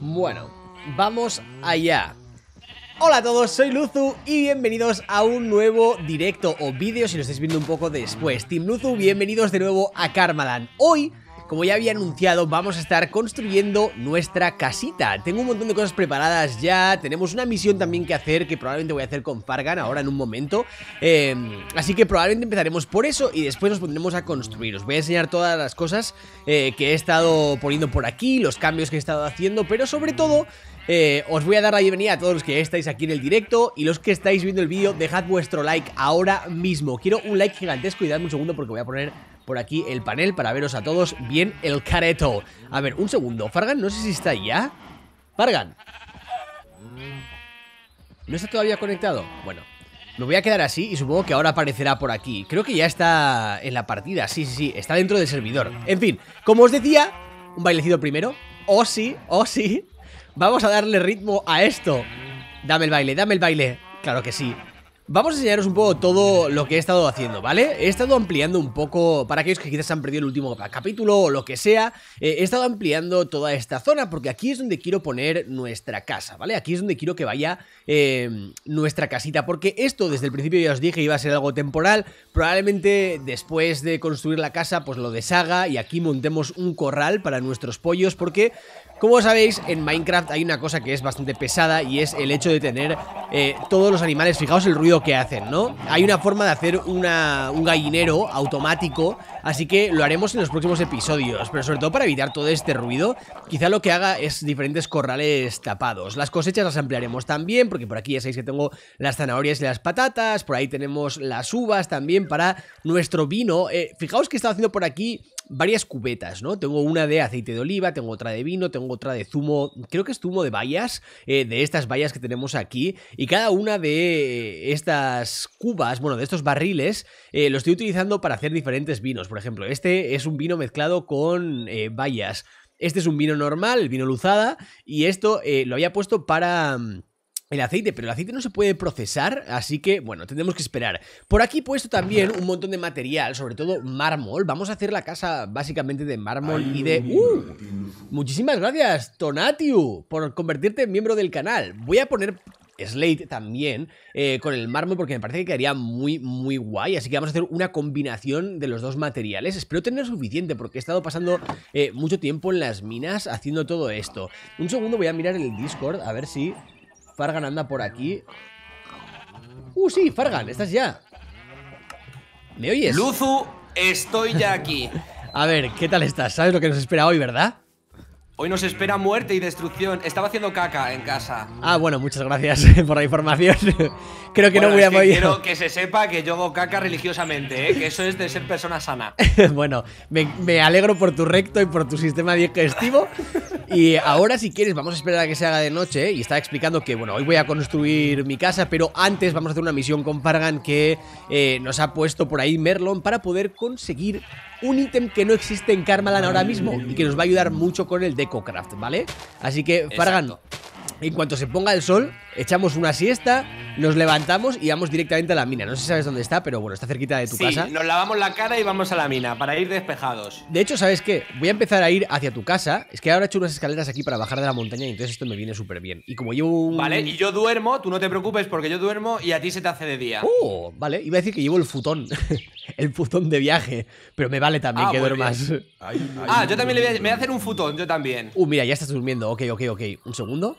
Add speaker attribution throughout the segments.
Speaker 1: Bueno, vamos allá Hola a todos, soy Luzu y bienvenidos a un nuevo directo o vídeo si lo estáis viendo un poco después Team Luzu, bienvenidos de nuevo a Karmaland Hoy como ya había anunciado, vamos a estar construyendo nuestra casita. Tengo un montón de cosas preparadas ya, tenemos una misión también que hacer, que probablemente voy a hacer con Fargan ahora en un momento. Em, así que probablemente empezaremos por eso y después nos pondremos a construir. Os voy a enseñar todas las cosas eh, que he estado poniendo por aquí, los cambios que he estado haciendo, pero sobre todo... Eh, os voy a dar la bienvenida a todos los que estáis aquí en el directo y los que estáis viendo el vídeo, dejad vuestro like ahora mismo. Quiero un like gigantesco y dadme un segundo porque voy a poner por aquí el panel para veros a todos bien el careto. A ver, un segundo. Fargan, no sé si está ya. Fargan. ¿No está todavía conectado? Bueno, me voy a quedar así y supongo que ahora aparecerá por aquí. Creo que ya está en la partida. Sí, sí, sí, está dentro del servidor. En fin, como os decía, un bailecito primero. Oh, sí, o sí. Vamos a darle ritmo a esto. Dame el baile, dame el baile. Claro que sí. Vamos a enseñaros un poco todo lo que he estado haciendo, ¿vale? He estado ampliando un poco, para aquellos que quizás han perdido el último capítulo o lo que sea, eh, he estado ampliando toda esta zona porque aquí es donde quiero poner nuestra casa, ¿vale? Aquí es donde quiero que vaya em, nuestra casita, porque esto desde el principio ya os dije iba a ser algo temporal, probablemente después de construir la casa pues lo deshaga y aquí montemos un corral para nuestros pollos porque como sabéis, en Minecraft hay una cosa que es bastante pesada y es el hecho de tener eh, todos los animales, fijaos el ruido que hacen, ¿no? Hay una forma de hacer un gallinero automático, así que lo haremos en los próximos episodios, pero sobre todo para evitar todo este ruido, quizá lo que haga es diferentes corrales tapados. Las cosechas las ampliaremos también, porque por aquí ya sabéis que tengo las zanahorias y las patatas, por ahí tenemos las uvas también para nuestro vino. Eh, fijaos que he estado haciendo por aquí varias cubetas, ¿no? Tengo una de aceite de oliva, tengo otra de vino, tengo otra de zumo, creo que es zumo de bayas, eh, de estas bayas que tenemos aquí, y cada una de estas cubas, bueno, de estos barriles, eh, lo estoy utilizando para hacer diferentes vinos. Por ejemplo, este es un vino mezclado con eh, bayas. Este es un vino normal, vino luzada, y esto lo había puesto para mm, el aceite, pero el aceite no se puede procesar, así que, bueno, tendremos que esperar. Por aquí he puesto también un montón de material, sobre todo mármol. Vamos a hacer la casa básicamente de mármol y de... ¡Uh! Muchísimas gracias, Tonatiu, por convertirte en miembro del canal. Voy a poner Slate también eh, con el mármol porque me parece que quedaría muy, muy guay. Así que vamos a hacer una combinación de los dos materiales. Espero tener suficiente porque he estado pasando eh, mucho tiempo en las minas haciendo todo esto. Un segundo voy a mirar el Discord a ver si Fargan anda por aquí. Uh, sí, Fargan, estás ya. ¿Me oyes?
Speaker 2: Luzu, estoy ya aquí.
Speaker 1: A ver, ¿qué tal estás? ¿Sabes lo que nos espera hoy, verdad?
Speaker 2: Hoy nos espera muerte y destrucción. Estaba haciendo caca en casa.
Speaker 1: Ah, bueno, muchas gracias por la información. Creo que no voy a morir. Quiero
Speaker 2: que se sepa que yo hago caca religiosamente, ¿eh? que eso es de ser persona sana.
Speaker 1: bueno, me, me, alegro por tu recto y por tu sistema digestivo. y ahora, si quieres, vamos a esperar a que se haga de noche. ¿eh? Y estaba explicando que, bueno, hoy voy a construir mi casa, pero antes vamos a hacer una misión con Fargan que eh, nos ha puesto por ahí Merlon para poder conseguir un ítem que no existe en Karmalan ahora mismo y que nos va a ayudar mucho con el Decocraft, ¿vale? Así que, Fargan. ¿no? En cuanto se ponga el sol, echamos una siesta, nos levantamos y vamos directamente a la mina. No sé si sabes dónde está, pero bueno, está cerquita de tu sí, casa. Nos
Speaker 2: lavamos la cara y vamos a la mina para ir despejados.
Speaker 1: De hecho, ¿sabes qué? Voy a empezar a ir hacia tu casa. Es que ahora he hecho unas escaleras aquí para bajar de la montaña y entonces esto me viene súper bien. Y como yo. Vale, y
Speaker 2: yo duermo, tú no te preocupes porque yo duermo y a ti se te hace de día. Uh,
Speaker 1: vale. Iba a decir que llevo el futón. el futón de viaje. Pero me vale también ah, que duermas.
Speaker 2: ah, yo también le me voy a hacer un
Speaker 1: futón, yo también. Uh, mira, ya estás durmiendo. Ok, ok, ok. Un segundo.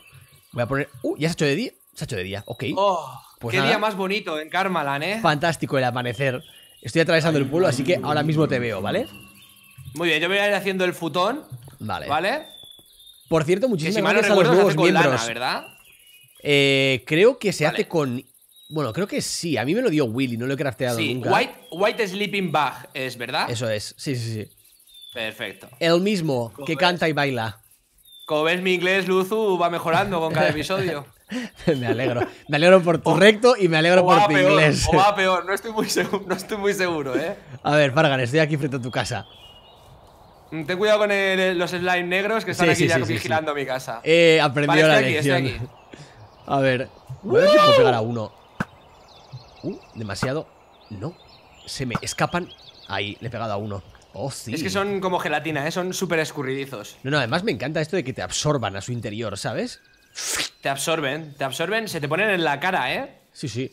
Speaker 1: Voy a poner. Uh, ya se ha hecho de día. Se ha hecho de día, ok.
Speaker 2: Oh, pues qué día más bonito en Carmalan, ¿eh?
Speaker 1: Fantástico el amanecer. Estoy atravesando el pueblo, así que ahora mismo te veo, ¿vale?
Speaker 2: Muy bien, yo voy a ir haciendo el futón. Vale. ¿Vale?
Speaker 1: Por cierto, muchísimas gracias a los nuevos miembros. ¿verdad?
Speaker 2: Eh,
Speaker 1: creo que se hace con. Bueno, creo que sí. A mí me lo dio Willy, no lo he crafteado nunca. White,
Speaker 2: White Sleeping Bag es, ¿verdad? Eso es, sí, sí, sí. Perfecto.
Speaker 1: El mismo que canta y baila.
Speaker 2: Como ves, mi inglés, Luzu, va mejorando con cada episodio.
Speaker 1: me alegro. Me alegro por tu recto y me alegro por tu inglés. O va
Speaker 2: peor, no estoy, muy seguro, no estoy muy seguro, ¿eh?
Speaker 1: A ver, Fargan, estoy aquí frente a tu casa.
Speaker 2: Mm, ten cuidado con los slime negros que están aquí ya vigilando mi casa. Eh, aprendió la lección. A ver, pegar a
Speaker 1: uno. Uh, demasiado. No. Se me escapan. Ahí, le he pegado a uno. Oh, es que
Speaker 2: son como gelatina, ¿eh? son súper escurridizos.
Speaker 1: No, no, además me encanta esto de que te absorban a su interior, ¿sabes?
Speaker 2: Te absorben, te absorben, se te ponen en la cara, ¿eh? Sí, sí.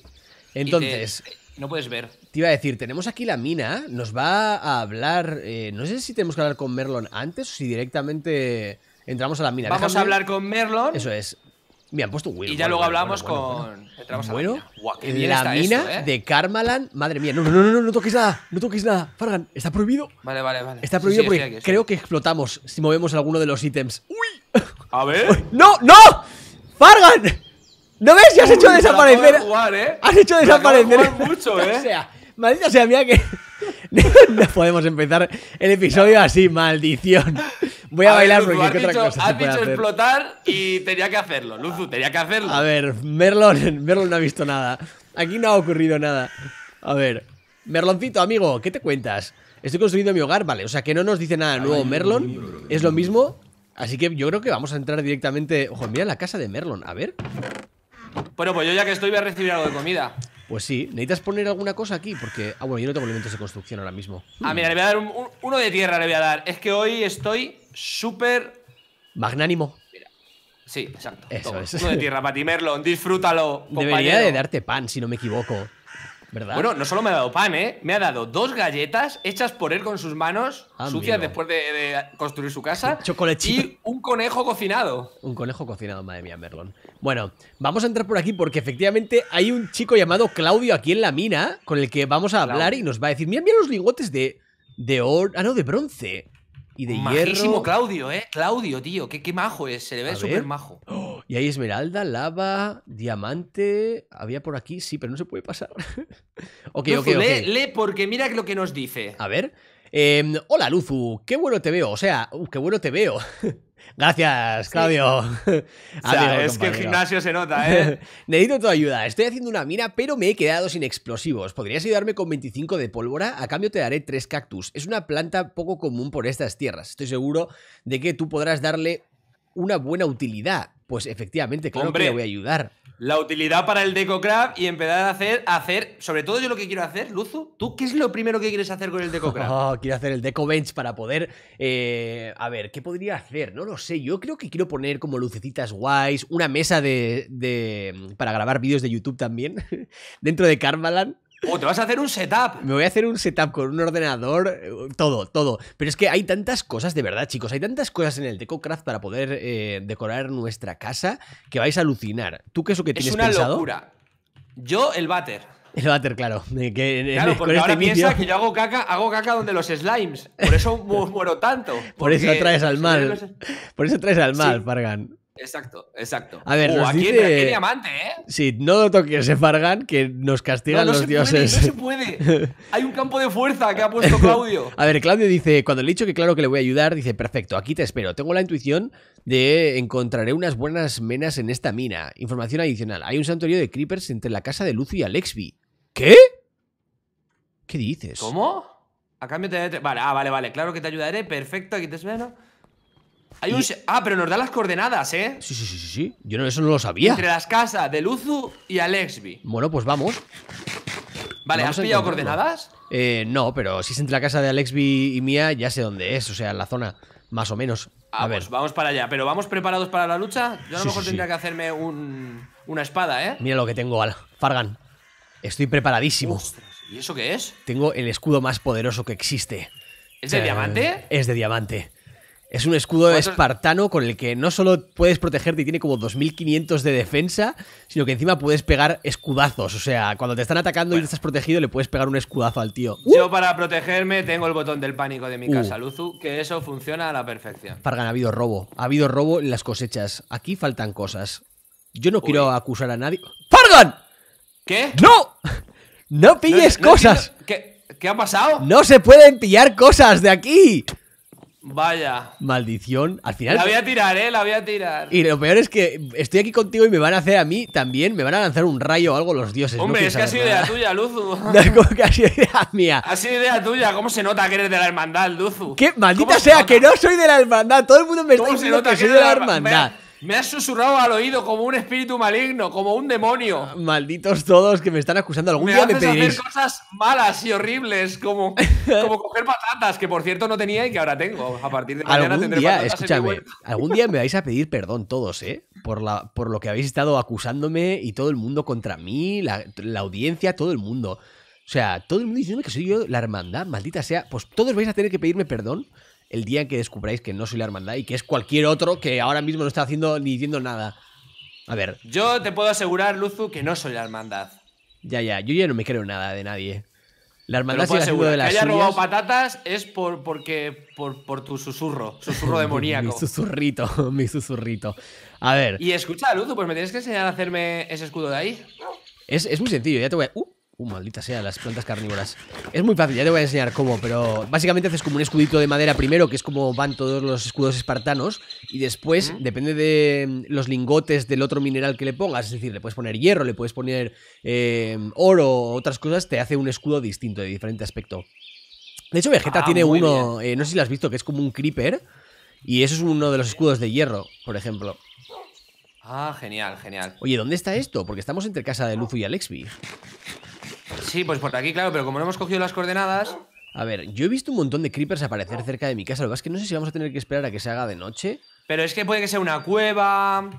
Speaker 2: Entonces. no puedes ver.
Speaker 1: Te iba a decir, tenemos aquí la mina, nos va a hablar. Eh, no sé si tenemos que hablar con Merlon antes o si directamente entramos a la mina. Vamos a hablar con Merlon. Eso es. Bien, han puesto un Y ya luego hablamos con. bueno, a la mina. ¿eh? de Carmalan Madre mía, no, no, no, no, no toques nada. No toques nada. Fargan, está prohibido.
Speaker 2: Vale, vale, vale. Está prohibido porque
Speaker 1: creo que explotamos si movemos alguno de los ítems. ¡Uy! A ver. ¡No! ¡No! ¡Fargan! ¿No ves? que has hecho desaparecer. jugar, ¿eh? Has hecho desaparecer. mucho, ¿eh? o sea, maldita sea, mía que. no podemos empezar el episodio así, maldición. Voy a, bailar porque Luzu, otra cosa Has se puede dicho explotar
Speaker 2: y tenía que hacerlo, Luzu, tenía que hacerlo. A ver,
Speaker 1: Merlon, Merlon no ha visto nada. Aquí no ha ocurrido nada. A ver, Merloncito, amigo, ¿qué te cuentas? Estoy construyendo mi hogar, vale. O sea que no nos dice nada nuevo Merlon. Es lo mismo. Así que yo creo que vamos a entrar directamente. Ojo, mira la casa de Merlon. A ver.
Speaker 2: Bueno, pues yo ya que estoy voy a recibir algo de comida.
Speaker 1: Pues sí, necesitas poner alguna cosa aquí porque. Ah, bueno, yo no tengo elementos de construcción ahora mismo.
Speaker 2: Ah, mira, le voy a dar uno de tierra, le voy a dar. Es que hoy estoy súper.
Speaker 1: Magnánimo. Mira.
Speaker 2: Sí, exacto. Eso es. de tierra, disfrútalo. Compañero. Debería de
Speaker 1: darte pan, si no me equivoco. ¿Verdad? Bueno,
Speaker 2: no solo me ha dado pan, ¿eh? Me ha dado dos galletas hechas por él con sus manos, ah, sucias después de, construir su casa. Y un conejo cocinado.
Speaker 1: Un conejo cocinado, madre mía, Merlon. Bueno, vamos a entrar por aquí porque efectivamente hay un chico llamado Claudio aquí en la mina con el que vamos a hablar y nos va a decir: Mira, mira los ligotes de, de oro. Ah, no, de bronce. Y de Majísimo
Speaker 2: Claudio, ¿eh? Claudio, tío. Qué, qué majo es. Se le ve súper majo.
Speaker 1: y hay esmeralda, lava, diamante. Había por aquí, sí, pero no se puede pasar. ok, Lee,
Speaker 2: porque mira lo que nos dice.
Speaker 1: A ver. Em, hola, Luzu. Qué bueno te veo. O sea, uh, qué bueno te veo. Gracias, Claudio.
Speaker 2: es que el gimnasio se nota, ¿eh?
Speaker 1: Necesito tu ayuda. Estoy haciendo una mina, pero me he quedado sin explosivos. ¿Podrías ayudarme con 25 de pólvora? A cambio te daré 3 cactus. Es una planta poco común por estas tierras. Estoy seguro de que tú podrás darle una buena utilidad. Pues efectivamente, claro que le voy a
Speaker 2: ayudar. La utilidad para el DecoCraft y empezar a hacer, hacer, sobre todo yo lo que quiero hacer, Luzu, ¿tú qué es lo
Speaker 1: primero que quieres hacer con el DecoCraft? Oh, quiero hacer el DecoBench para poder, eh, a ver, ¿qué podría hacer? No lo sé, yo creo que quiero poner como lucecitas guays, una mesa de, para grabar vídeos de YouTube también, dentro de Carmalan. O oh, te vas a hacer un setup. Me voy a hacer un setup con un ordenador, eh, todo, todo. Pero es que hay tantas cosas, de verdad, chicos, hay tantas cosas en el DecoCraft para poder eh, decorar nuestra casa que vais a alucinar. ¿Tú qué es lo que tienes pensado? Es una
Speaker 2: locura. Yo, el váter.
Speaker 1: El váter, claro. porque este ahora piensa que
Speaker 2: yo hago caca, hago caca donde los slimes. Por eso muero tanto. Por eso traes al mal.
Speaker 1: Por eso traes al mal, pargan Exacto, exacto. A ver, a uh, aquí diamante, ¿eh? Sí, no toques toques, eh, Fargan, que nos castigan los dioses. no se puede.
Speaker 2: Hay un campo de fuerza que ha puesto Claudio.
Speaker 1: a ver, Claudio dice, cuando le he dicho que claro que le voy a ayudar, dice, perfecto, aquí te espero. Tengo la intuición de encontraré unas buenas menas en esta mina. Información adicional. Hay un santuario de creepers entre la casa de Lucy y Alexby. ¿Qué? ¿Qué dices?
Speaker 2: ¿Cómo? A cambio te... Vale, ah, vale, vale. Claro que te ayudaré. Perfecto, aquí te espero. Ah, pero nos da las coordenadas, ¿eh? Sí, sí,
Speaker 1: sí, sí, Yo no, eso no lo sabía. Entre las
Speaker 2: casas de Luzu y Alexby.
Speaker 1: Bueno, pues vamos.
Speaker 2: Vale, ¿has pillado coordenadas?
Speaker 1: Eh, no, pero si es entre la casa de Alexby y mía, ya sé dónde es, o sea, la zona, más o menos.
Speaker 2: Ah, a pues ver. vamos para allá, pero vamos preparados para la lucha. Yo a lo mejor tendría que hacerme una espada,
Speaker 1: ¿eh? Mira lo que tengo, Al. Fargan. Estoy preparadísimo.
Speaker 2: ¿Y eso qué es?
Speaker 1: Tengo el escudo más poderoso que existe. ¿Es de diamante? Es de diamante. Es un escudo espartano con el que no solo puedes protegerte y tiene como 2500 de defensa, sino que encima puedes pegar escudazos. O sea, cuando te están atacando y estás protegido, le puedes pegar un escudazo al tío.
Speaker 2: Yo, para protegerme, tengo el botón del pánico de mi uh. casa, Luzu, que eso funciona a la perfección.
Speaker 1: Fargan, ha habido robo. Ha habido robo en las cosechas. Aquí faltan cosas. Yo no quiero acusar a nadie. ¡Fargan! ¿Qué? ¡No! ¡No pilles cosas! ¿Qué, ¿Qué ha pasado? ¡No se pueden pillar cosas de aquí!
Speaker 2: Vaya. Maldición.
Speaker 1: Al final. La voy a tirar, eh, la
Speaker 2: voy a tirar.
Speaker 1: Y lo peor es que estoy aquí contigo y me van a hacer a mí también, me van a lanzar un rayo o algo los dioses. Hombre, es que ha sido idea
Speaker 2: tuya, Luzu. No, que ha
Speaker 1: sido idea mía.
Speaker 2: Ha sido idea tuya, ¿cómo se nota que eres de la hermandad, Luzu?
Speaker 1: ¿Qué? Maldita sea, que no soy de la hermandad. Todo el mundo me está diciendo que soy de la hermandad.
Speaker 2: Me has susurrado al oído como un espíritu maligno, como un demonio.
Speaker 1: Malditos todos que me están acusando. Algún me día me pediréis. hacer
Speaker 2: cosas malas y horribles, como, como coger patatas, que por cierto no tenía y que ahora tengo. A partir de mañana algún día, Escúchame,
Speaker 1: algún día me vais a pedir perdón todos, ¿eh? Por, la, por lo que habéis estado acusándome y todo el mundo contra mí, la, la audiencia, todo el mundo. O sea, todo el mundo diciendo que soy yo la hermandad, maldita sea. Pues todos vais a tener que pedirme perdón el día en que descubráis que no soy la hermandad y que es cualquier otro que ahora mismo no está haciendo ni diciendo nada. A ver.
Speaker 2: Yo te puedo asegurar,
Speaker 1: Luzu, que no soy la hermandad. Ya, ya, yo ya no me creo nada de nadie. La hermandad el asegurar, de las que haya robado
Speaker 2: patatas es por porque por, tu susurro, susurro demoníaco. mi
Speaker 1: susurrito, mi susurrito. A ver.
Speaker 2: Y escucha, Luzu, pues me tienes que enseñar a hacerme ese escudo de ahí.
Speaker 1: Es, muy sencillo, ya te voy a... ¡Uh! Uh, maldita sea, las plantas carnívoras. Es muy fácil, ya te voy a enseñar cómo, pero básicamente haces como un escudito de madera primero, que es como van todos los escudos espartanos, y después, depende de mm, los lingotes del otro mineral que le pongas, es decir, le puedes poner hierro, le puedes poner em, oro, otras cosas, te hace un escudo distinto, de diferente aspecto. De hecho, Vegeta ah, tiene uno, eh, no sé si lo has visto, que es como un creeper, y eso es uno de los escudos de hierro, por ejemplo.
Speaker 2: Ah, genial, genial.
Speaker 1: Oye, ¿dónde está esto? Porque estamos entre casa de Luffy y Alexby.
Speaker 2: Sí, pues por aquí, claro, pero como no hemos cogido las coordenadas.
Speaker 1: A ver, yo he visto un montón de creepers aparecer cerca de mi casa. Lo que es que no sé si vamos a tener que esperar a que se haga de noche.
Speaker 2: Pero es que puede que sea una cueva.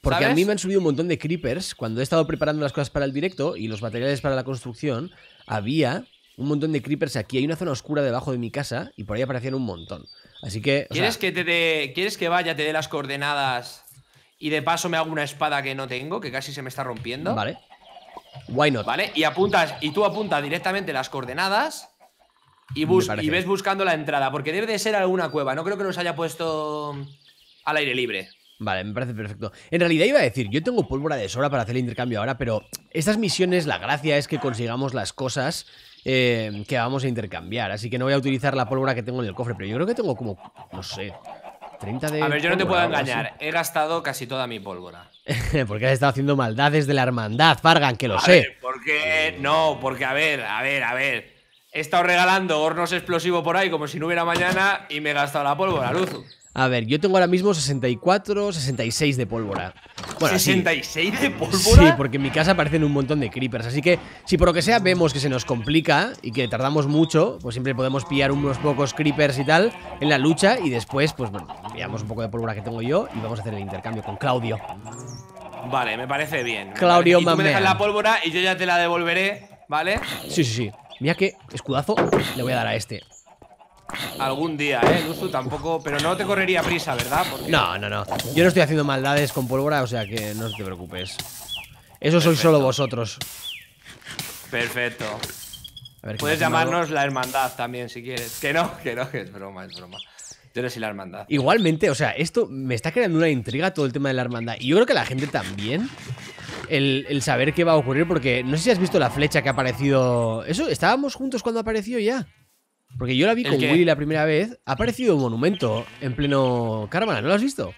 Speaker 2: Porque a mí me han
Speaker 1: subido un montón de creepers cuando he estado preparando las cosas para el directo y los materiales para la construcción. Había un montón de creepers aquí. Hay una zona oscura debajo de mi casa y por ahí aparecían un montón. Así que. ¿Quieres,
Speaker 2: que te ¿Quieres que vaya, te dé las coordenadas y de paso me hago una espada que no tengo, que casi se me está rompiendo? Vale. Why not? ¿Vale? Y apuntas, y tú apuntas directamente las coordenadas y, bus y ves buscando la entrada, porque debe de ser alguna cueva. No creo que nos haya puesto mm, al aire libre.
Speaker 1: Vale, me parece perfecto. En realidad iba a decir, yo tengo pólvora de sobra para hacer el intercambio ahora, pero estas misiones, la gracia es que consigamos las cosas eh, que vamos a intercambiar. Así que no voy a utilizar la pólvora que tengo en el cofre, pero yo creo que tengo como, no sé, 30 de... A ver, yo no te puedo engañar,
Speaker 2: he gastado casi toda mi pólvora.
Speaker 1: porque has estado haciendo maldades de la hermandad, Fargan, que lo sé.
Speaker 2: porque no, porque a ver, a ver, a ver. He estado regalando hornos explosivos por ahí como si no hubiera mañana y me he gastado la pólvora, Luz.
Speaker 1: A ver, yo tengo ahora mismo 64, 66 de pólvora. Bueno, ¿66
Speaker 2: de pólvora? Sí,
Speaker 1: porque en mi casa aparecen un montón de creepers. Así que si por lo que sea vemos que se nos complica y que tardamos mucho, pues siempre podemos pillar unos pocos creepers y tal en la lucha. Y después, pues bueno, pillamos un poco de pólvora que tengo yo y vamos a hacer el intercambio con Claudio.
Speaker 2: Vale, me parece bien. Claudio, me tú me dejas la pólvora y yo ya te la devolveré, ¿vale?
Speaker 1: Sí, sí, sí. Mira que escudazo le voy a dar a este.
Speaker 2: Algún día, ¿eh, Luzu? Tampoco... Pero no te correría prisa, ¿verdad? No, no, no. Yo no
Speaker 1: estoy haciendo maldades con pólvora, o sea que no te preocupes. Eso sois solo vosotros.
Speaker 2: Perfecto. Puedes llamarnos la hermandad también, si quieres. Que no, que no, que es broma, es broma. Yo no soy la hermandad. Igualmente,
Speaker 1: o sea, esto me está creando una intriga todo el tema de la hermandad. Y yo creo que la gente también. El, el, saber qué va a ocurrir, porque no sé si has visto la flecha que ha aparecido. Eso, estábamos juntos cuando apareció ya. Porque yo la vi con Willy la primera vez. Ha aparecido un monumento en pleno Carmana, ¿no lo has visto?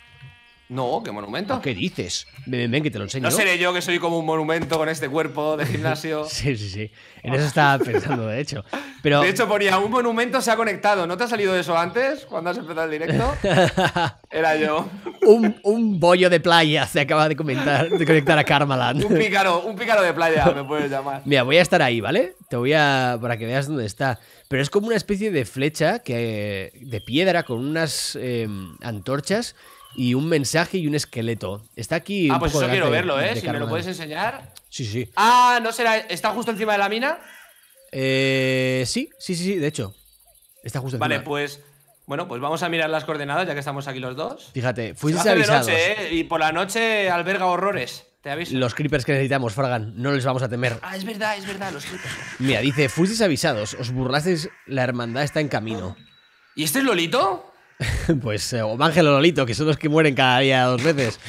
Speaker 2: No, ¿qué monumento? Ah, ¿Qué dices? Ven, ven, que te lo enseño. No seré yo que soy como un monumento con este cuerpo de gimnasio.
Speaker 1: sí, sí, sí. En eso estaba pensando, de hecho. Pero... De hecho,
Speaker 2: ponía un monumento se ha conectado. ¿No te ha salido eso antes, cuando has empezado el directo? Era yo.
Speaker 1: un, bollo de playa se acaba de, comentar, de conectar a Karmaland. un, pícaro, un
Speaker 2: pícaro de playa, me puedes llamar.
Speaker 1: Mira, voy a estar ahí, ¿vale? Te voy a. para que veas dónde está. Pero es como una especie de flecha que, de piedra con unas em, antorchas y un mensaje y un esqueleto. Está aquí. Ah, pues eso quiero verlo, ¿eh? Si me lo puedes
Speaker 2: enseñar. Sí, sí. Ah, ¿no será? ¿Está justo encima de la mina?
Speaker 1: Eh, sí, sí, sí, sí, de hecho. Está justo encima. Vale,
Speaker 2: pues. Bueno, pues vamos a mirar las coordenadas ya que estamos aquí los dos.
Speaker 1: Fíjate, fui avisados. ¿eh?
Speaker 2: Y por la noche alberga horrores. Te aviso.
Speaker 1: Los creepers que necesitamos, Fragan, no les vamos a temer.
Speaker 2: Ah, es verdad, es verdad, los creepers.
Speaker 1: Mira, dice, fuisteis avisados, os burlasteis, la hermandad está en camino.
Speaker 2: ¿Y este es Lolito?
Speaker 1: pues eh, o Ángel o Lolito, que son los que mueren cada día dos veces.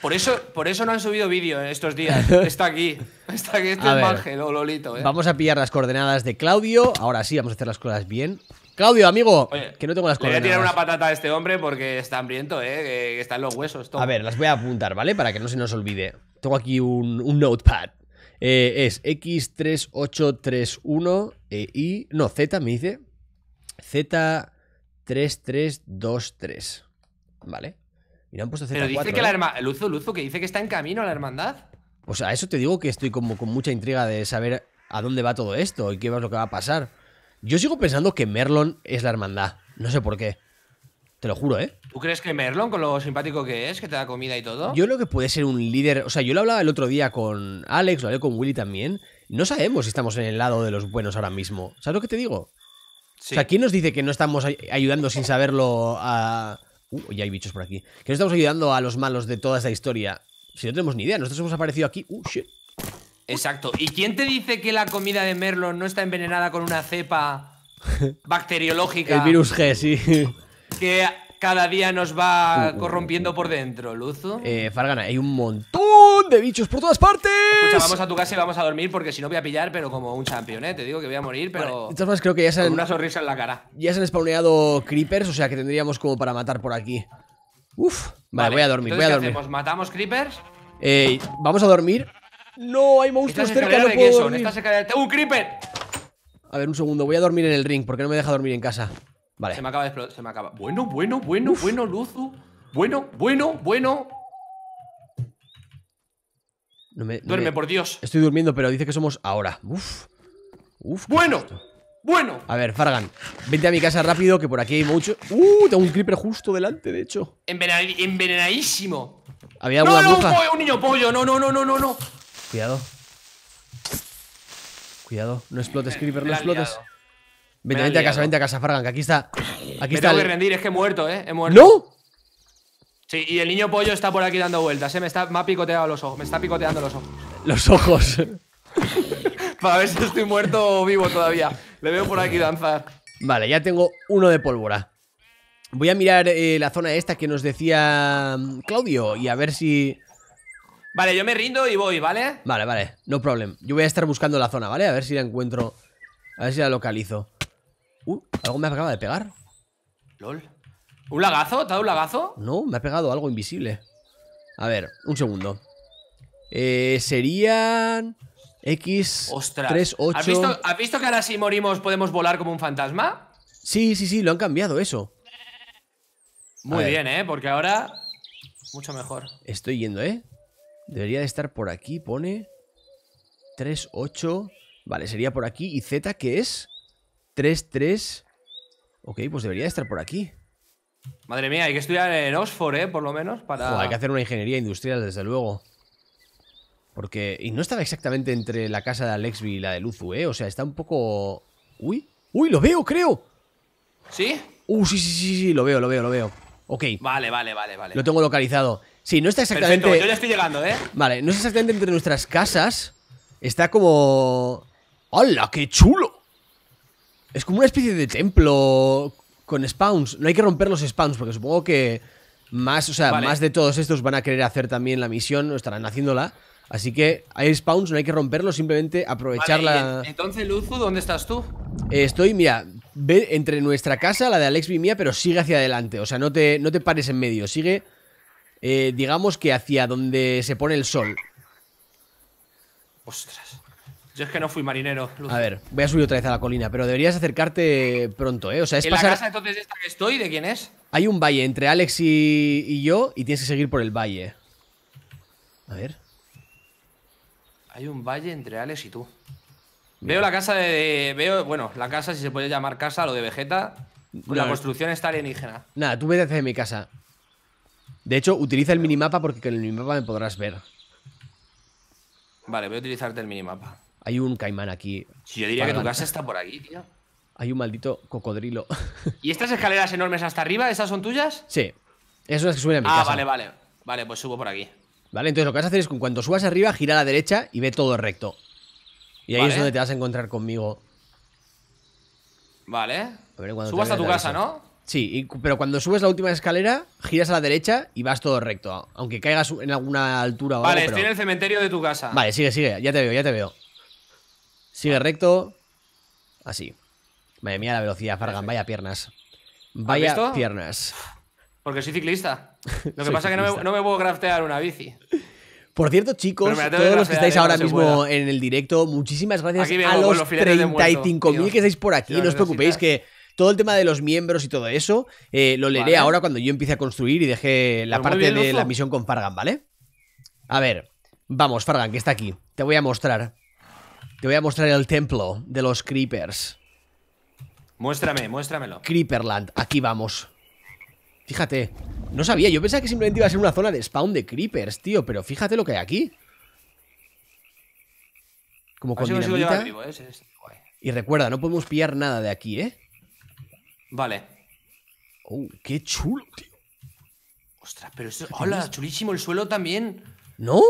Speaker 2: Por eso, por eso no han subido vídeo en estos días. Está aquí. Está aquí este o Lolito. ¿eh? Vamos
Speaker 1: a pillar las coordenadas de Claudio. Ahora sí, vamos a hacer las cosas bien. Claudio, amigo, que no tengo las coordenadas. Voy a tirar una
Speaker 2: patata a este hombre porque está hambriento, eh, que están los huesos. A ver,
Speaker 1: las voy a apuntar, ¿vale? Para que no se nos olvide. Tengo aquí un, notepad. Eh, es X3831 ei y. No, Z me dice. Z. 3, ¿Vale? Y no han puesto Pero dice que la ¿eh? hermandad.
Speaker 2: Luzo, Luzo, que dice que está en camino a la hermandad.
Speaker 1: O pues sea, eso te digo que estoy como con mucha intriga de saber a dónde va todo esto y qué es lo que va a pasar. Yo sigo pensando que Merlon es la hermandad. No sé por qué. Te lo juro, ¿eh?
Speaker 2: ¿Tú crees que Merlon, con lo simpático que es, que te da comida y todo? Yo creo
Speaker 1: que puede ser un líder. O sea, yo lo hablaba el otro día con Alex, lo hablé con Willy también. No sabemos si estamos en el lado de los buenos ahora mismo. ¿Sabes lo que te digo? O sea, ¿quién nos dice que no estamos ayudando sin saberlo a. Uh, ya hay bichos por aquí. Que no estamos ayudando a los malos de toda esta historia. Si no tenemos ni idea, nosotros hemos aparecido aquí.
Speaker 2: Uh, shit. Exacto. ¿Y quién te dice que la comida de Merlo no está envenenada con una cepa bacteriológica? El virus G, sí. Que cada día nos va uh, uh, uh, corrompiendo por dentro, Luzu.
Speaker 1: Eh, Fargana, hay un montón
Speaker 2: de bichos por todas partes. Escucha, vamos a tu casa y vamos a dormir porque si no voy a pillar, pero como un champion, ¿eh? Te digo que voy a morir, pero. creo que ya se una sonrisa en la cara.
Speaker 1: Ya se han spawneado creepers, o sea que tendríamos como para matar por aquí. Uf. Vale, voy a dormir, voy a dormir.
Speaker 2: ¿Matamos creepers?
Speaker 1: Eh, vamos a dormir.
Speaker 2: No, hay monstruos cerca, no puedo dormir. ¡Un creeper!
Speaker 1: A ver, un segundo, voy a dormir en el ring porque no me deja dormir en casa.
Speaker 2: Vale. Se me acaba de explotar. Se me acaba. Bueno, bueno, bueno, bueno, Luzu. Bueno, bueno, bueno.
Speaker 1: No Duerme, por Dios. Estoy durmiendo, pero dice que somos ahora. Uf. Uf. Bueno. bueno. A ver, Fargan, vente a mi casa rápido, que por aquí hay mucho. Uh, tengo un creeper justo delante, de
Speaker 2: hecho. envenenadísimo.
Speaker 1: Había no, bruja. No, un niño pollo. No, no, no, no, no, no. Cuidado. Cuidado. No explotes, eh, creeper, no explotes. Vente, vente a casa, vente a casa, Fargan, que aquí está. Aquí Me tengo que
Speaker 2: rendir, es que he muerto, ¿eh? muerto. ¡No! Sí, y el niño pollo está por aquí dando vueltas, ¿eh? Me, está, ha picoteado los ojos, me está picoteando los ojos.
Speaker 1: Los ojos.
Speaker 2: Para ver si estoy muerto o vivo todavía. Le veo por aquí danzar.
Speaker 1: Vale, ya tengo uno de pólvora. Voy a mirar eh, la zona esta que nos decía mm, Claudio y a ver si...
Speaker 2: Vale, yo me rindo y voy, ¿vale?
Speaker 1: Vale, vale, no problem. Yo voy a estar buscando la zona, ¿vale? A ver si la encuentro, a ver si la localizo. Uh, algo me acaba de pegar.
Speaker 2: LOL. ¿Un lagazo? ¿Te ha dado un
Speaker 1: lagazo? No, me ha pegado algo invisible. A ver, un segundo. Eh, serían. X. Ostras. 3, 8... ¿Has, visto,
Speaker 2: visto que ahora si morimos podemos volar como un fantasma?
Speaker 1: Sí, sí, sí, lo han cambiado eso.
Speaker 2: Muy bien, ¿eh? Porque ahora... Mucho mejor. Estoy yendo, ¿eh?
Speaker 1: Debería de estar por aquí, pone... 3, 8... Vale, sería por aquí. ¿Y Z qué es? 3, 3. Ok, pues debería estar por aquí.
Speaker 2: Madre mía, hay que estudiar en Oxford, ¿eh? Por lo menos para... hay que hacer
Speaker 1: una ingeniería industrial, desde luego. Porque... Y no estaba exactamente entre la casa de Alexby y la de Luzu, ¿eh? O sea, está un poco... ¡Uy! ¡Uy, lo veo, creo! ¿Sí? Uh, sí, sí, sí, sí, lo veo, lo veo, lo veo. Ok.
Speaker 2: Vale, vale, vale, vale. Lo
Speaker 1: tengo localizado. Sí, no está exactamente... yo ya estoy llegando, ¿eh? Vale, no está exactamente entre nuestras casas. Está como... ¡Hala, qué chulo! Es como una especie de templo con spawns. No hay que romper los spawns, porque supongo que más, o sea, más de todos estos van a querer hacer también la misión, o estarán haciéndola. Así que hay spawns, no hay que romperlos, simplemente aprovecharla.
Speaker 2: Entonces, Luzu, ¿dónde estás tú?
Speaker 1: Eh, estoy, mira, ve entre nuestra casa, la de Alex y mía, pero sigue hacia adelante. O sea, no te, no te pares en medio, sigue, eh, digamos que hacia donde se pone el sol.
Speaker 2: Ostras. Yo es que no fui marinero. A ver,
Speaker 1: voy a subir otra vez a la colina, pero deberías acercarte pronto, ¿eh? O sea, es ¿En la casa
Speaker 2: entonces esta que estoy, de quién es?
Speaker 1: Hay un valle entre Alex y... yo y tienes que seguir por el valle.
Speaker 2: A ver. Hay un valle entre Alex y tú. Veo la casa de, Veo, bueno, la casa, si se puede llamar casa, lo de Vegeta. la construcción está alienígena.
Speaker 1: Nada, tú vete desde mi casa. De hecho, utiliza el minimapa porque con el minimapa me podrás ver.
Speaker 2: Vale, voy a utilizarte el minimapa.
Speaker 1: Hay un caimán aquí. Si yo diría que tu casa está por aquí, tío. Hay un maldito cocodrilo.
Speaker 2: ¿Y estas escaleras enormes hasta arriba, estas son tuyas?
Speaker 1: Sí. Esas son las que suben a mi ah, casa. Ah, vale, vale.
Speaker 2: Vale, pues subo por aquí.
Speaker 1: Vale, entonces lo que vas a hacer es que cuando subas arriba, gira a la derecha y ve todo recto. Y ahí es donde te vas a encontrar conmigo. Vale. A cuando tu casa, ¿no? Sí, pero cuando subes la última escalera, giras a la derecha y vas todo recto. Aunque caigas en alguna altura o vale, Vale, estoy en
Speaker 2: el cementerio de tu casa. Vale,
Speaker 1: sigue, sigue. Ya te veo, ya te veo. Sigue recto. Así. Madre mía, la velocidad, Fargan. Vaya piernas. Vaya piernas.
Speaker 2: Porque soy ciclista. Lo que pasa es que no me, puedo craftear una bici. Por cierto, chicos, todos los que estáis ¿eh? ahora mismo
Speaker 1: en el directo, muchísimas gracias a los, 35.000 que estáis por aquí. No os preocupéis que todo el tema de los miembros y todo eso eh, lo leeré ahora cuando yo empiece a construir y deje la pues parte de la misión con Fargan, ¿vale? A ver, vamos, Fargan, que está aquí. Te voy a mostrar. Te voy a mostrar el templo de los creepers.
Speaker 2: Muéstrame, muéstramelo.
Speaker 1: Creeperland, aquí vamos. Fíjate, no sabía, yo pensaba que simplemente iba a ser una zona de spawn de creepers, tío, pero fíjate lo que hay aquí. Como con dinamita. ¿eh? y recuerda, no podemos pillar
Speaker 2: nada de aquí, ¿eh? Vale. Oh, qué chulo, tío. Ostras, pero esto... Hola, chulísimo el suelo también. ¿No?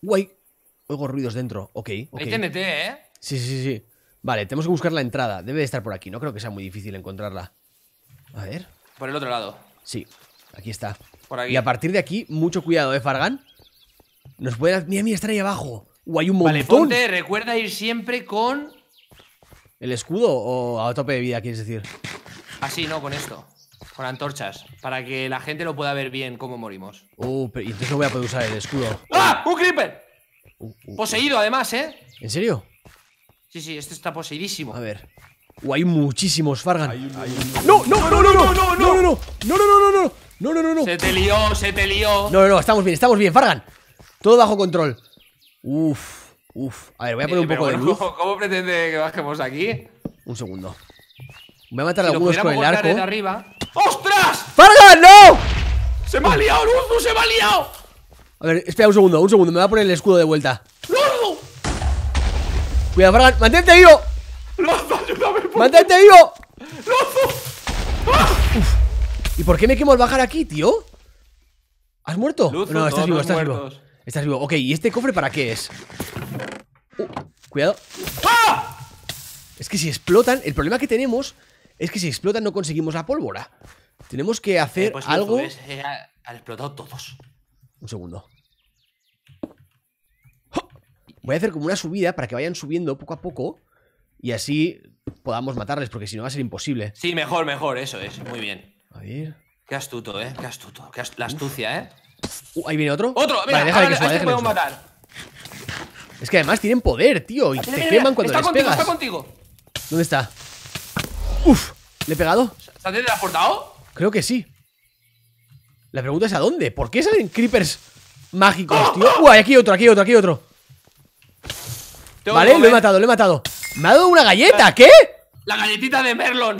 Speaker 1: Guay. Oigo ruidos dentro. Ok, okay. Hay ¿eh? Sí, sí, sí. Vale, tenemos que buscar la entrada. Debe de estar por aquí. No creo que sea muy difícil encontrarla.
Speaker 2: A ver. Por el otro lado.
Speaker 1: Sí, aquí está. Por aquí. Y a partir de aquí, mucho cuidado, ¿eh, Fargan? Nos puede, Mira, mira, estar ahí abajo. O hay un montón! Vale, ponte,
Speaker 2: recuerda ir siempre con...
Speaker 1: ¿El escudo o a tope de vida, quieres decir?
Speaker 2: Así, no, con esto. Con antorchas. Para que la gente lo pueda ver bien cómo morimos.
Speaker 1: Uh, pero entonces no voy a poder usar el escudo.
Speaker 2: ¡Ah! ¡Un creeper! Poseído, además, ¿eh? ¿En serio? Sí, sí, este está poseidísimo. A ver.
Speaker 1: hay muchísimos, Fargan. No,
Speaker 2: no, no, no, no, no, no, no, no, no, no, no, no, no, no, no. Se te lió, se te lió.
Speaker 1: No, no, no, estamos bien, estamos bien, Fargan. Todo bajo control. Uf, uf.
Speaker 2: A ver, voy a poner un poco de luz. ¿Cómo pretende que bajemos aquí?
Speaker 1: Un segundo. Voy a matar a algunos con el arco. ¡Ostras! ¡Fargan, no!
Speaker 2: ¡Se me ha liado, Luzu! ¡Se me ha liado!
Speaker 1: A ver, espera un segundo, un segundo. Me va a poner el escudo de vuelta. ¡No! Cuidado, Fran. ¡Mantente vivo!
Speaker 2: ¡Lazo, ayúdame! Por... ¡Mantente vivo! ¡Lazo!
Speaker 1: Uf. ¿Y por qué me quemo al bajar aquí, tío? ¿Has muerto? no, estás vivo, estás vivo. Estás vivo. Ok, ¿y este cofre para qué es? Uh. cuidado. ¡Ah! Es que si explotan, el problema que tenemos es que si explotan no conseguimos la pólvora. Tenemos que hacer eh, pues algo... pues, algo.
Speaker 2: Es, eh, han explotado todos.
Speaker 1: Un segundo. ¡Oh! Voy a hacer como una subida para que vayan subiendo poco a poco y así podamos matarles, porque si no va a ser imposible.
Speaker 2: Sí, mejor, mejor, eso es. Muy bien. A ver. Qué astuto, ¿eh? Qué astuto. la astucia, ¿eh? Uh,
Speaker 1: ahí viene otro. Otro, mira, que este matar. Es que además tienen poder, tío, y se ah, te queman cuando está contigo, pegas. Está contigo. ¿Dónde está? Uf, le he pegado. ¿Se
Speaker 2: ha
Speaker 1: Creo que sí. La pregunta es ¿a dónde? ¿Por qué salen creepers mágicos, ¡Oh! tío? hay aquí otro, aquí otro, aquí otro! vale, lo he matado, lo he matado. Me ha dado una galleta, ¿qué?
Speaker 2: La galletita de Merlon.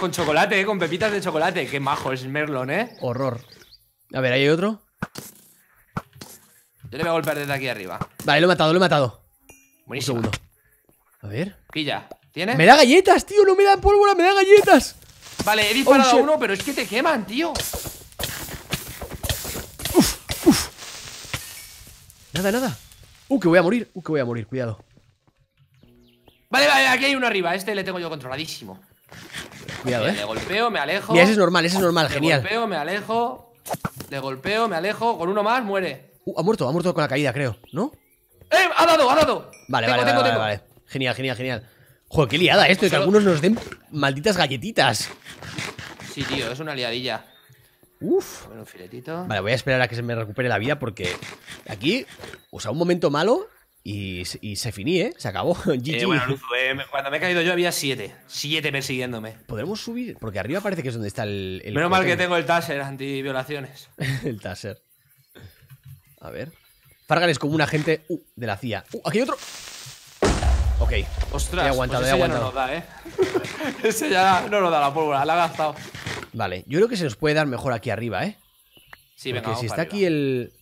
Speaker 2: Con chocolate, ¿eh? con pepitas de chocolate. Qué majo es Merlon, ¿eh?
Speaker 1: Horror. A ver, hay otro.
Speaker 2: Yo le voy a golpear desde aquí arriba.
Speaker 1: Vale, lo he matado, lo he matado. Buenísimo. Un segundo.
Speaker 2: A ver. Pilla. Me da galletas, tío. No me da pólvora, me da galletas. Vale, he oh, disparado uno, pero es que te queman, tío.
Speaker 1: Nada, nada. Uh, que voy a morir. Uh, que voy a morir. Cuidado.
Speaker 2: Vale, vale, aquí hay uno arriba. Este le tengo yo controladísimo. Cuidado, eh. Le golpeo, me alejo. Mira, ese es normal, ese es
Speaker 1: normal, genial. Le
Speaker 2: golpeo, me alejo. Le golpeo, me alejo. Con uno más, muere.
Speaker 1: Uh, ha muerto, ha muerto con la caída, creo, ¿no?
Speaker 2: ¡Eh! ¡Ha dado, ha dado!
Speaker 1: Vale, vale, vale, vale. Genial, genial, genial. Joder, qué liada esto, de que algunos nos den malditas galletitas.
Speaker 2: Sí, tío, es una liadilla. Uf. filetito.
Speaker 1: Vale, voy a esperar a que se me recupere la vida porque aquí, o sea, un momento malo y, se finí, ¿eh? Se acabó. Eh, bueno,
Speaker 2: cuando me he caído yo había siete. Siete persiguiéndome.
Speaker 1: Podremos subir, porque arriba parece que es donde está el. Menos mal que tengo
Speaker 2: el taser antiviolaciones.
Speaker 1: el taser. A ver. Fargan es como un agente uh, de la CIA. Uh, aquí hay otro.
Speaker 2: Ok. Ostras, aguantado, pues ese aguantado. ya no nos da, ¿eh? ese ya no nos da la pólvora, la ha gastado.
Speaker 1: Vale, yo creo que se nos puede dar mejor aquí arriba, ¿eh? Sí, Porque si está aquí el...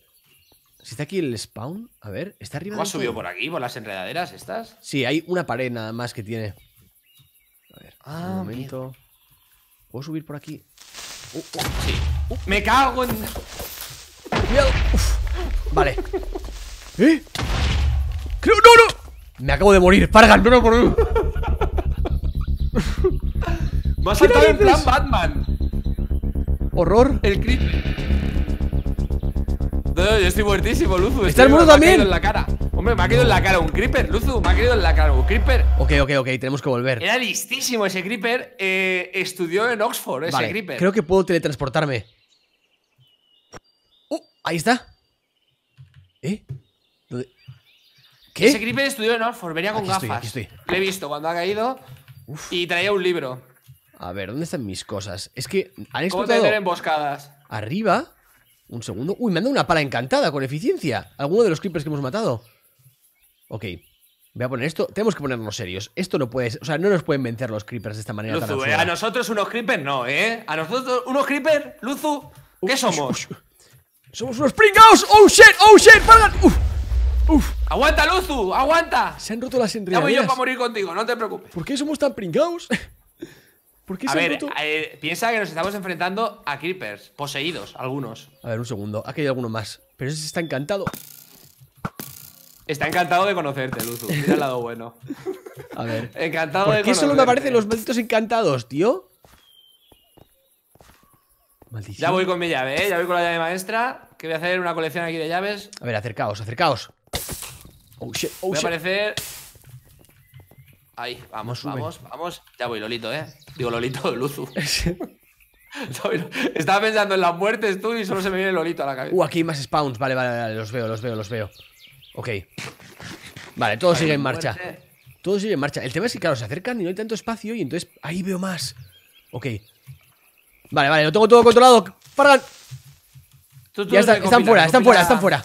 Speaker 1: Si está aquí el spawn, a ver, está arriba. ¿Cómo has subido por aquí,
Speaker 2: por las enredaderas estas?
Speaker 1: Sí, hay una pared nada más que tiene.
Speaker 2: A ver, ah, un
Speaker 1: momento. ¿Puedo subir por aquí? Uh, uh. sí.
Speaker 2: Uh, ¡Me cago en...! Cuidado.
Speaker 1: Vale. ¿Eh? Creo... ¡No, no! Me acabo de morir, Fargan, no, no, por no.
Speaker 2: Me ha saltado en plan Batman. Horror. El creeper No, yo estoy muertísimo, Luzu. Está el muro también? Me ha en la cara. Hombre, me ha caído en la cara un creeper, Luzu. Me ha caído en la cara un creeper.
Speaker 1: Ok, ok, ok. Tenemos que volver.
Speaker 2: Era listísimo ese creeper. Eh, estudió en Oxford ese vale, creeper. Creo que
Speaker 1: puedo teletransportarme. ¡Uh! Ahí está. ¿Eh?
Speaker 2: ¿Qué? Ese creeper estudió en Oxford, venía con gafas. Lo he visto cuando ha caído y traía un libro.
Speaker 1: A ver, ¿dónde están mis cosas? Es que han ¿Cómo
Speaker 2: emboscadas?
Speaker 1: Arriba. Un segundo. Uy, me han dado una pala encantada con eficiencia. Alguno de los creepers que hemos matado. Ok. Voy a poner esto. Tenemos que ponernos serios. Esto no puede. O sea, no nos pueden vencer los creepers de esta manera eh, a
Speaker 2: nosotros unos creepers no, ¿eh? A nosotros unos creepers, Luzu. ¿Qué somos? Somos unos pringados. ¡Oh shit! ¡Oh shit! ¡Uf! Uf. ¡Aguanta, Luzu! ¡Aguanta! Se han roto las enredaderas. Ya voy yo para morir contigo, no te preocupes. ¿Por qué somos tan pringados? ¿Por qué somos? A ver, eh, piensa que nos estamos enfrentando a creepers, poseídos, algunos.
Speaker 1: A ver, un segundo. Aquí hay alguno más. Pero ese está encantado.
Speaker 2: Está encantado de conocerte, Luzu. Mira el lado bueno. a ver. ¿Por qué solo me aparecen
Speaker 1: los malditos encantados, tío?
Speaker 2: Maldición. Ya voy con mi llave, ¿eh? Ya voy con la llave maestra. Que voy a hacer una colección aquí de llaves. A
Speaker 1: ver, acercaos, acercaos. Oh shit, oh,
Speaker 2: Ahí, vamos, vamos, eh. vamos. Ya voy, Lolito, eh. Digo, Lolito, Luzu. Estaba pensando en las muertes tú y solo se me viene Lolito a la cabeza.
Speaker 1: Uh, aquí hay más spawns. Vale, vale, vale. Los veo, los veo, los veo. Ok. Vale, todo sigue en marcha. Todo sigue en marcha. El tema es que, claro, se acercan y no hay tanto espacio y entonces ahí veo más. Ok. Vale, vale, lo tengo todo controlado.
Speaker 2: ¡Para! están fuera, están fuera, están fuera.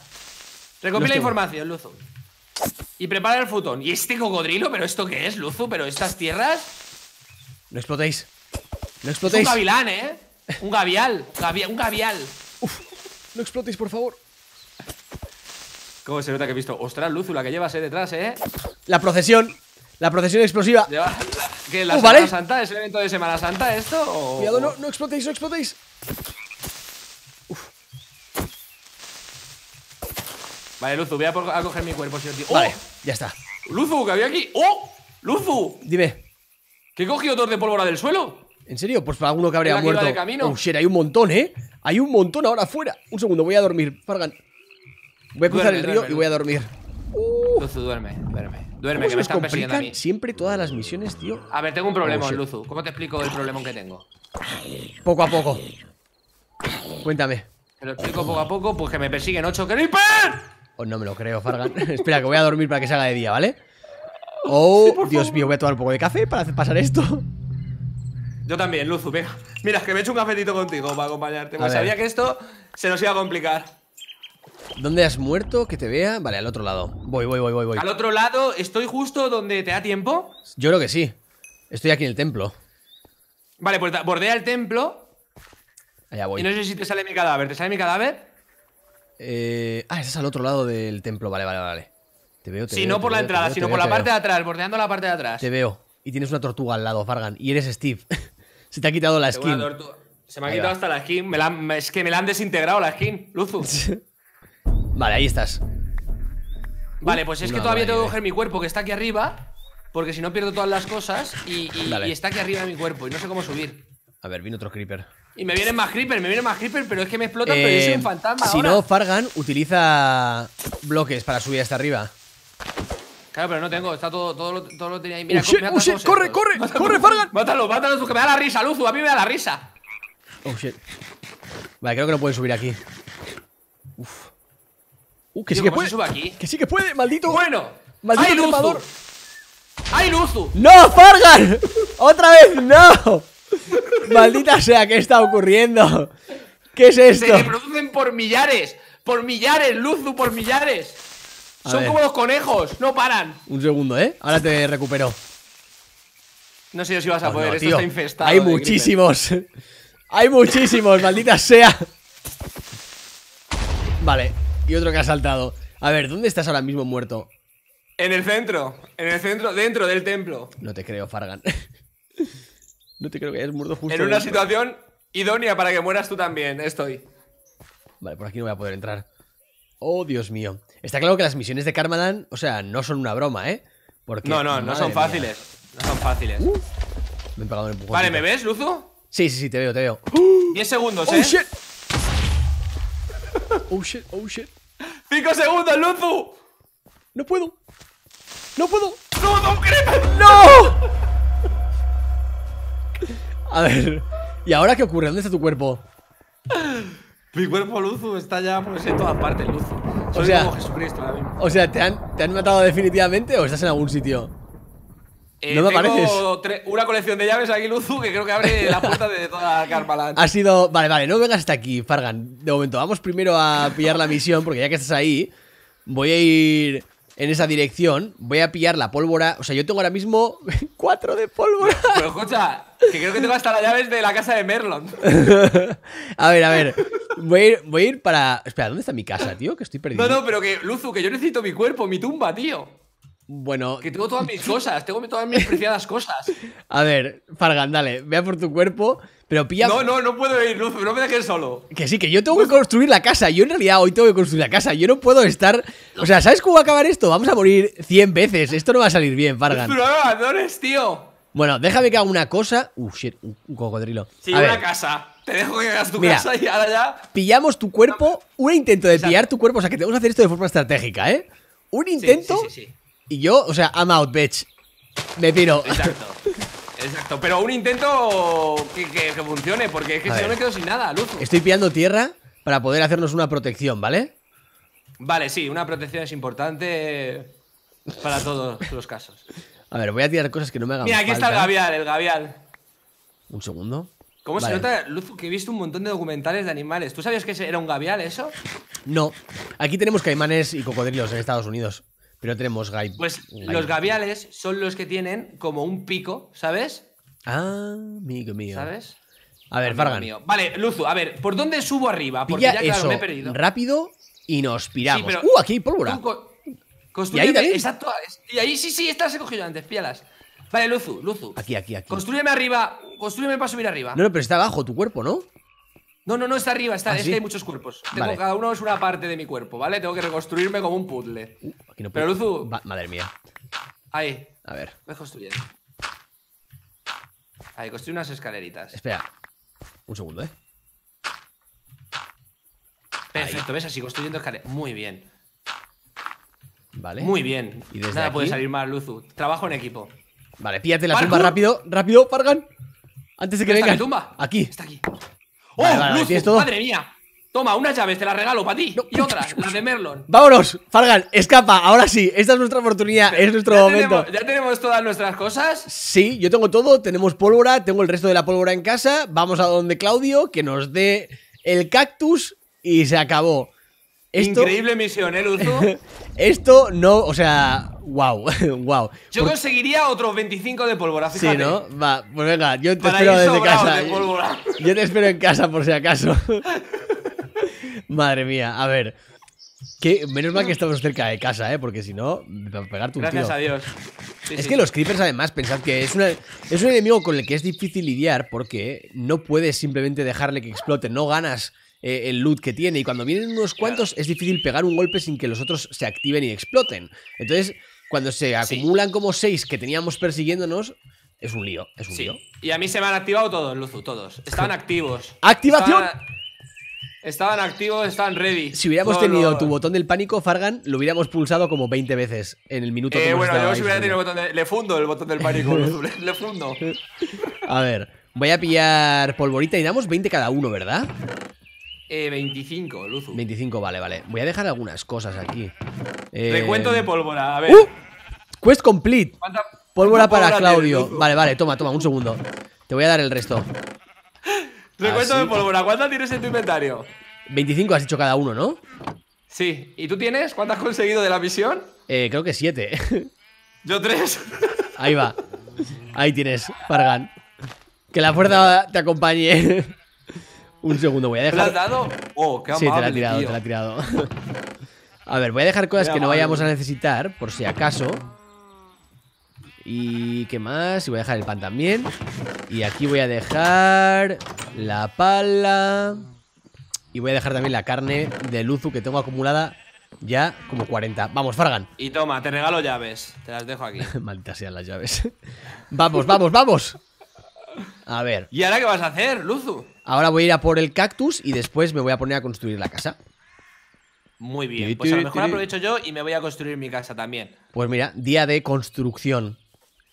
Speaker 2: Recopila información, Luzu. Y prepara el futón. ¿Y este cocodrilo? ¿Pero esto qué es, Luzu? ¿Pero estas tierras?
Speaker 1: No explotéis. No explotéis. Es un gavilán,
Speaker 2: ¿eh? Un gavial. un gavial. Uf,
Speaker 1: no explotéis, por favor.
Speaker 2: ¿Cómo se nota que he visto? Ostras, Luzu, la que llevas eh, detrás, ¿eh? La procesión. La procesión explosiva. ¿La Semana Santa? ¿Es el evento de Semana Santa esto? Cuidado, no,
Speaker 1: no explotéis, no explotéis.
Speaker 2: Vale, Luzu, voy a, coger mi cuerpo. Si ¡Oh! Vale, ya está. Luzu, que había aquí. ¡Oh! Luzu. Dime. ¿Qué he cogido dos de pólvora del suelo?
Speaker 1: ¿En serio? Pues para alguno que habría muerto. De camino. Oh, shit, hay un montón, ¿eh? Hay un montón ahora afuera. Un segundo, voy a dormir. Fargan. Voy a cruzar el río y voy a dormir.
Speaker 2: Luzu, duerme, duerme. Duerme, que me están persiguiendo a mí.
Speaker 1: siempre todas las misiones, tío? A
Speaker 2: ver, tengo un problema, oh, Luzu. ¿Cómo te explico el problema que tengo?
Speaker 1: Poco a poco. Cuéntame.
Speaker 2: Te lo explico poco a poco, pues que me persiguen ocho creepers.
Speaker 1: Oh, no me lo creo, Fargan. Espera, que voy a dormir para que salga de día, ¿vale? Oh, Dios mío, voy a tomar un poco de café para hacer pasar esto.
Speaker 2: Yo también, Luzu, venga. Mira, que me he hecho un cafetito contigo para acompañarte. Pues sabía que esto se nos iba a complicar.
Speaker 1: ¿Dónde has muerto? Que te vea. Vale, al otro lado. Voy, voy, voy, voy, voy. Al
Speaker 2: otro lado, ¿estoy justo donde te da tiempo?
Speaker 1: Yo creo que sí. Estoy aquí en el templo.
Speaker 2: Vale, pues bordea el templo. Allá voy. Y no sé si te sale mi cadáver. ¿Te sale mi cadáver?
Speaker 1: Eh, ah, ese al otro lado del templo. Vale, vale, vale. Te veo, te sí, no por la entrada, sino por la parte de
Speaker 2: atrás, bordeando la parte de atrás. Te
Speaker 1: veo. Y tienes una tortuga al lado, Fargan. Y eres Steve. Se te ha quitado la skin.
Speaker 2: Se me ha quitado hasta la skin. es que me la han desintegrado la skin, Luzu. vale, ahí estás. Vale, pues es que todavía tengo que coger mi cuerpo que está aquí arriba. Porque si no pierdo todas las cosas. Y, está aquí arriba mi cuerpo. Y no sé cómo subir. A ver, vino otro creeper. Y me vienen más creeper, me vienen más creeper, pero es que me explota pero yo soy eh, un fantasma. Si no,
Speaker 1: Fargan utiliza bloques para subir hasta arriba.
Speaker 2: Claro, pero no tengo, está todo, todo, todo, lo tenía ahí. Mira, oh, shit, corre, corre, corre, Fargan. Mátalo, mátalo, que me da la risa, Luzu, a mí me da la risa.
Speaker 1: Oh shit. Vale, creo que no pueden subir aquí. Uf. Uh, que sí que puede. Que sí que puede, maldito. Bueno, maldito ay Luzu!
Speaker 2: ¡Ay, Luzu! ¡No, Fargan!
Speaker 1: ¡Otra vez, no!
Speaker 2: Maldita
Speaker 1: sea, ¿qué está ocurriendo?
Speaker 2: ¿Qué es esto? Se reproducen por millares. Por millares, Luzu, por millares. Son como los conejos, no paran.
Speaker 1: Un segundo, ¿eh? Ahora te recupero.
Speaker 2: No sé si vas a poder, esto está infestado. Hay muchísimos.
Speaker 1: Hay muchísimos, maldita sea. Vale, y otro que ha saltado. A ver, ¿dónde estás ahora mismo muerto?
Speaker 2: En el centro, en el centro, dentro del templo.
Speaker 1: No te creo, Fargan. No te creo que hayas muerto justo. En una situación
Speaker 2: idónea para que mueras tú también, estoy.
Speaker 1: Vale, por aquí no voy a poder entrar. Oh, Dios mío. Está claro que las misiones de Karmadan, o sea, no son una broma, ¿eh? Porque, no, no, no son fáciles.
Speaker 2: No son fáciles. Uh.
Speaker 1: me Vale, ¿me
Speaker 2: ves, Luzu?
Speaker 1: Sí, sí, sí, te veo, te veo.
Speaker 2: 10 segundos, oh, ¿eh? oh, Shit.
Speaker 1: oh shit, oh shit.
Speaker 2: 5 segundos, Luzu. No puedo. No puedo. No, no, No.
Speaker 1: A ver. ¿Y ahora qué ocurre? ¿Dónde está tu cuerpo?
Speaker 2: Mi cuerpo Luzu está ya pues, en todas partes, Luzu. o sea,
Speaker 1: O sea, ¿te han, matado definitivamente o estás en algún sitio?
Speaker 2: Eh, no me apareces. Una colección de llaves aquí, Luzu, que creo que abre la puerta de toda Carmaland. Ha
Speaker 1: sido. Vale, vale, no vengas hasta aquí, Fargan. De momento, vamos primero a pillar la misión, porque ya que estás ahí, voy a ir en esa dirección, voy a pillar la pólvora. O sea, yo
Speaker 2: tengo ahora mismo cuatro de pólvora. Pero escucha, que creo que tengo hasta las llaves de la casa de Merlon.
Speaker 1: a ver, a ver. Voy a, ir, voy a ir para. Espera, ¿dónde está mi casa, tío? Que estoy perdido. No, no,
Speaker 2: pero que, Luzu, que yo necesito mi cuerpo, mi tumba, tío. Bueno. Que tengo todas mis cosas, tengo todas mis preciadas cosas.
Speaker 1: A ver, Fargan, dale, vea por tu cuerpo. Pero pilla. No,
Speaker 2: no, no puedo ir, no, me dejes solo.
Speaker 1: Que sí, que yo tengo que construir la casa. Yo en realidad hoy tengo que construir la casa. Yo no puedo estar. O sea, ¿sabes cómo va a acabar esto? Vamos a morir 100 veces. Esto no va a salir bien, Fargan. ¡Pero tío! Bueno, déjame que haga una cosa. Uh, shit, un cocodrilo. Sí, una
Speaker 2: casa. Te dejo que hagas tu casa y ahora ya.
Speaker 1: Pillamos tu cuerpo. Un intento de pillar tu cuerpo. O sea, que tenemos que hacer esto de forma estratégica, ¿eh?
Speaker 2: Un intento.
Speaker 1: y yo, o sea, I'm out, bitch. Me tiro. Exacto.
Speaker 2: Exacto, pero un intento que, funcione, porque es que si no me quedo sin nada, Luz.
Speaker 1: Estoy pillando tierra para poder hacernos una protección, ¿vale?
Speaker 2: Vale, sí, una protección es importante para todos los casos.
Speaker 1: A ver, voy a tirar cosas que no me hagan Mira, aquí está el gavial,
Speaker 2: el gavial.
Speaker 1: Un segundo.
Speaker 2: ¿Cómo se nota, Luz, que he visto un montón de documentales de animales? ¿Tú sabías que era un gavial eso?
Speaker 1: No. Aquí tenemos caimanes y cocodrilos en Estados Unidos. Pero tenemos gai Pues los
Speaker 2: gaviales son los que tienen como un pico, ¿sabes? Ah, amigo mío. ¿Sabes? A ver, mío Vale, Luzu, a ver, ¿por dónde subo arriba? Porque ya, claro, me he perdido.
Speaker 1: Rápido y nos piramos. ¡Uh, aquí hay pólvora! y ahí, exacto,
Speaker 2: y ahí sí, sí, estas he cogido antes, píalas. Vale, Luzu, Luzu. Aquí, aquí, aquí. Construyeme arriba, construyeme para subir arriba. No, no, pero
Speaker 1: está abajo tu cuerpo, ¿no?
Speaker 2: No, no, no está arriba, está, ¿Ah, hay muchos cuerpos. Cada uno es una parte de mi cuerpo, ¿vale? Tengo que reconstruirme como un puzzle. Uh, Pero Luzu. madre mía. Ahí. A ver. Voy construyendo. Ahí, construye unas escaleritas.
Speaker 1: Espera. Un segundo, ¿eh?
Speaker 2: Perfecto, ves así, construyendo escaleras. Muy bien. Vale. Muy bien. ¿Y Nada puede salir mal, Luzu. Trabajo en equipo. Vale, píllate la tumba
Speaker 1: rápido, rápido, Fargan. Antes de que venga. tumba? Aquí. Está aquí. ¡Oh, ¡Madre
Speaker 2: mía! Toma, una llave te la regalo para ti. Y otras, las de Merlon.
Speaker 1: Vámonos, Fargan, escapa, ahora sí. Esta es nuestra oportunidad, es nuestro momento.
Speaker 2: ¿Ya tenemos todas nuestras cosas?
Speaker 1: Sí, yo tengo todo, tenemos pólvora, tengo el resto de la pólvora en casa. Vamos a donde Claudio, que nos dé el cactus y se acabó.
Speaker 2: Increíble misión, ¿eh,
Speaker 1: esto no, o sea, wow, wow. Yo
Speaker 2: conseguiría otros 25 de pólvora, Sí, ¿no?
Speaker 1: Va, pues venga, yo te espero desde casa. yo te espero en casa por si acaso. Madre mía, a ver. menos mal que estamos cerca de casa, ¿eh? Porque si no, va a pegarte un Gracias a Dios. es que los creepers, además, pensad que es, es un enemigo con el que es difícil lidiar porque no puedes simplemente dejarle que explote. No ganas eh, el loot que tiene. Y cuando vienen unos cuantos, es difícil pegar un golpe sin que los otros se activen y exploten. Entonces, cuando se acumulan como seis que teníamos persiguiéndonos, es un lío.
Speaker 2: Y a mí se me han activado todos, Luzu, todos. Estaban activos. ¡Activación! Estaban... activos, estaban ready. Si hubiéramos tenido tu
Speaker 1: botón del pánico, Fargan, lo hubiéramos pulsado como 20 veces en el minuto eh, Bueno, yo si hubiera tenido
Speaker 2: el botón Le fundo el botón del pánico, le fundo.
Speaker 1: A ver, voy a pillar polvorita y damos 20 cada uno, ¿verdad?
Speaker 2: 25, eh, Luzu.
Speaker 1: 25, vale, vale. Voy a dejar algunas cosas aquí. Eh, Recuento de
Speaker 2: pólvora, a ver. ¡Uh!
Speaker 1: quest complete. pólvora para Claudio. vale, vale, toma, toma, un segundo. Te voy a dar el resto.
Speaker 2: Recuento de pólvora, ¿cuántas tienes en tu inventario?
Speaker 1: 25 has hecho cada uno, ¿no?
Speaker 2: Sí. ¿Y tú tienes? ¿Cuántas has conseguido de la misión?
Speaker 1: Eh, creo que 7. Yo 3. Ahí va. Ahí tienes, Fargan. Que la fuerza
Speaker 2: te acompañe.
Speaker 1: Un segundo, voy a dejar. ¿Te la has dado? Oh, qué amable, sí, te la he tirado, te la tirado. a ver, voy a dejar cosas que no vayamos a necesitar, por si acaso. Y qué más, y voy a dejar el pan también. Y aquí voy a dejar la pala. Y voy a dejar también la carne de Luzu que tengo acumulada ya como 40. Vamos, Fargan.
Speaker 2: Y toma, te regalo llaves. Te las dejo aquí. Malditas sean las llaves.
Speaker 1: vamos, vamos, vamos.
Speaker 2: A ver. ¿Y ahora qué vas a hacer, Luzu?
Speaker 1: Ahora voy a ir a por el cactus y después me voy a poner a construir la casa.
Speaker 2: Muy bien, pues a lo mejor aprovecho yo y me voy a construir mi casa también.
Speaker 1: Pues mira, día de construcción.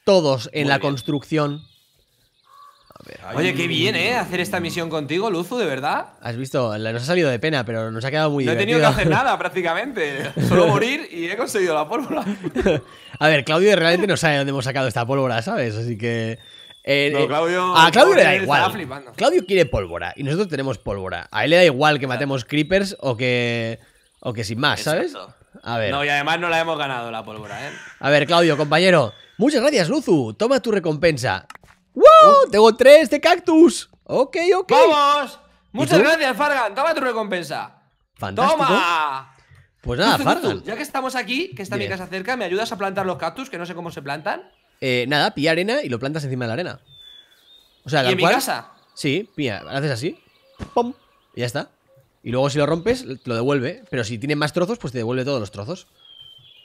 Speaker 1: Todos en la construcción.
Speaker 2: Oye, qué bien, ¿eh? Hacer esta misión contigo, Luzu, de verdad.
Speaker 1: Has visto, nos ha salido de pena, pero nos ha quedado muy no No he tenido que hacer
Speaker 2: nada prácticamente. Solo morir y he conseguido la pólvora.
Speaker 1: a ver, Claudio realmente no sabe dónde hemos sacado esta pólvora, ¿sabes? Así que. Eh, eh, Claudio, a Claudio le da igual. Claudio quiere pólvora y nosotros tenemos pólvora. A él le da igual que matemos creepers o que, o que sin más, ¿sabes?
Speaker 2: A ver. No, y además no la hemos ganado la pólvora, ¿eh?
Speaker 1: A ver, Claudio, compañero. Muchas gracias, Luzu. Toma tu recompensa.
Speaker 2: ¡Wow! Oh. Tengo tres de cactus. Ok, ok. ¡Vamos! Muchas gracias, Fargan. Toma tu recompensa.
Speaker 1: Fantástico. Pues nada, Fargan. Ya
Speaker 2: que estamos aquí, que está mi casa cerca, ¿me ayudas a plantar los cactus? Que no sé cómo se plantan.
Speaker 1: Eh, nada, pilla arena y lo plantas encima de la arena. O sea, ¿Y en casa? Sí, pilla, haces así. ¡Pum! Y ya está. Y luego si lo rompes, lo devuelve. Pero si tiene más trozos, pues te devuelve todos los trozos.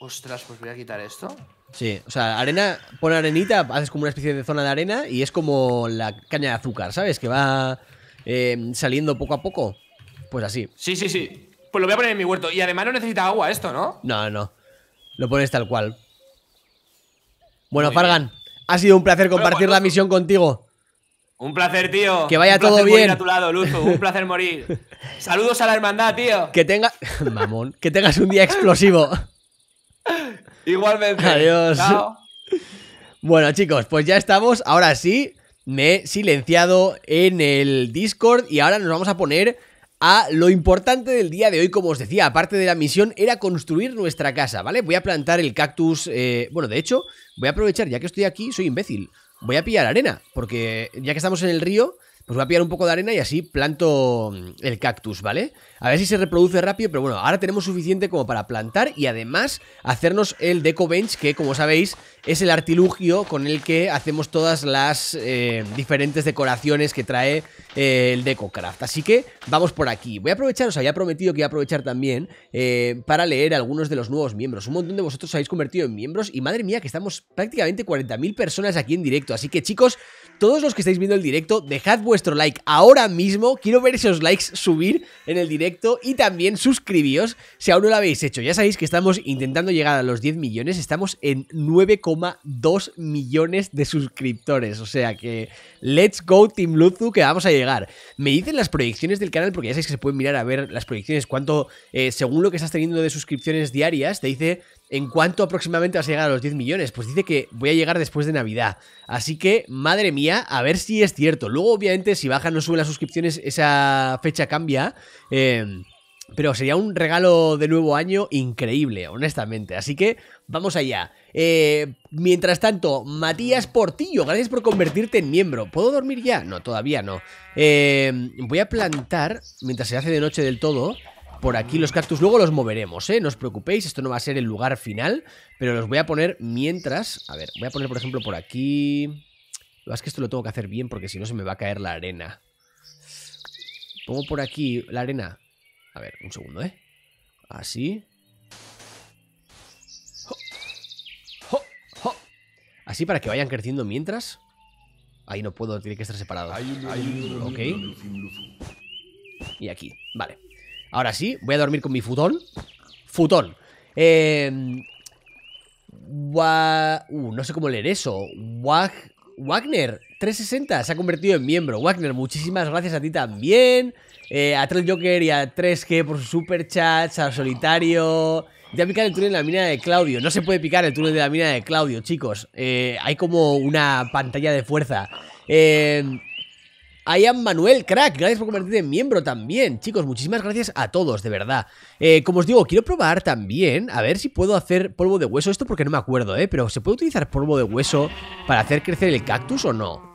Speaker 2: Ostras, pues voy a quitar esto.
Speaker 1: Sí, o sea, arena, pon arenita, haces como una especie de zona de arena y es como la caña de azúcar, ¿sabes? Que va eh, saliendo poco a poco. Pues así.
Speaker 2: Sí, sí, sí. Pues lo voy a poner en mi huerto. Y además no necesita agua esto, ¿no?
Speaker 1: No, no. Lo pones tal cual. Bueno, Fargan, ha sido un placer pues, compartir la misión contigo.
Speaker 2: Un placer, tío. Que vaya todo bien. Morir a tu lado, Un placer morir. Saludos a la hermandad, tío. Que tengas.
Speaker 1: Mamón. Que tengas un día explosivo.
Speaker 2: Igualmente.
Speaker 1: Adiós. Bueno, chicos, pues ya estamos. Ahora sí, me he silenciado en el Discord y ahora nos vamos a poner a lo importante del día de hoy, como os decía, aparte de la misión, era construir nuestra casa, ¿vale? Voy a plantar el cactus, eh, bueno, de hecho, voy a aprovechar, ya que estoy aquí, soy imbécil, voy a pillar arena, porque ya que estamos en el río, pues voy a pillar un poco de arena y así planto mm, el cactus, ¿vale? A ver si se reproduce rápido, pero bueno, ahora tenemos suficiente como para plantar y además hacernos el deco bench, que como sabéis es el artilugio con el que hacemos todas las eh, diferentes decoraciones que trae eh, el DecoCraft. Así que vamos por aquí. Voy a aprovechar, os había prometido que iba a aprovechar también eh, para leer algunos de los nuevos miembros. Un montón de vosotros os habéis convertido en miembros y madre mía que estamos prácticamente 40.000 personas aquí en directo. Así que chicos, todos los que estáis viendo el directo, dejad vuestro like ahora mismo. Quiero ver esos likes subir en el directo y también suscribíos si aún no lo habéis hecho. Ya sabéis que estamos intentando llegar a los 10 millones, estamos en 9,5 2 millones de suscriptores. O sea que, let's go Team Luzu, que vamos a llegar. Me dicen las proyecciones del canal, porque ya sabéis que se pueden mirar a ver las proyecciones, cuánto, eh, según lo que estás teniendo de suscripciones diarias, te dice en cuánto aproximadamente vas a llegar a los 10 millones. Pues dice que voy a llegar después de Navidad. Así que, madre mía, a ver si es cierto. Luego, obviamente, si bajan o suben las suscripciones, esa fecha cambia. Eh... Pero sería un regalo de nuevo año increíble, honestamente. Así que vamos allá. Eh, mientras tanto, Matías Portillo, gracias por convertirte en miembro. ¿Puedo dormir ya? No, todavía no. Eh, voy a plantar, mientras se hace de noche del todo, por aquí los cactus. Luego los moveremos, ¿eh? No os preocupéis, esto no va a ser el lugar final. Pero los voy a poner mientras... A ver, voy a poner, por ejemplo, por aquí... Lo es que esto lo tengo que hacer bien porque si no se me va a caer la arena. Pongo por aquí la arena a ver, un segundo, ¿eh? Así. Así para que vayan creciendo mientras. Ahí no puedo, tiene que estar separado. Ok. Y aquí, vale. Ahora sí, voy a dormir con mi futón. Futón. Eh... Uh, no sé cómo leer eso. Wagner 360 se ha convertido en miembro. Wagner, muchísimas gracias a ti también. Eh, a Troll Joker y a 3G por su superchats, a Solitario. Ya picar el túnel de la mina de Claudio. No se puede picar el túnel de la mina de Claudio, chicos. Eh, hay como una pantalla de fuerza. Eh. Ian Manuel, crack, gracias por convertirte en miembro también. Chicos, muchísimas gracias a todos, de verdad. Eh, como os digo, quiero probar también, a ver si puedo hacer polvo de hueso. Esto porque no me acuerdo, ¿eh? Pero ¿se puede utilizar polvo de hueso para hacer crecer el cactus o no?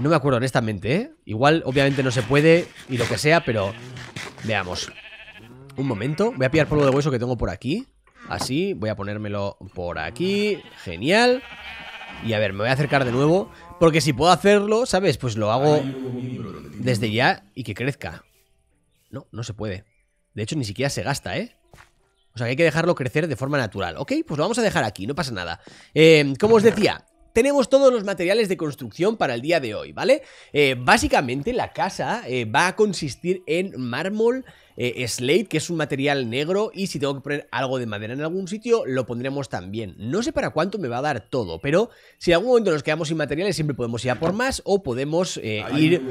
Speaker 1: No me acuerdo honestamente, ¿eh? Igual, obviamente no se puede y lo que sea, pero... Veamos. Un momento. Voy a pillar polvo de hueso que tengo por aquí. Así. Voy a ponérmelo por aquí. Genial. Y a ver, me voy a acercar de nuevo. Porque si puedo hacerlo, ¿sabes? Pues lo hago desde ya y que crezca. No, no se puede. De hecho, ni siquiera se gasta, ¿eh? O sea, que hay que dejarlo crecer de forma natural. Ok, pues lo vamos a dejar aquí, no pasa nada. Eh, como os decía, tenemos todos los materiales de construcción para el día de hoy, ¿vale? Eh, básicamente la casa eh, va a consistir en mármol, eh, slate, que es un material negro, y si tengo que poner algo de madera en algún sitio, lo pondremos también. No sé para cuánto me va a dar todo, pero si en algún momento nos quedamos sin materiales, siempre podemos ir a por más o podemos ir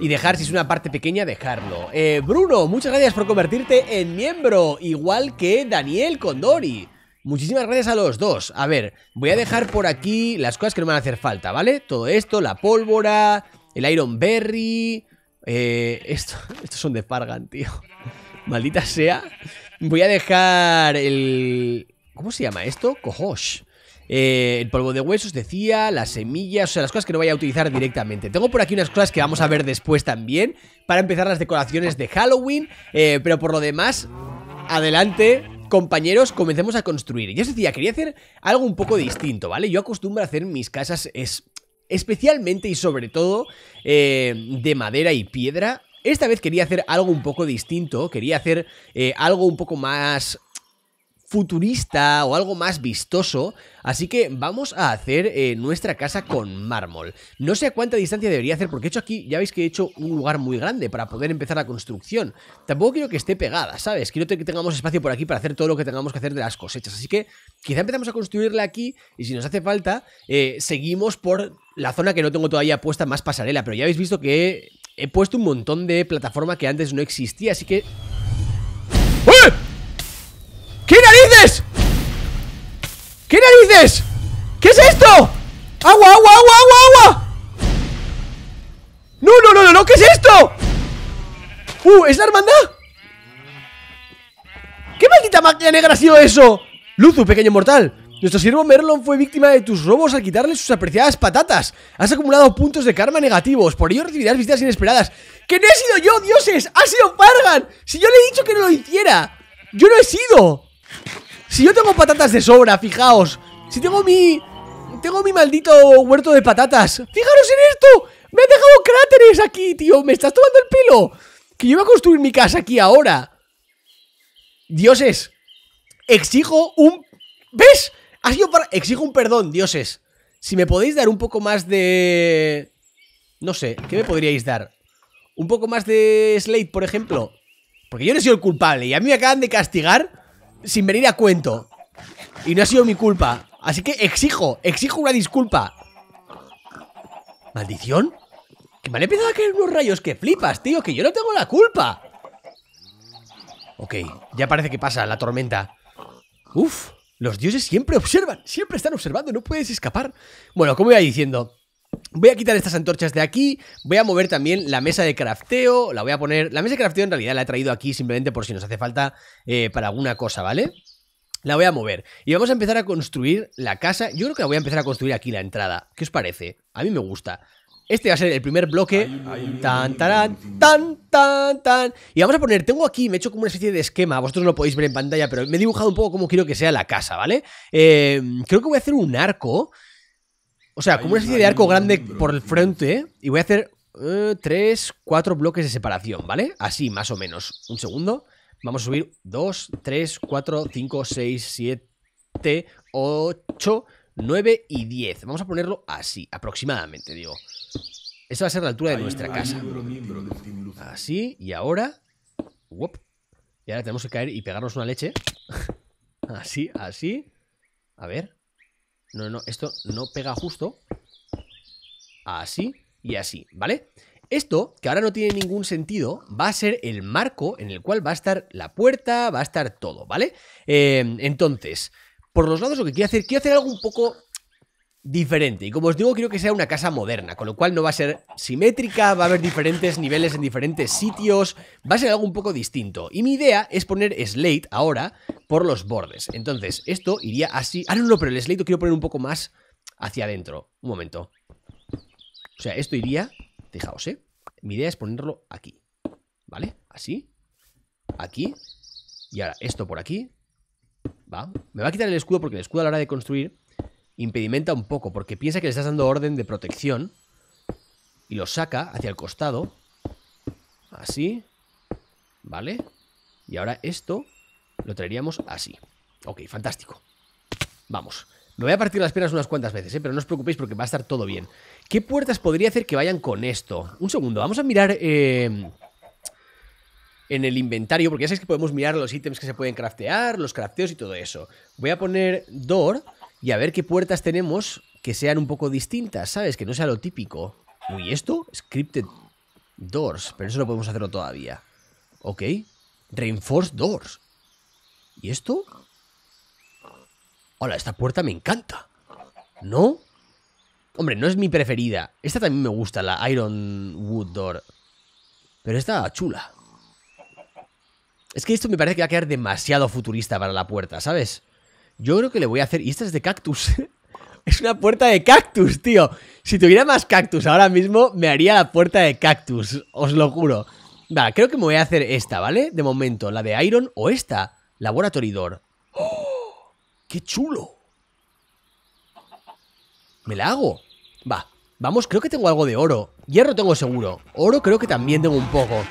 Speaker 1: y dejar, si es una parte pequeña, dejarlo. Bruno, muchas gracias por convertirte en miembro, igual que Daniel Condori. Muchísimas gracias a los dos. A ver, voy a dejar por aquí las cosas que no me van a hacer falta, ¿vale? Todo esto, la pólvora, el Iron Berry... Eh, esto, estos son de Fargan, tío. Maldita sea. Voy a dejar el... ¿Cómo se llama esto? Cojosh. Eh, el polvo de huesos, decía, las semillas, o sea, las cosas que no vaya a utilizar directamente. Tengo por aquí unas cosas que vamos a ver después también, para empezar las decoraciones de Halloween, eh, pero por lo demás, adelante compañeros, comencemos a construir. Yo os decía, quería hacer algo un poco distinto, ¿vale? Yo acostumbro a hacer mis casas es, especialmente y sobre todo eh, de madera y piedra. Esta vez quería hacer algo un poco distinto, quería hacer eh, algo un poco más futurista o algo más vistoso, así que vamos a hacer eh, nuestra casa con mármol. No sé a cuánta distancia debería hacer, porque he hecho aquí, ya veis que he hecho un lugar muy grande para poder empezar la construcción. Tampoco quiero que esté pegada, ¿sabes? Quiero que tengamos espacio por aquí para hacer todo lo que tengamos que hacer de las cosechas, así que quizá empezamos a construirla aquí y si nos hace falta, eh, seguimos por la zona que no tengo todavía puesta más pasarela, pero ya habéis visto que he puesto un montón de plataforma que antes no existía, así que ¿Qué narices? ¿Qué narices? ¿Qué es esto? ¡Agua, agua, agua, agua, agua! ¡No, no, no, no, no! ¿Qué es esto? ¡Uh! ¿Es la hermandad? ¿Qué maldita magia negra ha sido eso? Luzu, pequeño mortal nuestro siervo Merlon fue víctima de tus robos al quitarle sus apreciadas patatas. Has acumulado puntos de karma negativos, por ello recibirás visitas inesperadas. ¡Que no he sido yo, dioses! ¡Ha sido Fargan! ¡Si yo le he dicho que no lo hiciera! ¡Yo no he sido! Si yo tengo patatas de sobra, fijaos Si tengo mi... Tengo mi maldito huerto de patatas Fijaros en esto Me han dejado cráteres aquí, tío Me estás tomando el pelo Que yo iba a construir mi casa aquí ahora Dioses Exijo un... ¿Ves? Ha sido para... Exijo un perdón, dioses Si me podéis dar un poco más de... No sé, ¿qué me podríais dar? Un poco más de Slate, por ejemplo Porque yo no he sido el culpable Y a mí me acaban de castigar sin venir a cuento. Y no ha sido mi culpa. Así que exijo, exijo una disculpa. ¿Maldición? Que me han empezado a caer unos rayos que flipas, tío, que yo no tengo la culpa. Ok, ya parece que pasa la tormenta. Uf, los dioses siempre observan, siempre están observando, no puedes escapar. Bueno, como iba diciendo, Voy a quitar estas antorchas de aquí, voy a mover también la mesa de crafteo, la voy a poner... La mesa de crafteo en realidad la he traído aquí simplemente por si nos hace falta eh, para alguna cosa, ¿vale? La voy a mover. Y vamos a empezar a construir la casa. Yo creo que la voy a empezar a construir aquí la entrada. ¿Qué os parece? A mí me gusta. Este va a ser el primer bloque. Tan, tan tan, tan, tan. Y vamos a poner, tengo aquí, me he hecho como una especie de esquema. Vosotros lo podéis ver en pantalla, pero me he dibujado un poco cómo quiero que sea la casa, ¿vale? Eh, creo que voy a hacer un arco o sea, como una especie de arco grande por el frente, y voy a hacer eh, tres, cuatro bloques de separación, ¿vale? Así, más o menos. Un segundo. Vamos a subir 2, 3, 4, 5, 6, 7, 8, 9 y 10. Vamos a ponerlo así, aproximadamente, digo. Esa va a ser la altura de nuestra casa. Así, y ahora... y ahora tenemos que caer y pegarnos una leche. así, así. A ver. No, no, esto no pega justo. Así y así, ¿vale? Esto, que ahora no tiene ningún sentido, va a ser el marco en el cual va a estar la puerta, va a estar todo, ¿vale? Eh, entonces, por los lados lo que quiero hacer, quiero hacer algo un poco diferente. Y como os digo, quiero que sea una casa moderna, con lo cual no va a ser simétrica, va a haber diferentes niveles en diferentes sitios, va a ser algo un poco distinto. Y mi idea es poner slate ahora por los bordes. Entonces, esto iría así... Ah, no, no, pero el slate lo quiero poner un poco más hacia adentro. Un momento. O sea, esto iría... Fijaos, ¿eh? Mi idea es ponerlo aquí. ¿Vale? Así. Aquí. Y ahora esto por aquí. Va. Me va a quitar el escudo porque el escudo a la hora de construir impedimenta un poco, porque piensa que le estás dando orden de protección y lo saca hacia el costado. Así. ¿Vale? Y ahora esto lo traeríamos así. Ok, fantástico. Vamos. Me voy a partir las piernas unas cuantas veces, ¿eh? pero no os preocupéis porque va a estar todo bien. ¿Qué puertas podría hacer que vayan con esto? Un segundo, vamos a mirar eh, en el inventario, porque ya sabéis que podemos mirar los ítems que se pueden craftear, los crafteos y todo eso. Voy a poner door y a ver qué puertas tenemos que sean un poco distintas, ¿sabes? Que no sea lo típico. Uy, ¿esto? Scripted Doors, pero eso no podemos hacerlo todavía. Ok. Reinforced Doors. ¿Y esto? Hola, esta puerta me encanta. ¿No? Hombre, no es mi preferida. Esta también me gusta, la Iron Wood Door. Pero esta chula. Es que esto me parece que va a quedar demasiado futurista para la puerta, ¿sabes? Yo creo que le voy a hacer. Y esta es de cactus. es una puerta de cactus, tío. Si tuviera más cactus ahora mismo, me haría la puerta de cactus. Os lo juro. Va, creo que me voy a hacer esta, ¿vale? De momento, la de Iron o esta. Laboratory Door. ¡Oh! ¡Qué chulo! Me la hago. Va, vamos, creo que tengo algo de oro. Hierro tengo seguro. Oro creo que también tengo un poco.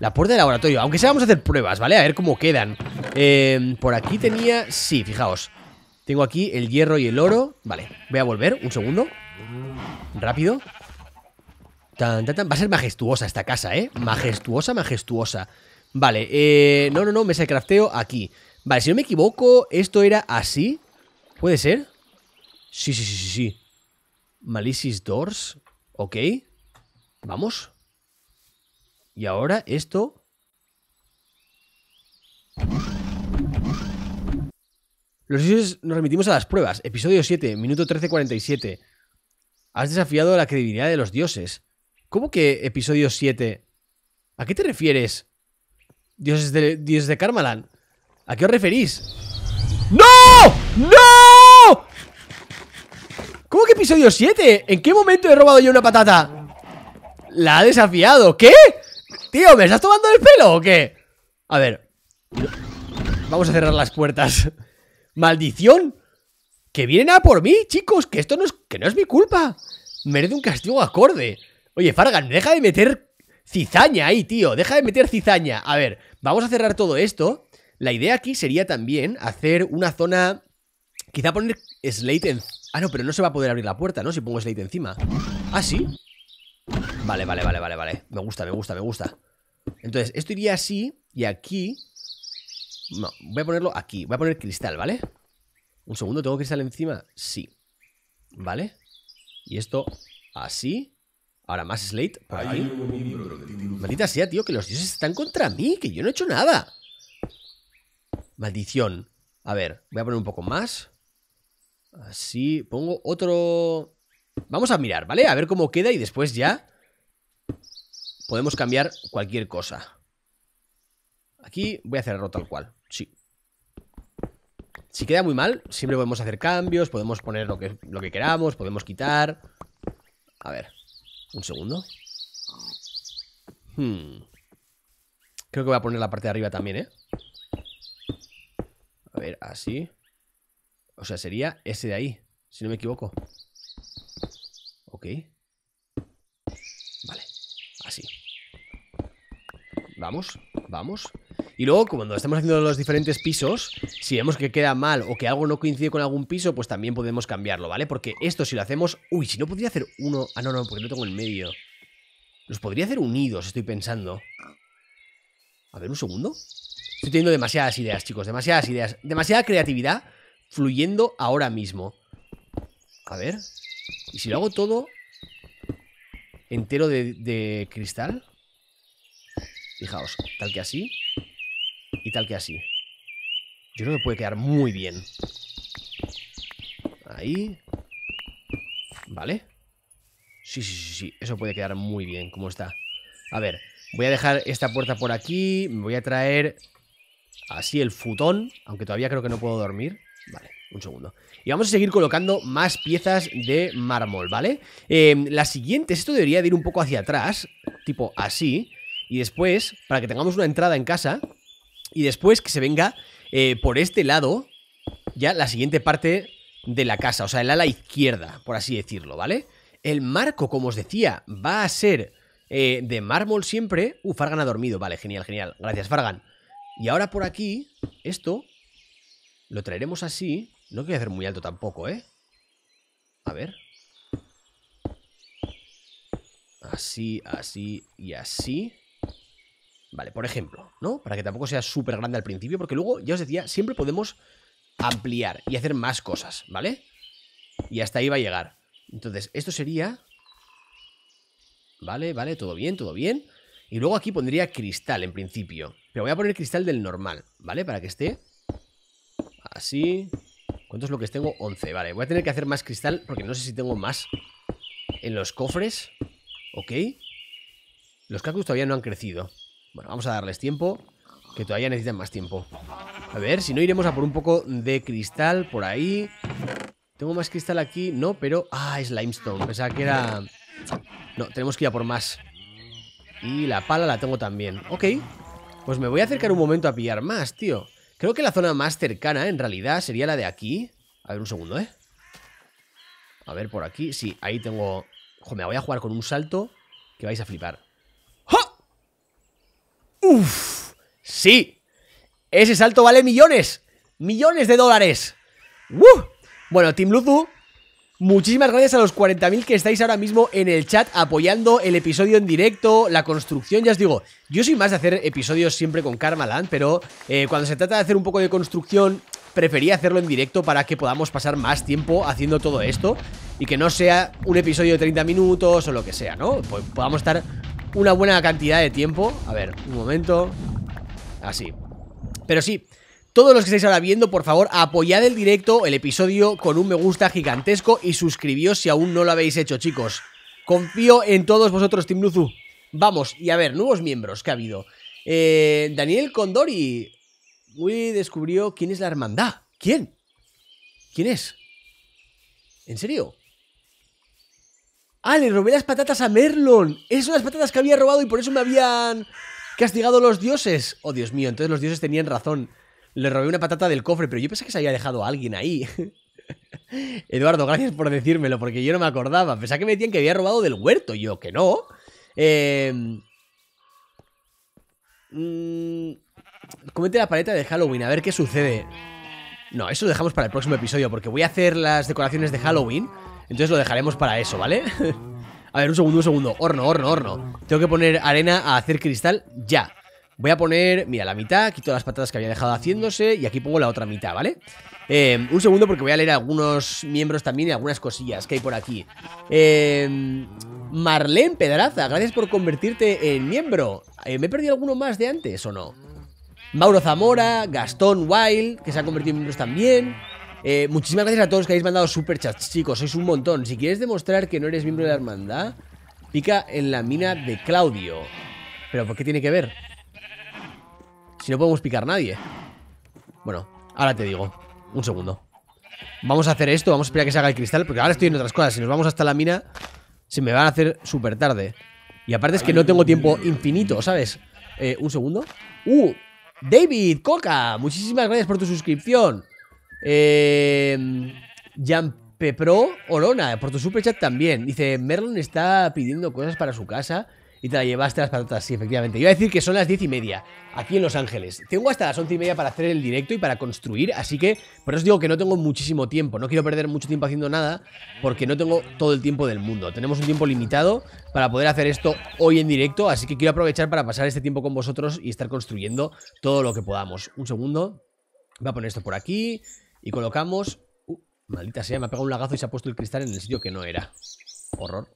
Speaker 1: La puerta del laboratorio, aunque sea vamos a hacer pruebas, ¿vale? A ver cómo quedan em, Por aquí tenía, sí, fijaos Tengo aquí el hierro y el oro Vale, voy a volver, un segundo Rápido tan, tan, Va a ser majestuosa esta casa, ¿eh? Majestuosa, majestuosa Vale, eh, no, no, no, mesa de crafteo aquí Vale, si no me equivoco, esto era así ¿Puede ser? Sí, sí, sí, sí, sí Malicis Doors Ok Vamos y ahora esto... Los dioses nos remitimos a las pruebas. Episodio 7, minuto 13.47. Has desafiado la credibilidad de los dioses. ¿Cómo que episodio 7? ¿A qué te refieres? Dioses de, dioses ¿A qué os referís? ¡No! ¡No! ¿Cómo que episodio 7? ¿En qué momento he robado yo una patata? La ha desafiado. ¿Qué? Tío, ¿me estás tomando el pelo o qué? A ver. Vamos a cerrar las puertas. ¡Maldición! ¡Que vienen a por mí, chicos! ¡Que esto no es, que no es mi culpa! Merece un castigo acorde. Oye, Fargan, deja de meter cizaña ahí, tío. Deja de meter cizaña. A ver, vamos a cerrar todo esto. La idea aquí sería también hacer una zona... Quizá poner Slate en... Ah, no, pero no se va a poder abrir la puerta, ¿no? Si pongo Slate encima. Ah, ¿sí? Vale, vale, vale, vale, vale. Me gusta, me gusta, me gusta. Entonces, esto iría así y aquí... No, voy a ponerlo aquí. Voy a poner cristal, ¿vale? Un segundo, ¿tengo cristal encima? Sí. ¿Vale? Y esto así. Ahora más Slate por Maldita sea, tío, que los dioses están contra mí, que yo no he hecho nada. Maldición. A ver, voy a poner un poco más. Así. Pongo otro... Vamos a mirar, ¿vale? A ver cómo queda y después ya podemos cambiar cualquier cosa. Aquí voy a cerrarlo tal cual, sí. Si queda muy mal, siempre podemos hacer cambios, podemos poner lo que, lo que queramos, podemos quitar. A ver, un segundo. Hmm. Creo que voy a poner la parte de arriba también, ¿eh? A ver, así. O sea, sería ese de ahí, si no me equivoco. Ok. Vale, así. Vamos, vamos. Y luego, cuando estamos haciendo los diferentes pisos, si vemos que queda mal o que algo no coincide con algún piso, pues también podemos cambiarlo, ¿vale? Porque esto si lo hacemos... Uy, si no podría hacer uno... Ah, no, no, porque no tengo en medio. Los podría hacer unidos, estoy pensando. A ver, un segundo. Estoy teniendo demasiadas ideas, chicos, demasiadas ideas. Demasiada creatividad fluyendo ahora mismo. A ver, y si lo hago todo entero de, cristal, fijaos, tal que así y tal que así. Yo creo que puede quedar muy bien. Ahí. Vale. Sí, sí, sí, sí. Eso puede quedar muy bien como está. A ver, voy a dejar esta puerta por aquí. Me voy a traer así el futón. Aunque todavía creo que no puedo dormir. Vale. Un segundo. Y vamos a seguir colocando más piezas de mármol, ¿vale? Em, la las siguientes, esto debería de ir un poco hacia atrás, tipo así. Y después, para que tengamos una entrada en casa. Y después que se venga eh, por este lado, ya la siguiente parte de la casa. O sea, el ala izquierda, por así decirlo, ¿vale? El marco, como os decía, va a ser eh, de mármol siempre. Uh, Fargan ha dormido. Vale, genial, genial. Gracias, Fargan. Y ahora por aquí, esto, lo traeremos así. No quiero hacer muy alto tampoco, ¿eh? A ver. Así, así y así. Vale, por ejemplo, ¿no? Para que tampoco sea súper grande al principio, porque luego, ya os decía, siempre podemos ampliar y hacer más cosas, ¿vale? Y hasta ahí va a llegar. Entonces, esto sería... Vale, vale, todo bien, todo bien. Y luego aquí pondría cristal, en principio. Pero voy a poner cristal del normal, ¿vale? Para que esté... Así, ¿Cuántos que tengo? 11, vale Voy a tener que hacer más cristal porque no sé si tengo más En los cofres Ok Los cactus todavía no han crecido Bueno, vamos a darles tiempo Que todavía necesitan más tiempo A ver, si no iremos a por un poco de cristal Por ahí Tengo más cristal aquí, no, pero... Ah, es limestone, pensaba que era... No, tenemos que ir a por más Y la pala la tengo también Ok, pues me voy a acercar un momento a pillar más, tío Creo que la zona más cercana, en realidad, sería la de aquí. A ver, un segundo, ¿eh? A ver, por aquí. Sí, ahí tengo... Joder, me voy a jugar con un salto que vais a flipar. ¡Ja! ¡Uf! ¡Sí! Ese salto vale millones. Millones de dólares. ¡Uh! Bueno, Team Luzu Muchísimas gracias a los 40.000 que estáis ahora mismo en el chat apoyando el episodio en directo, la construcción, ya os digo, yo soy más de hacer episodios siempre con Karmaland, pero eh, cuando se trata de hacer un poco de construcción, prefería hacerlo en directo para que podamos pasar más tiempo haciendo todo esto y que no sea un episodio de 30 minutos o lo que sea, ¿no? Pues podamos estar una buena cantidad de tiempo. A ver, un momento. Así. Pero sí, todos los que estáis ahora viendo, por favor, apoyad el directo, el episodio, con un me gusta gigantesco y suscribíos si aún no lo habéis hecho, chicos. Confío en todos vosotros, Team Luzu. Vamos, y a ver, nuevos miembros que ha habido. Eh, Daniel Condori. Uy, descubrió quién es la hermandad. ¿Quién? ¿Quién es? ¿En serio? Ah, le robé las patatas a Merlon. Esas son las patatas que había robado y por eso me habían castigado los dioses. Oh, Dios mío, entonces los dioses tenían razón. Le robé una patata del cofre, pero yo pensé que se había dejado a alguien ahí. Eduardo, gracias por decírmelo, porque yo no me acordaba. Pensaba que me decían que había robado del huerto, yo, que no. Eh... Mm, la paleta de Halloween, a ver qué sucede. No, eso lo dejamos para el próximo episodio, porque voy a hacer las decoraciones de Halloween. Entonces lo dejaremos para eso, ¿vale? a ver, un segundo, un segundo. Horno, horno, horno. Tengo que poner arena a hacer cristal ya. Voy a poner, mira, la mitad, todas las patadas que había dejado haciéndose y aquí pongo la otra mitad, ¿vale? Em, un segundo porque voy a leer algunos miembros también y algunas cosillas que hay por aquí. Em, Marlene Pedraza, gracias por convertirte en miembro. Eh, ¿Me he perdido alguno más de antes o no? Mauro Zamora, Gastón Wild, que se ha convertido en miembros también. Eh, muchísimas gracias a todos que habéis mandado superchats, chicos, sois un montón. Si quieres demostrar que no eres miembro de la hermandad, pica en la mina de Claudio. ¿Pero por qué tiene que ver? Si no podemos picar nadie. Bueno, ahora te digo. Un segundo. Vamos a hacer esto, vamos a esperar que se haga el cristal, porque ahora estoy en otras cosas. Si nos vamos hasta la mina, se me van a hacer súper tarde. Y aparte es que no tengo tiempo infinito, ¿sabes? Eh, un segundo. ¡Uh! David, Coca, muchísimas gracias por tu suscripción. Eh, PePro Olona, por tu chat también. Dice, Merlin está pidiendo cosas para su casa y te la llevaste las patatas, sí, efectivamente. Iba a decir que son las diez y media, aquí en Los Ángeles. Tengo hasta las once y media para hacer el directo y para construir, así que por eso os digo que no tengo muchísimo tiempo. No quiero perder mucho tiempo haciendo nada, porque no tengo todo el tiempo del mundo. Tenemos un tiempo limitado para poder hacer esto hoy en directo, así que quiero aprovechar para pasar este tiempo con vosotros y estar construyendo todo lo que podamos. Un segundo. Voy a poner esto por aquí y colocamos... Uh, maldita sea, me ha pegado un lagazo y se ha puesto el cristal en el sitio que no era. Horror.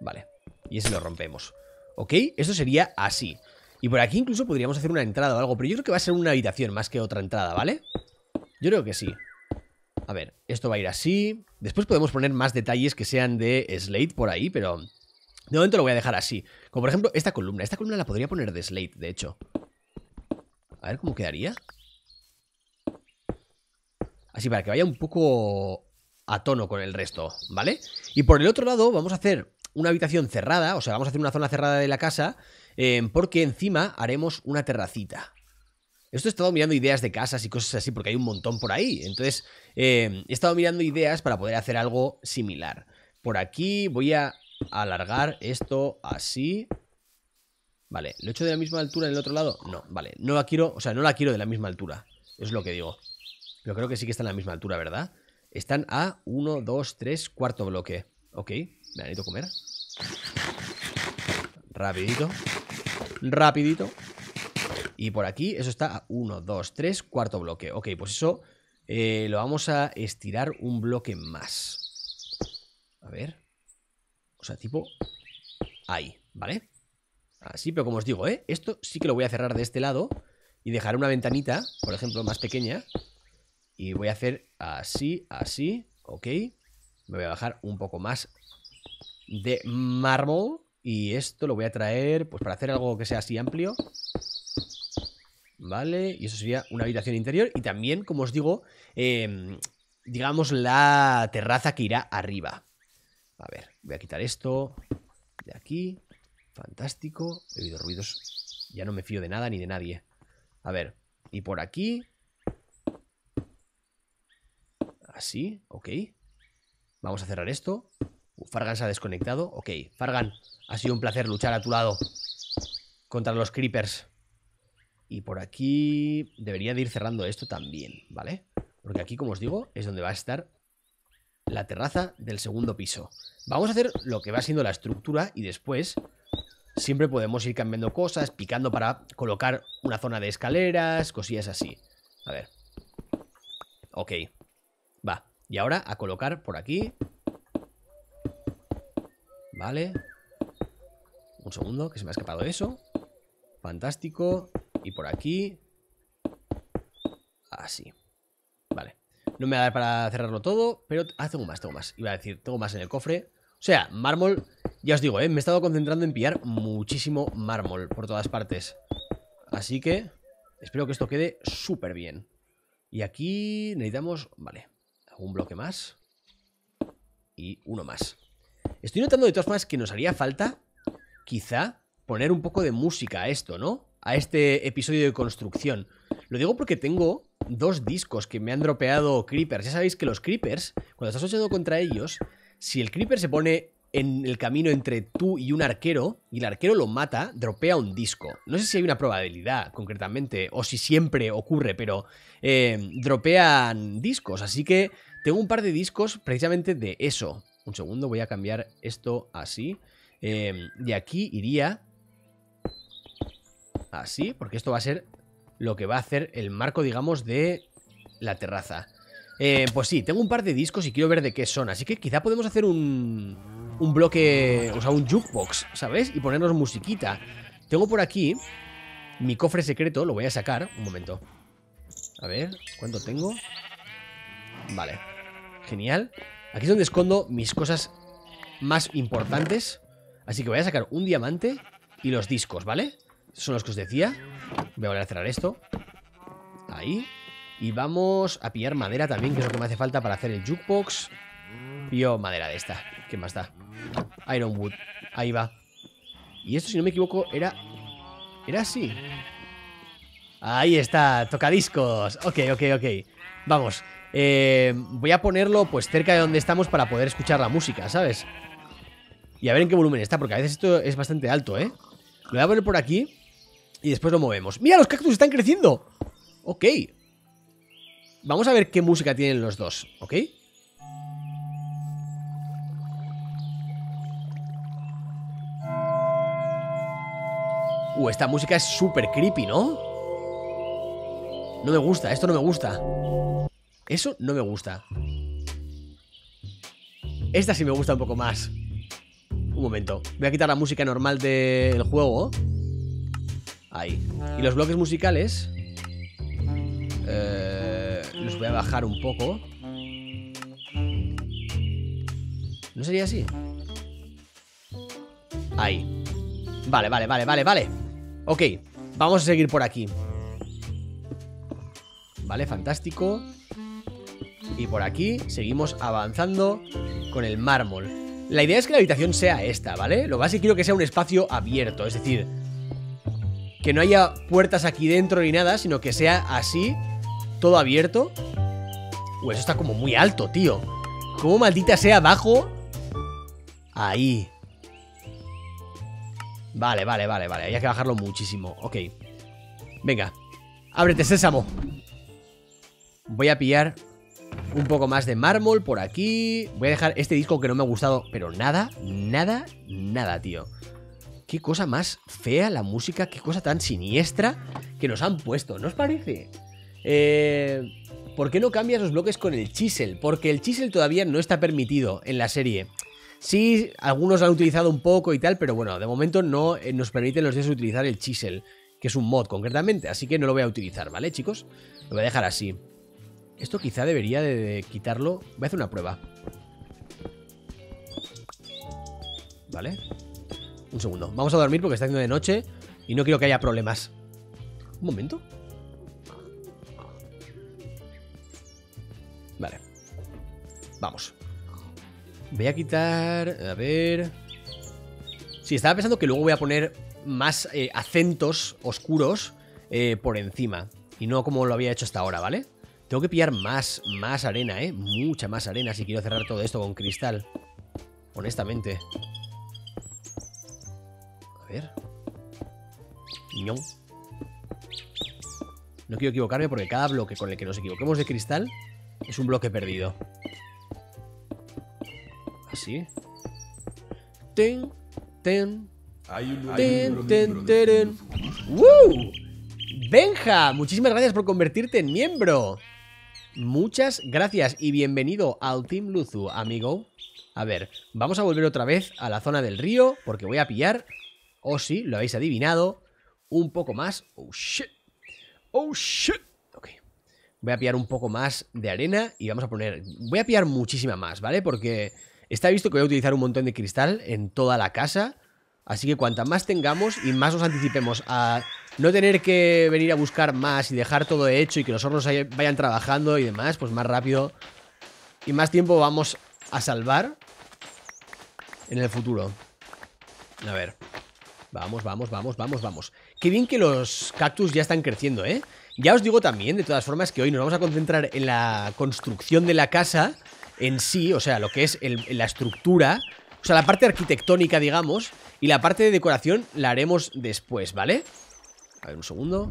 Speaker 1: Vale. Y ese lo rompemos. ¿Ok? Esto sería así. Y por aquí incluso podríamos hacer una entrada o algo. Pero yo creo que va a ser una habitación más que otra entrada, ¿vale? Yo creo que sí. A ver, esto va a ir así. Después podemos poner más detalles que sean de Slate por ahí, pero... De momento lo voy a dejar así. Como por ejemplo esta columna. Esta columna la podría poner de Slate, de hecho. A ver cómo quedaría. Así para que vaya un poco a tono con el resto, ¿vale? Y por el otro lado vamos a hacer una habitación cerrada, o sea, vamos a hacer una zona cerrada de la casa, eh, porque encima haremos una terracita. Esto he estado mirando ideas de casas y cosas así, porque hay un montón por ahí. Entonces, eh, he estado mirando ideas para poder hacer algo similar. Por aquí voy a alargar esto así. Vale, ¿lo he hecho de la misma altura en el otro lado? No, vale, no la quiero, o sea, no la quiero de la misma altura. Es lo que digo. Pero creo que sí que está en la misma altura, ¿verdad? Están a 1, 2, 3, cuarto bloque. Ok, me necesito comer. Rapidito. Rapidito. Y por aquí, eso está a 1, 2, 3, cuarto bloque. Ok, pues eso eh, lo vamos a estirar un bloque más. A ver. O sea, tipo... Ahí, ¿vale? Así, pero como os digo, ¿eh? Esto sí que lo voy a cerrar de este lado y dejar una ventanita, por ejemplo, más pequeña. Y voy a hacer así, así, ok. Me voy a bajar un poco más de mármol. Y esto lo voy a traer, pues para hacer algo que sea así amplio. Vale, y eso sería una habitación interior. Y también, como os digo, em, digamos la terraza que irá arriba. A ver, voy a quitar esto de aquí. Fantástico. He oído ruidos. Ya no me fío de nada ni de nadie. A ver, y por aquí. Así, ok. Vamos a cerrar esto. Fargan se ha desconectado. Ok, Fargan, ha sido un placer luchar a tu lado contra los creepers. Y por aquí debería de ir cerrando esto también, ¿vale? Porque aquí, como os digo, es donde va a estar la terraza del segundo piso. Vamos a hacer lo que va siendo la estructura y después siempre podemos ir cambiando cosas, picando para colocar una zona de escaleras, cosillas así. A ver. Ok. Va. Y ahora a colocar por aquí Vale. Un segundo, que se me ha escapado eso. Fantástico. Y por aquí. Así. Vale. No me va a dar para cerrarlo todo, pero... Ah, tengo más, tengo más. Iba a decir, tengo más en el cofre. O sea, mármol... Ya os digo, ¿eh? me he estado concentrando en pillar muchísimo mármol por todas partes. Así que espero que esto quede súper bien. Y aquí necesitamos... Vale. Un bloque más. Y uno más. Estoy notando de todas formas que nos haría falta, quizá, poner un poco de música a esto, ¿no? A este episodio de construcción. Lo digo porque tengo dos discos que me han dropeado creepers. Ya sabéis que los creepers, cuando estás luchando contra ellos, si el creeper se pone en el camino entre tú y un arquero y el arquero lo mata, dropea un disco. No sé si hay una probabilidad concretamente o si siempre ocurre, pero eh, dropean discos. Así que tengo un par de discos precisamente de eso. Un segundo, voy a cambiar esto así. Em, de aquí iría así, porque esto va a ser lo que va a hacer el marco, digamos, de la terraza. Em, pues sí, tengo un par de discos y quiero ver de qué son, así que quizá podemos hacer un, un bloque, o sea, un jukebox, ¿sabes? Y ponernos musiquita. Tengo por aquí mi cofre secreto, lo voy a sacar, un momento. A ver, ¿cuánto tengo? Vale, genial. Aquí es donde escondo mis cosas más importantes. Así que voy a sacar un diamante y los discos, ¿vale? Son los que os decía. Voy a volver a cerrar esto. Ahí. Y vamos a pillar madera también, que es lo que me hace falta para hacer el jukebox. Pío madera de esta. ¿Qué más da? Ironwood. Ahí va. Y esto, si no me equivoco, era... Era así. Ahí está, tocadiscos. Ok, ok, ok. Vamos, eh, voy a ponerlo pues cerca de donde estamos para poder escuchar la música, ¿sabes? Y a ver en qué volumen está, porque a veces esto es bastante alto, ¿eh? Lo voy a poner por aquí y después lo movemos. ¡Mira, los cactus están creciendo! Ok. Vamos a ver qué música tienen los dos, ¿ok? Uh, esta música es súper creepy, ¿no? No me gusta, esto no me gusta. Eso no me gusta. Esta sí me gusta un poco más. Un momento. Voy a quitar la música normal del juego. Ahí. Y los bloques musicales... Eh, los voy a bajar un poco. ¿No sería así? Ahí. Vale, vale, vale, vale, vale. Ok, vamos a seguir por aquí. Vale, fantástico. Y por aquí seguimos avanzando con el mármol. La idea es que la habitación sea esta, ¿vale? Lo básico quiero que sea un espacio abierto, es decir, que no haya puertas aquí dentro ni nada, sino que sea así, todo abierto. Uy, eso está como muy alto, tío. Como maldita sea abajo. Ahí. Vale, vale, vale, vale. Hay que bajarlo muchísimo. Ok. Venga. Ábrete, sésamo. Voy a pillar un poco más de mármol por aquí. Voy a dejar este disco que no me ha gustado, pero nada, nada, nada, tío. Qué cosa más fea la música, qué cosa tan siniestra que nos han puesto, ¿no os parece? Eh, ¿Por qué no cambias los bloques con el chisel? Porque el chisel todavía no está permitido en la serie. Sí, algunos lo han utilizado un poco y tal, pero bueno, de momento no eh, nos permiten los días utilizar el chisel, que es un mod concretamente, así que no lo voy a utilizar, ¿vale, chicos? Lo voy a dejar así. Esto quizá debería de, quitarlo. Voy a hacer una prueba. ¿Vale? Un segundo. Vamos a dormir porque está haciendo de noche y no quiero que haya problemas. Un momento. Vale. Vamos. Voy a quitar... A ver... Sí, estaba pensando que luego voy a poner más eh, acentos oscuros eh, por encima. Y no como lo había hecho hasta ahora, ¿vale? Tengo que pillar más, más arena, ¿eh? Mucha más arena si quiero cerrar todo esto con cristal. Honestamente. A ver. No. No quiero equivocarme porque cada bloque con el que nos equivoquemos de cristal es un bloque perdido. Así. Ten, ten. ten, ten, ten, ¡Woo! Benja, muchísimas gracias por convertirte en miembro. Muchas gracias y bienvenido al Team Luzu, amigo. A ver, vamos a volver otra vez a la zona del río porque voy a pillar, o oh, sí, lo habéis adivinado, un poco más. Oh shit. Oh shit. Ok. Voy a pillar un poco más de arena y vamos a poner... Voy a pillar muchísima más, ¿vale? Porque está visto que voy a utilizar un montón de cristal en toda la casa. Así que cuanta más tengamos y más nos anticipemos a no tener que venir a buscar más y dejar todo hecho y que los hornos vayan trabajando y demás, pues más rápido y más tiempo vamos a salvar en el futuro. A ver. Vamos, vamos, vamos, vamos, vamos. Qué bien que los cactus ya están creciendo, ¿eh? Ya os digo también, de todas formas, que hoy nos vamos a concentrar en la construcción de la casa en sí, o sea, lo que es la estructura, o sea, la parte arquitectónica, digamos, y la parte de decoración la haremos después, ¿vale? vale a ver, un segundo.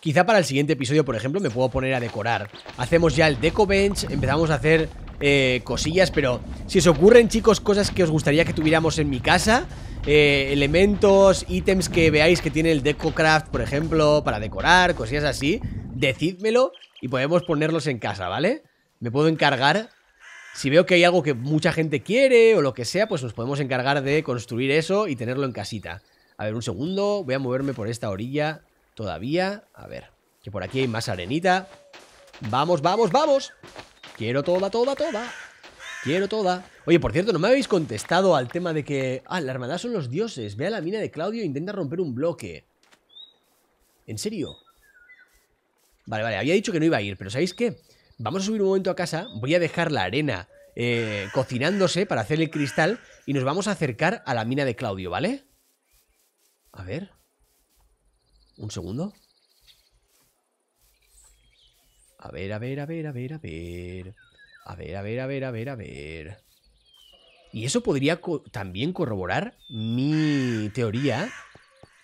Speaker 1: Quizá para el siguiente episodio, por ejemplo, me puedo poner a decorar. Hacemos ya el deco bench, empezamos a hacer eh, cosillas, pero si os ocurren, chicos, cosas que os gustaría que tuviéramos en mi casa, eh, elementos, ítems que veáis que tiene el deco craft, por ejemplo, para decorar, cosillas así, decídmelo y podemos ponerlos en casa, ¿vale? Me puedo encargar. Si veo que hay algo que mucha gente quiere o lo que sea, pues nos podemos encargar de construir eso y tenerlo en casita. A ver, un segundo. Voy a moverme por esta orilla todavía. A ver, que por aquí hay más arenita. Vamos, vamos, vamos. Quiero toda, toda, toda. Quiero toda. Oye, por cierto, no me habéis contestado al tema de que... Ah, la hermandad son los dioses. Ve a la mina de Claudio e intenta romper un bloque. ¿En serio? Vale, vale, había dicho que no iba a ir, pero ¿sabéis qué? Vamos a subir un momento a casa, voy a dejar la arena eh, cocinándose para hacer el cristal y nos vamos a acercar a la mina de Claudio, ¿vale? A ver. Un segundo. A ver, a ver, a ver, a ver, a ver. A ver, a ver, a ver, a ver, a ver. Y eso podría también corroborar mi teoría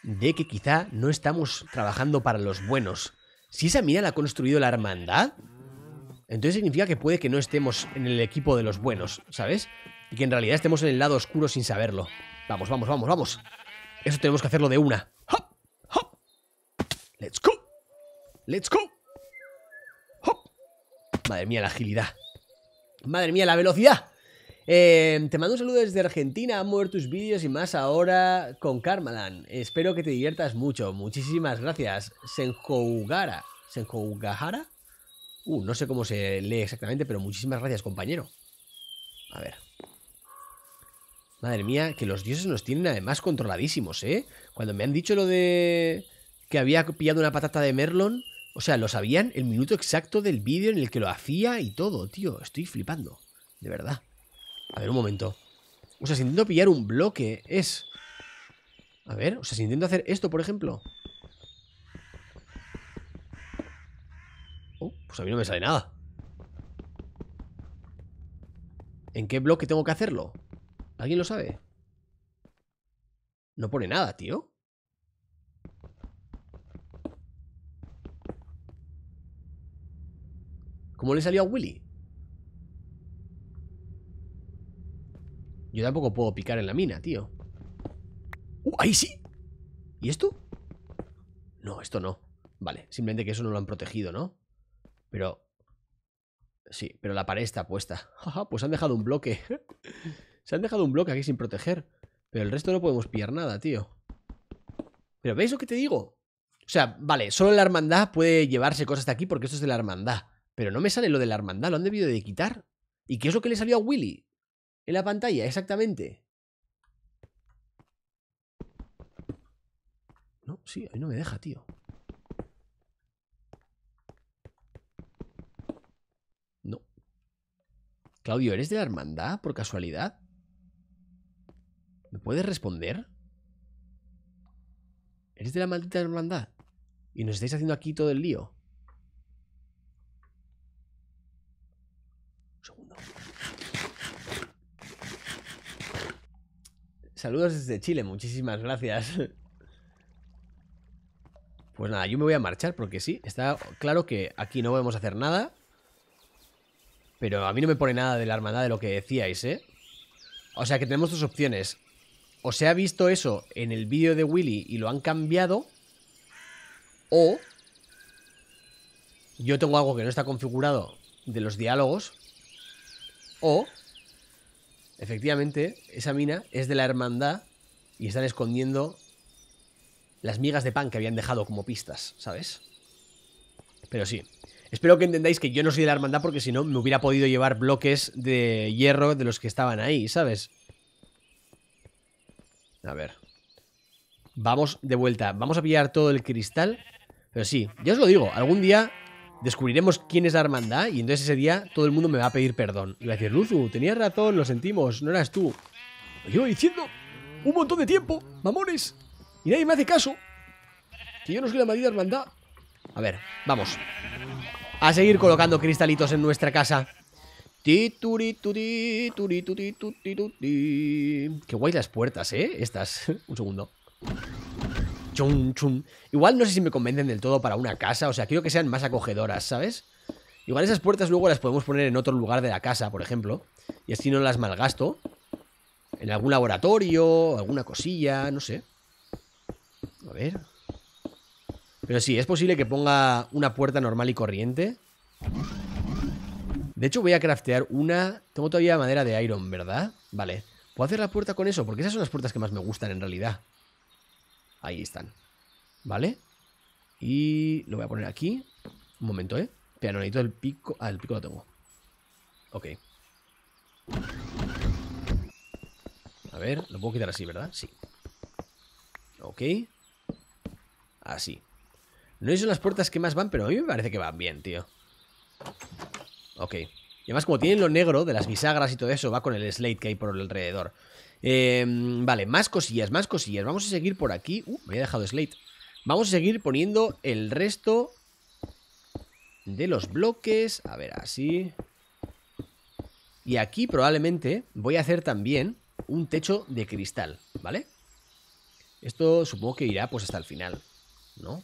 Speaker 1: de que quizá no estamos trabajando para los buenos. Si esa mía la ha construido la hermandad, entonces significa que puede que no estemos en el equipo de los buenos, ¿sabes? Y que en realidad estemos en el lado oscuro sin saberlo. Vamos, vamos, vamos, vamos. Eso tenemos que hacerlo de una. ¡Hop! ¡Let's go! ¡Let's go! ¡Hop! Madre mía, la agilidad. Madre mía, la velocidad. Em, te mando un saludo desde Argentina, A ver tus vídeos y más ahora con Carmalan. Espero que te diviertas mucho. Muchísimas gracias. Senjougara. ¿Senjougahara? Uh, no sé cómo se lee exactamente, pero muchísimas gracias, compañero. A ver. Madre mía, que los dioses nos tienen además controladísimos, ¿eh? Cuando me han dicho lo de que había pillado una patata de Merlon, o sea, lo sabían el minuto exacto del vídeo en el que lo hacía y todo, tío. Estoy flipando, de verdad. A ver, un momento. O sea, si intento pillar un bloque, es... A ver, o sea, si intento hacer esto, por ejemplo. Oh, pues a mí no me sale nada. ¿En qué bloque tengo que hacerlo? ¿Alguien lo sabe? No pone nada, tío. ¿Cómo le salió a Willy? Yo tampoco puedo picar en la mina, tío. ¡Uh, ahí sí! ¿Y esto? No, esto no. Vale, simplemente que eso no lo han protegido, ¿no? Pero... Sí, pero la pared está puesta. pues han dejado un bloque. Se han dejado un bloque aquí sin proteger. Pero el resto no podemos pillar nada, tío. ¿Pero veis lo que te digo? O sea, vale, solo la hermandad puede llevarse cosas hasta aquí porque esto es de la hermandad. Pero no me sale lo de la hermandad, lo han debido de quitar. ¿Y qué es lo que le salió a Willy? En la pantalla, exactamente. No, sí, ahí no me deja, tío. No. Claudio, ¿eres de la hermandad por casualidad? ¿Me puedes responder? ¿Eres de la maldita hermandad? Y nos estáis haciendo aquí todo el lío. Un segundo. Saludos desde Chile, muchísimas gracias. Pues nada, yo me voy a marchar porque sí, está claro que aquí no podemos hacer nada. Pero a mí no me pone nada de la hermandad de lo que decíais, ¿eh? O sea que tenemos dos opciones o se ha visto eso en el vídeo de Willy y lo han cambiado, o yo tengo algo que no está configurado de los diálogos, o efectivamente esa mina es de la hermandad y están escondiendo las migas de pan que habían dejado como pistas, ¿sabes? Pero sí. Espero que entendáis que yo no soy de la hermandad porque si no me hubiera podido llevar bloques de hierro de los que estaban ahí, ¿sabes? A ver. Vamos de vuelta. Vamos a pillar todo el cristal. Pero sí, ya os lo digo. Algún día descubriremos quién es la hermandad y entonces ese día todo el mundo me va a pedir perdón. Y va a decir, Luzu, tenías razón, lo sentimos, no eras tú. Lo llevo diciendo un montón de tiempo, mamones. Y nadie me hace caso. Que yo no soy la maldita hermandad. A ver, vamos. A seguir colocando cristalitos en nuestra casa. Qué guay las puertas, ¿eh? Estas. Un segundo. Chum, chum. Igual no sé si me convencen del todo para una casa. O sea, quiero que sean más acogedoras, ¿sabes? Igual esas puertas luego las podemos poner en otro lugar de la casa, por ejemplo. Y así no las malgasto. En algún laboratorio, alguna cosilla, no sé. A ver. Pero sí, es posible que ponga una puerta normal y corriente. De hecho, voy a craftear una... Tengo todavía madera de iron, ¿verdad? Vale. ¿Puedo hacer la puerta con eso? Porque esas son las puertas que más me gustan en realidad. Ahí están. ¿Vale? Y lo voy a poner aquí. Un momento, ¿eh? Pero no necesito el pico... Ah, el pico lo tengo. Ok. A ver, lo puedo quitar así, ¿verdad? Sí. Ok. Así. No son las puertas que más van, pero a mí me parece que van bien, tío. Ok. Y además, como tienen lo negro de las bisagras y todo eso, va con el slate que hay por alrededor. Em, vale, más cosillas, más cosillas. Vamos a seguir por aquí. Uh, me había dejado slate. Vamos a seguir poniendo el resto de los bloques. A ver, así. Y aquí probablemente voy a hacer también un techo de cristal, ¿vale? Esto supongo que irá pues hasta el final, ¿no?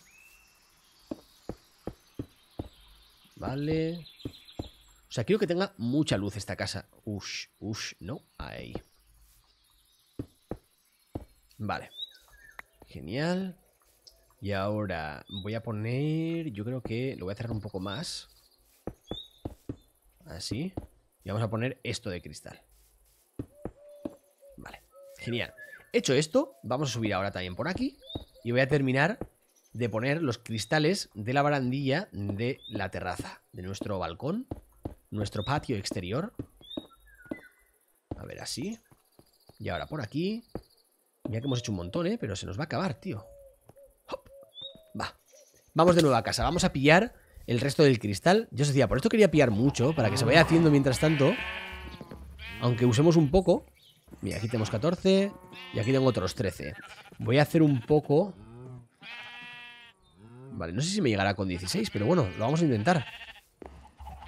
Speaker 1: Vale. O sea, quiero que tenga mucha luz esta casa. Ush, ush, no. Ahí. Vale. Genial. Y ahora voy a poner... Yo creo que lo voy a cerrar un poco más. Así. Y vamos a poner esto de cristal. Vale. Genial. Hecho esto, vamos a subir ahora también por aquí. Y voy a terminar de poner los cristales de la barandilla de la terraza, de nuestro balcón nuestro patio exterior. A ver, así. Y ahora por aquí. Mira que hemos hecho un montón, ¿eh? Pero se nos va a acabar, tío. Va. Vamos de nuevo a casa. Vamos a pillar el resto del cristal. Yo os decía, por esto quería pillar mucho, para que se vaya haciendo mientras tanto. Aunque usemos un poco. Mira, aquí tenemos 14 y aquí tengo otros 13. Voy a hacer un poco... Vale, no sé si me llegará con 16, pero bueno, lo vamos a intentar.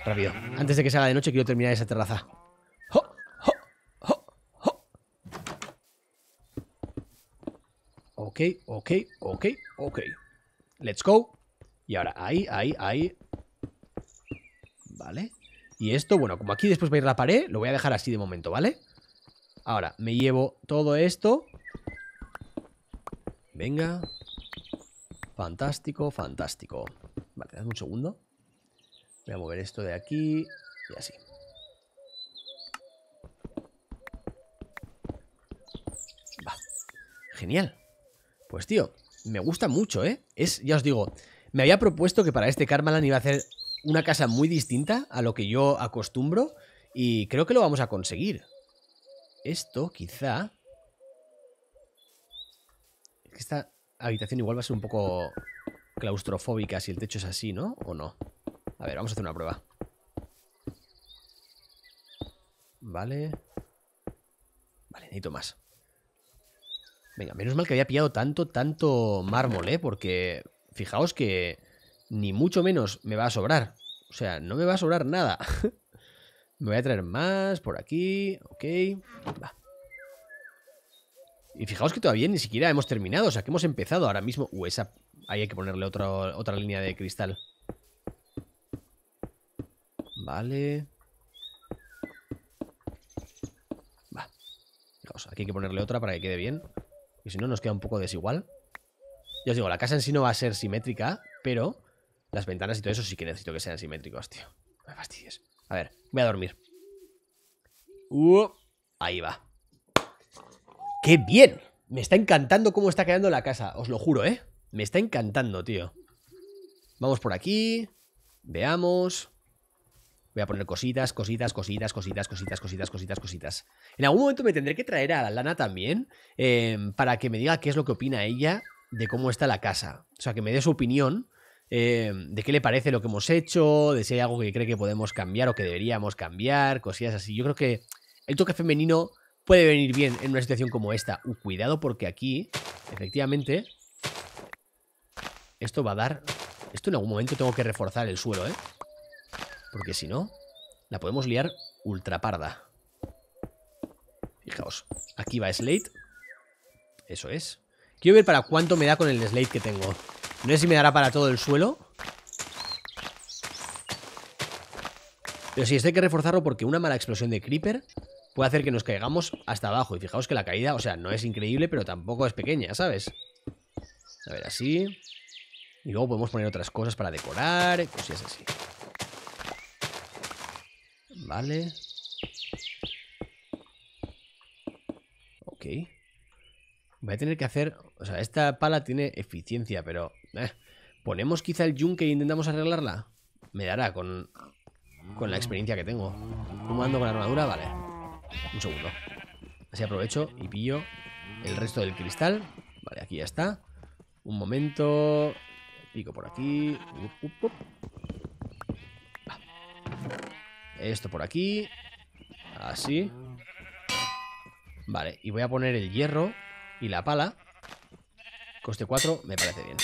Speaker 1: Rápido. Antes de que se de noche quiero terminar esa terraza. Ok, ok, ok, ok. Let's go. Y ahora ahí, ahí, ahí. Vale. Y esto, bueno, como aquí después va a ir la pared, lo voy a dejar así de momento, ¿vale? Ahora, me llevo todo esto. Venga. Fantástico, fantástico. Vale, dame un segundo. Voy a mover esto de aquí y así. Va. Genial. Pues tío, me gusta mucho, ¿eh? Es, ya os digo, me había propuesto que para este Carmalan iba a hacer una casa muy distinta a lo que yo acostumbro y creo que lo vamos a conseguir. Esto quizá... Esta habitación igual va a ser un poco claustrofóbica si el techo es así, ¿no? ¿O no a ver, vamos a hacer una prueba. Vale. Vale, necesito más. Venga, menos mal que había pillado tanto, tanto mármol, ¿eh? Porque fijaos que ni mucho menos me va a sobrar. O sea, no me va a sobrar nada. me voy a traer más por aquí. Ok. Va. Y fijaos que todavía ni siquiera hemos terminado. O sea, que hemos empezado ahora mismo. Uh, esa... Ahí hay que ponerle otra línea de cristal. Vale. Va. aquí hay que ponerle otra para que quede bien. Y si no, nos queda un poco desigual. Ya os digo, la casa en sí no va a ser simétrica, pero las ventanas y todo eso sí que necesito que sean simétricos, tío. me fastidies. A ver, voy a dormir. Uh, ahí va. ¡Qué bien! Me está encantando cómo está quedando la casa, os lo juro, ¿eh? Me está encantando, tío. Vamos por aquí. Veamos. Voy a poner cositas, cositas, cositas, cositas, cositas, cositas, cositas, cositas. En algún momento me tendré que traer a Lana también em, para que me diga qué es lo que opina ella de cómo está la casa. O sea, que me dé su opinión em, de qué le parece lo que hemos hecho, de si hay algo que cree que podemos cambiar o que deberíamos cambiar, cosillas así. Yo creo que el toque femenino puede venir bien en una situación como esta. cuidado porque aquí, efectivamente, esto va a dar... Esto en algún momento tengo que reforzar el suelo, ¿eh? Porque si no, la podemos liar ultra parda. Fijaos, aquí va Slate. Eso es. Quiero ver para cuánto me da con el Slate que tengo. No sé si me dará para todo el suelo. Pero sí, este hay que reforzarlo porque una mala explosión de Creeper puede hacer que nos caigamos hasta abajo. Y fijaos que la caída, o sea, no es increíble, pero tampoco es pequeña, ¿sabes? A ver, así. Y luego podemos poner otras cosas para decorar, es así. Vale. Ok. Voy a tener que hacer... O sea, esta pala tiene eficiencia, pero... Eh, ¿Ponemos quizá el yunque e intentamos arreglarla? Me dará con... Con la experiencia que tengo. ¿Cómo ando con la armadura? Vale. Un segundo. Así aprovecho y pillo el resto del cristal. Vale, aquí ya está. Un momento. Pico por aquí. Ah. Esto por aquí. Así. Vale, y voy a poner el hierro y la pala. Coste 4, me parece bien.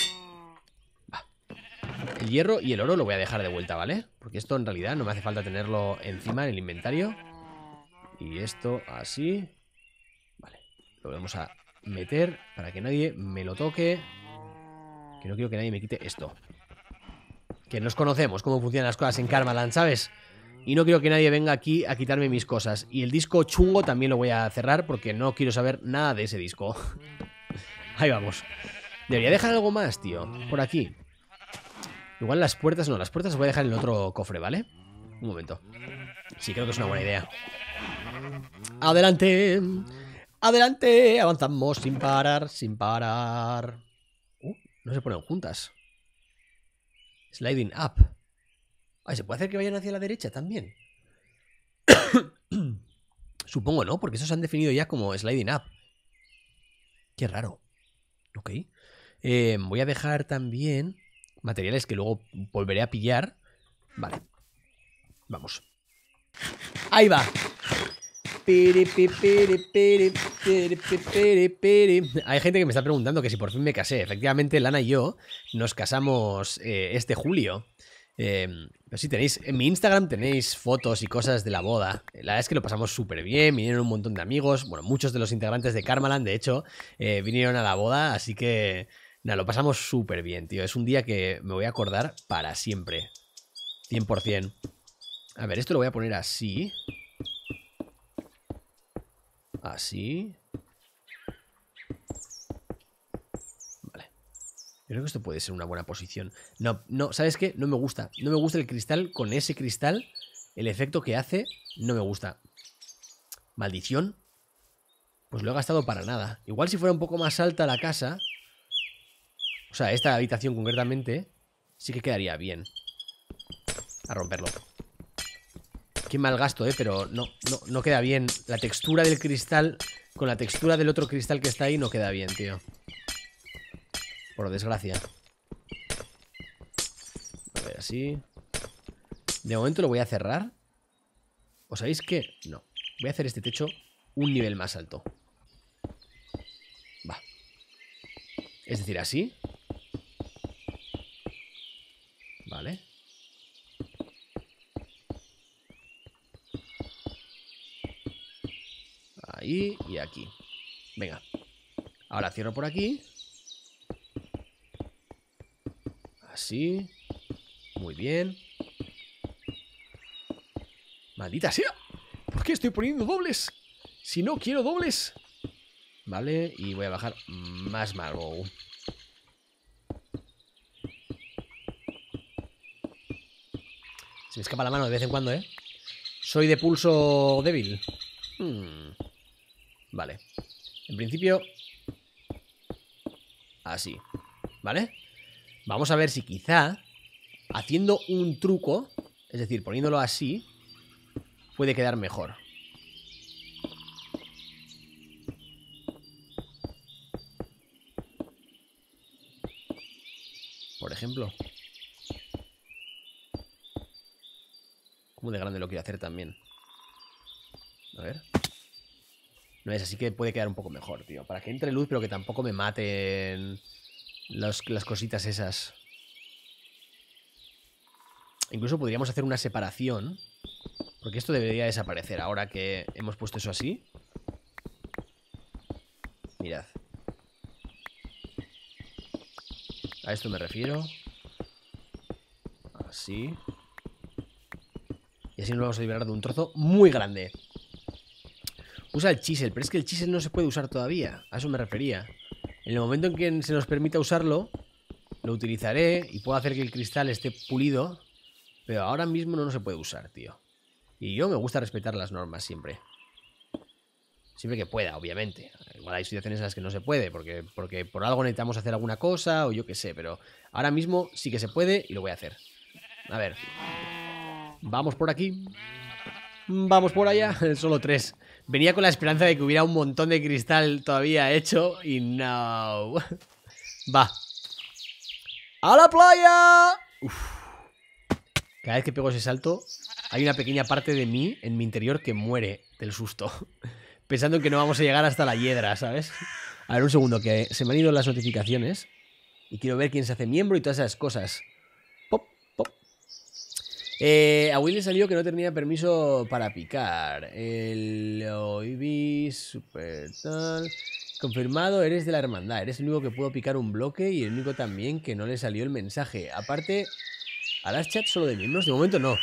Speaker 1: El hierro y el oro lo voy a dejar de vuelta, ¿vale? Porque esto en realidad no me hace falta tenerlo encima en el inventario. Y esto así. Vale, lo vamos a meter para que nadie me lo toque. Que no quiero que nadie me quite esto. Que nos conocemos cómo funcionan las cosas en Karmaland, ¿sabes? y no quiero que nadie venga aquí a quitarme mis cosas. Y el disco chungo también lo voy a cerrar porque no quiero saber nada de ese disco. Ahí vamos. Debería dejar algo más, tío. Por aquí. Igual las puertas no. Las puertas las voy a dejar en el otro cofre, ¿vale? Un momento. Sí, creo que es una buena idea. ¡Adelante! ¡Adelante! Avanzamos sin parar, sin parar. Uh, no se ponen juntas. Sliding up. ¿Se puede hacer que vayan hacia la derecha también? Supongo no, porque eso se han definido ya como sliding up. Qué raro. Ok. Eh, voy a dejar también materiales que luego volveré a pillar. Vale. Vamos. Ahí va. Hay gente que me está preguntando que si por fin me casé. Efectivamente, Lana y yo nos casamos eh, este julio. Em, pero tenéis. En mi Instagram tenéis fotos y cosas de la boda. La verdad es que lo pasamos súper bien. Vinieron un montón de amigos. Bueno, muchos de los integrantes de Karmaland, de hecho, eh, vinieron a la boda. Así que. Nada, lo pasamos súper bien, tío. Es un día que me voy a acordar para siempre. 100%. A ver, esto lo voy a poner así. Así. Yo creo que esto puede ser una buena posición. No, no, ¿sabes qué? No me gusta. No me gusta el cristal. Con ese cristal, el efecto que hace, no me gusta. Maldición. Pues lo he gastado para nada. Igual si fuera un poco más alta la casa... O sea, esta habitación concretamente, sí que quedaría bien. A romperlo. Qué mal gasto, ¿eh? Pero no, no, no queda bien. La textura del cristal con la textura del otro cristal que está ahí no queda bien, tío. Por desgracia. A ver, así. De momento lo voy a cerrar. ¿Os sabéis qué? No. Voy a hacer este techo un nivel más alto. Va. Es decir, así. Vale. Ahí y aquí. Venga. Ahora cierro por aquí. Así. Muy bien. Maldita sea. ¿Por qué estoy poniendo dobles? Si no quiero dobles. Vale, y voy a bajar más Marrow. Se me escapa la mano de vez en cuando, ¿eh? Soy de pulso débil. Hmm. Vale. En principio... Así. ¿Vale? Vamos a ver si quizá haciendo un truco, es decir, poniéndolo así, puede quedar mejor. Por ejemplo. Como de grande lo quiero hacer también. A ver. No es, así que puede quedar un poco mejor, tío. Para que entre luz, pero que tampoco me maten las, cositas esas. Incluso podríamos hacer una separación. Porque esto debería desaparecer ahora que hemos puesto eso así. Mirad. A esto me refiero. Así. Y así nos vamos a liberar de un trozo muy grande. Usa el chisel, pero es que el chisel no se puede usar todavía. A eso me refería. En el momento en que se nos permita usarlo, lo utilizaré y puedo hacer que el cristal esté pulido, pero ahora mismo no, se puede usar, tío. Y yo me gusta respetar las normas siempre. Siempre que pueda, obviamente. Igual hay situaciones en las que no se puede, porque, porque por algo necesitamos hacer alguna cosa o yo qué sé, pero ahora mismo sí que se puede y lo voy a hacer. A ver. Vamos por aquí. Vamos por allá. Solo tres. Venía con la esperanza de que hubiera un montón de cristal todavía hecho y no. Va. ¡A la playa! Cada vez que pego ese salto, hay una pequeña parte de mí en mi interior que muere del susto. Pensando que no vamos a llegar hasta la hiedra, ¿sabes? A ver, un segundo, que se me han ido las notificaciones y quiero ver quién se hace miembro y todas esas cosas. Eh, a Will le salió que no tenía permiso para picar. El OIB, super tal. Confirmado, eres de la hermandad. Eres el único que puedo picar un bloque y el único también que no le salió el mensaje. Aparte, ¿a las chats solo de miembros? De momento no.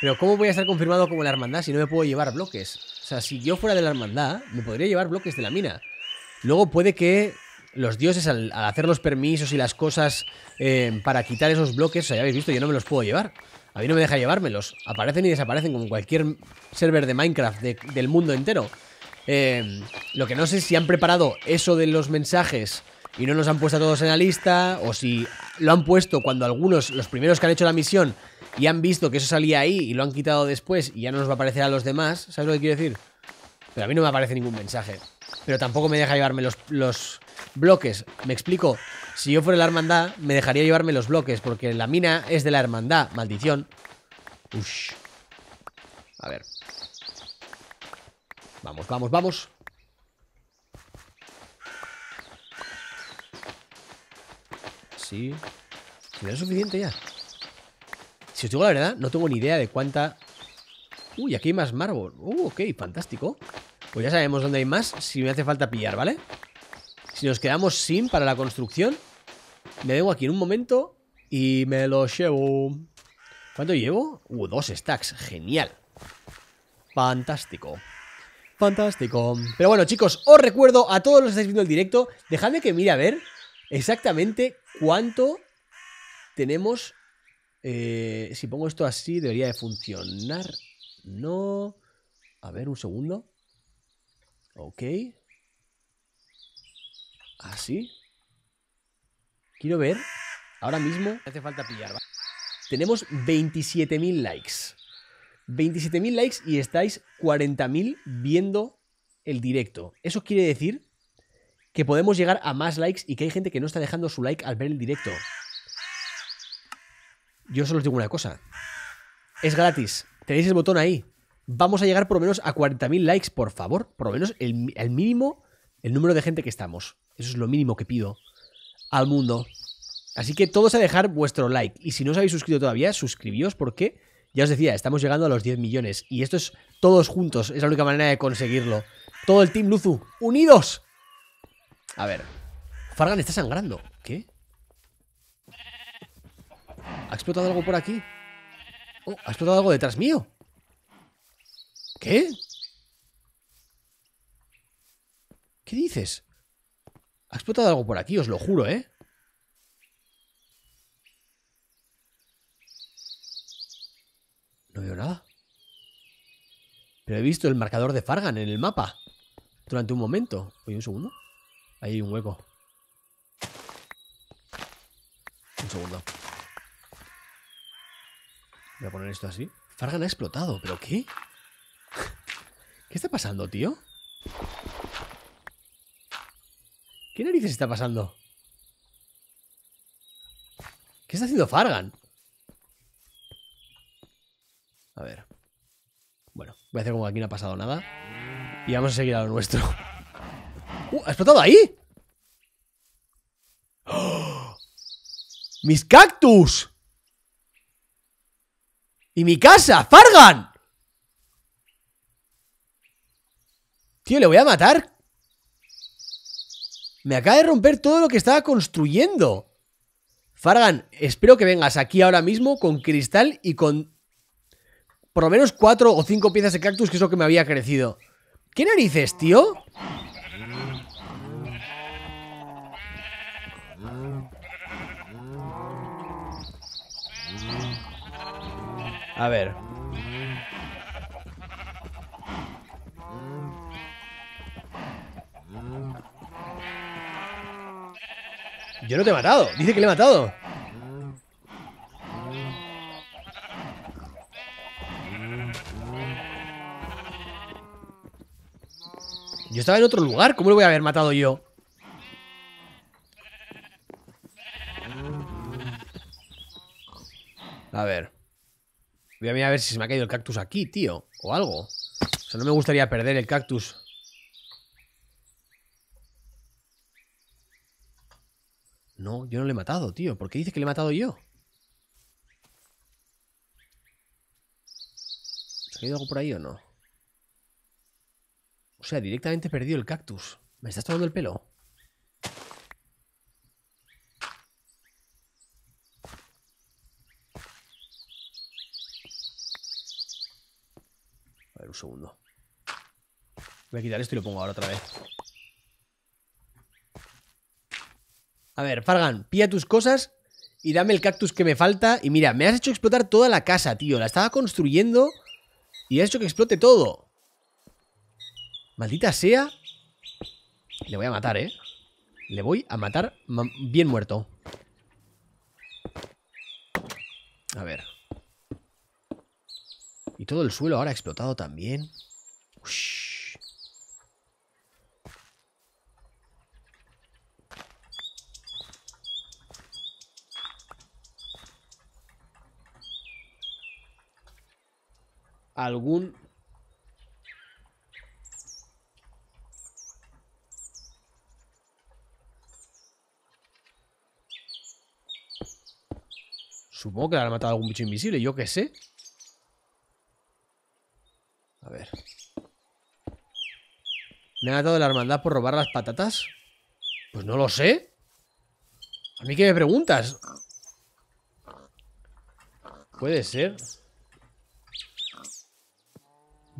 Speaker 1: Pero ¿cómo voy a estar confirmado como la hermandad si no me puedo llevar bloques? O sea, si yo fuera de la hermandad, me podría llevar bloques de la mina. Luego puede que los dioses al, hacer los permisos y las cosas eh, para quitar esos bloques, o sea, ya habéis visto, yo no me los puedo llevar. A mí no me deja llevármelos. Aparecen y desaparecen como cualquier server de Minecraft del mundo entero. Eh, lo que no sé es si han preparado eso de los mensajes y no nos han puesto a todos en la lista, o si lo han puesto cuando algunos, los primeros que han hecho la misión, y han visto que eso salía ahí y lo han quitado después y ya no nos va a aparecer a los demás. ¿Sabes lo que quiero decir? Pero a mí no me aparece ningún mensaje. Pero tampoco me deja llevarme los bloques. ¿Me explico? Si yo fuera la hermandad, me dejaría llevarme los bloques, porque la mina es de la hermandad. Maldición. Ush. A ver. Vamos, vamos, vamos. Sí. es suficiente ya? Si os digo la verdad, no tengo ni idea de cuánta... Uy, aquí hay más mármol. Uh, ok, fantástico. Pues ya sabemos dónde hay más si me hace falta pillar, ¿vale? Si nos quedamos sin para la construcción, me vengo aquí en un momento y me lo llevo. ¿Cuánto llevo? Uh, dos stacks. Genial. Fantástico. Fantástico. Pero bueno, chicos, os recuerdo a todos los que estáis viendo el directo, dejadme que mire a ver exactamente cuánto tenemos. Eh, si pongo esto así, debería de funcionar. No. A ver, un segundo. Ok. Así. Quiero ver, ahora mismo... Hace falta pillar, ¿vale? Tenemos 27.000 likes. 27.000 likes y estáis 40.000 viendo el directo. Eso quiere decir que podemos llegar a más likes y que hay gente que no está dejando su like al ver el directo. Yo solo os digo una cosa. Es gratis. Tenéis el botón ahí. Vamos a llegar por lo menos a 40.000 likes, por favor. Por lo menos el, mínimo, el número de gente que estamos. Eso es lo mínimo que pido al mundo. Así que todos a dejar vuestro like. Y si no os habéis suscrito todavía, suscribíos porque, ya os decía, estamos llegando a los 10 millones. Y esto es todos juntos, es la única manera de conseguirlo. Todo el Team Luzu, unidos. A ver. Fargan está sangrando. ¿Qué? ¿Ha explotado algo por aquí? Oh, ha explotado algo detrás mío. ¿Qué? ¿Qué dices? Ha explotado algo por aquí, os lo juro, ¿eh? No veo nada. Pero he visto el marcador de Fargan en el mapa. Durante un momento. Oye, un segundo. Ahí hay un hueco. Un segundo. Voy a poner esto así. Fargan ha explotado. ¿Pero qué? ¿Qué está pasando, tío? ¿Qué narices está pasando? ¿Qué está haciendo Fargan? A ver. Bueno, voy a hacer como que aquí no ha pasado nada. Y vamos a seguir a lo nuestro. ¡Uh! ¿Ha explotado ahí? ¡Oh! ¡Mis cactus! ¡Y mi casa! ¡Fargan! Tío, le voy a matar me acaba de romper todo lo que estaba construyendo. Fargan, espero que vengas aquí ahora mismo con cristal y con por lo menos cuatro o cinco piezas de cactus, que es lo que me había crecido. ¿Qué narices, tío? A ver. Yo no te he matado. Dice que le he matado. Yo estaba en otro lugar. ¿Cómo lo voy a haber matado yo? A ver. Voy a mirar a ver si se me ha caído el cactus aquí, tío. O algo. O sea, no me gustaría perder el cactus No, yo no le he matado, tío. ¿Por qué dices que le he matado yo? ¿Se ha ido algo por ahí o no? O sea, directamente he perdido el cactus. ¿Me estás tomando el pelo? A ver, un segundo. Voy a quitar esto y lo pongo ahora otra vez. A ver, Fargan, pilla tus cosas y dame el cactus que me falta. Y mira, me has hecho explotar toda la casa, tío. La estaba construyendo y has hecho que explote todo. Maldita sea. Le voy a matar, ¿eh? Le voy a matar bien muerto. A ver. Y todo el suelo ahora ha explotado también. Ush. algún Supongo que le han matado a algún bicho invisible, yo qué sé. A ver. ¿Me han matado de la hermandad por robar las patatas? Pues no lo sé. ¿A mí qué me preguntas? Puede ser.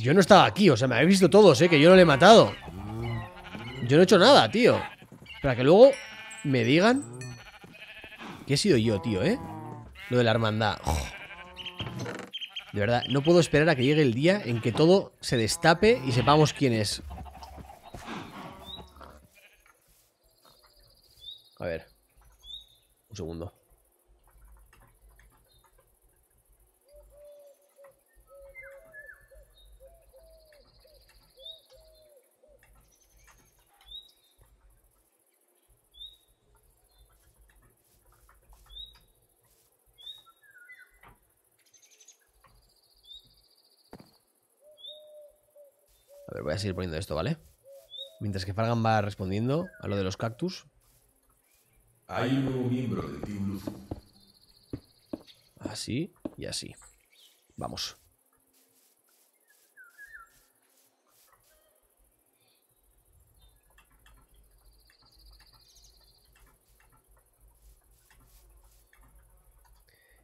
Speaker 1: Yo no estaba aquí, o sea, me habéis visto todos, ¿eh? Que yo no le he matado Yo no he hecho nada, tío Para que luego me digan Que he sido yo, tío, ¿eh? Lo de la hermandad De verdad, no puedo esperar a que llegue el día En que todo se destape y sepamos quién es A ver Un segundo A ver, voy a seguir poniendo esto, ¿vale? Mientras que Fargan va respondiendo a lo de los cactus. Hay un nuevo miembro de Team Así ah, y así. Vamos.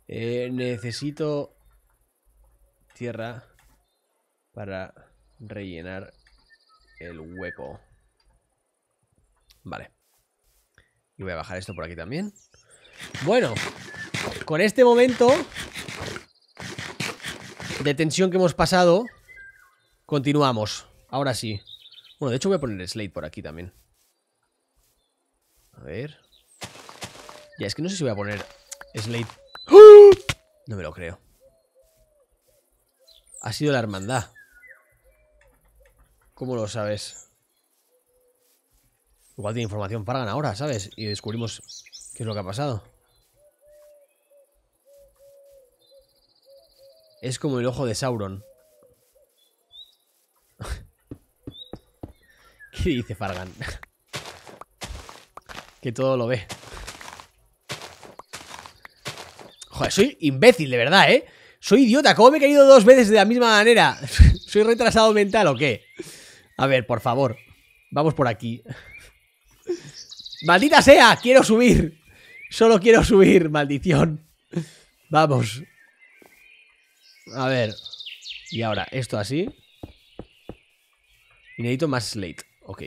Speaker 1: Eh, necesito tierra para rellenar el hueco. Vale. Y voy a bajar esto por aquí también. Bueno, con este momento de tensión que hemos pasado, continuamos. Ahora sí. Bueno, de hecho voy a poner slate por aquí también. A ver. Ya, es que no sé si voy a poner slate. ¡Oh! No me lo creo. Ha sido la hermandad. ¿Cómo lo sabes? Igual tiene información Fargan ahora, ¿sabes? Y descubrimos qué es lo que ha pasado. Es como el ojo de Sauron. ¿Qué dice Fargan? que todo lo ve. Joder, soy imbécil, de verdad, ¿eh? Soy idiota. ¿Cómo me he caído dos veces de la misma manera? ¿Soy retrasado mental o qué? A ver, por favor. Vamos por aquí. ¡Maldita sea! ¡Quiero subir! Solo quiero subir, maldición. Vamos. A ver. Y ahora, esto así. Y necesito más slate. Ok.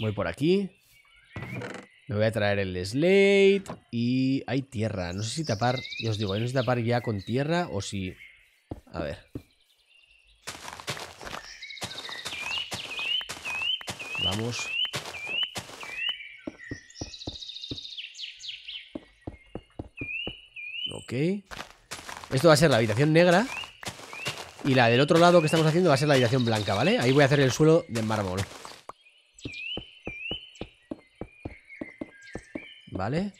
Speaker 1: Voy por aquí. Me voy a traer el slate. Y hay tierra. No sé si tapar... Ya os digo, no sé tapar ya con tierra o si... A ver. Vamos. Ok. Esto va a ser la habitación negra. Y la del otro lado que estamos haciendo va a ser la habitación blanca, ¿vale? Ahí voy a hacer el suelo de mármol. ¿Vale?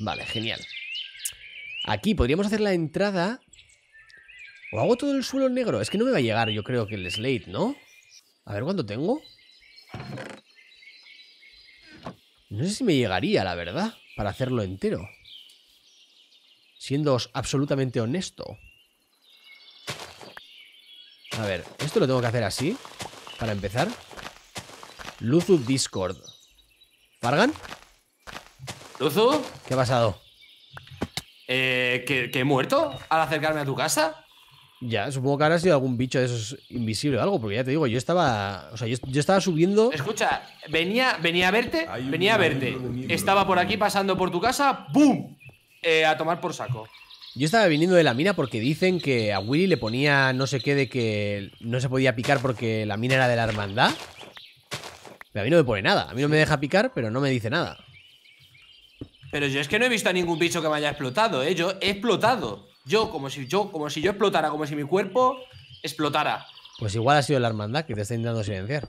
Speaker 1: Vale, genial. Aquí podríamos hacer la entrada... ¿O hago todo el suelo negro? Es que no me va a llegar, yo creo, que el slate, ¿no? A ver cuánto tengo. No sé si me llegaría, la verdad, para hacerlo entero. Siendo absolutamente honesto. A ver, esto lo tengo que hacer así, para empezar. Luzu Discord. ¿Fargan? ¿Luzu? ¿Qué ha pasado?
Speaker 2: Eh, ¿que, ¿que, he muerto al acercarme a tu casa?
Speaker 1: Ya, supongo que ahora ha sido algún bicho de esos invisible o algo, porque ya te digo, yo estaba. O sea,
Speaker 2: yo, estaba subiendo. Escucha, venía, venía a verte, venía a verte. Estaba por aquí pasando por tu casa, ¡boom! Eh, a tomar por saco.
Speaker 1: Yo estaba viniendo de la mina porque dicen que a Willy le ponía no sé qué de que no se podía picar porque la mina era de la hermandad. Pero a mí no me pone nada. A mí no me deja picar, pero no me dice nada.
Speaker 2: Pero yo es que no he visto a ningún bicho que me haya explotado, ¿eh? Yo he explotado. Yo como, si, yo, como si yo explotara, como si mi cuerpo explotara.
Speaker 1: Pues igual ha sido la hermandad que te está intentando silenciar.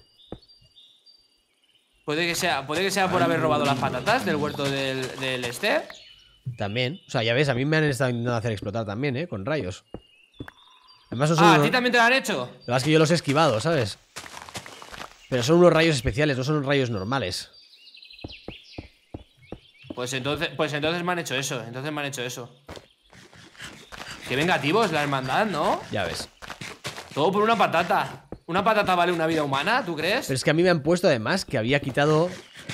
Speaker 2: Puede que sea, puede que sea por haber robado las patatas del huerto del, del
Speaker 1: También. O sea, ya ves, a mí me han estado intentando hacer explotar también, ¿eh? Con rayos. Además, ah, ¿a ti también te lo han hecho? Lo que es que yo los he esquivado, ¿sabes? Pero son unos rayos especiales, no son rayos normales.
Speaker 2: Pues entonces, pues entonces me han hecho eso, entonces me han hecho eso. Qué vengativos la hermandad, ¿no? Ya ves. Todo por una patata. ¿Una patata vale una vida humana,
Speaker 1: tú crees? Pero es que a mí me han puesto además que había quitado...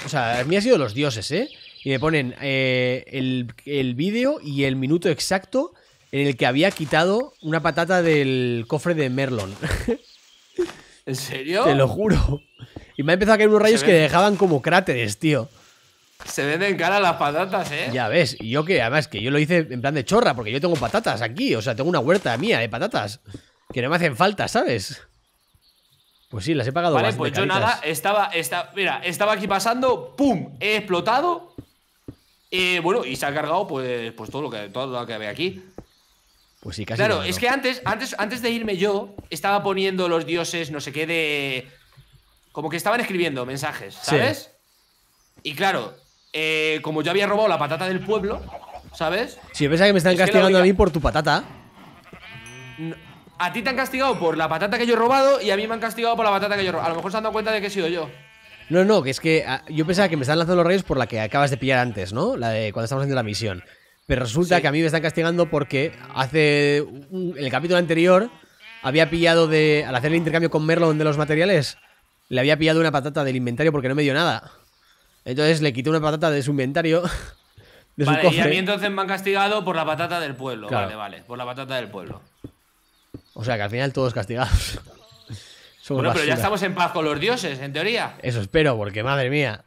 Speaker 1: O sea, a mí ha sido los dioses, ¿eh? Y me ponen eh, el, el vídeo y el minuto exacto en el que había quitado una patata del cofre de Merlon.
Speaker 2: ¿En serio? Te lo juro.
Speaker 1: Y me ha empezado a caer unos rayos que dejaban como cráteres, tío.
Speaker 2: Se venden cara las patatas, ¿eh?
Speaker 1: Ya ves, yo que además que yo lo hice en plan de chorra, porque yo tengo patatas aquí, o sea, tengo una huerta mía de patatas, que no me hacen falta, ¿sabes? Pues sí, las he pagado Vale, pues yo nada,
Speaker 2: estaba, mira, estaba aquí pasando, ¡pum! He explotado. Eh, bueno, y se ha cargado pues, pues todo lo que todo que había aquí. Pues sí, casi. Claro, es que antes, antes, antes de irme yo, estaba poniendo los dioses, no sé qué, de. Como que estaban escribiendo mensajes, ¿sabes? Y claro, eh, como yo había robado la patata del pueblo, ¿sabes?
Speaker 1: Si yo pensaba que me están castigando a mí por tu patata.
Speaker 2: a ti te han castigado por la patata que yo he robado y a mí me han castigado por la patata que yo he robado. A lo mejor se han dado cuenta de que he sido yo.
Speaker 1: No, no, que es que ah, yo pensaba que me están lanzando los rayos por la que acabas de pillar antes, ¿no? La de cuando estamos haciendo la misión. Pero resulta que a mí me están castigando porque hace. en el capítulo anterior había pillado de. Al hacer el intercambio con Merlon de los materiales, le había pillado una patata del inventario porque no me dio nada. Entonces le quité una patata de su inventario.
Speaker 2: y a mí entonces me han castigado por la patata del pueblo. Vale, vale, por la patata del pueblo.
Speaker 1: O sea que al final todos castigados. bueno, pero ya estamos
Speaker 2: en paz con los dioses, en teoría.
Speaker 1: Eso espero, porque madre mía.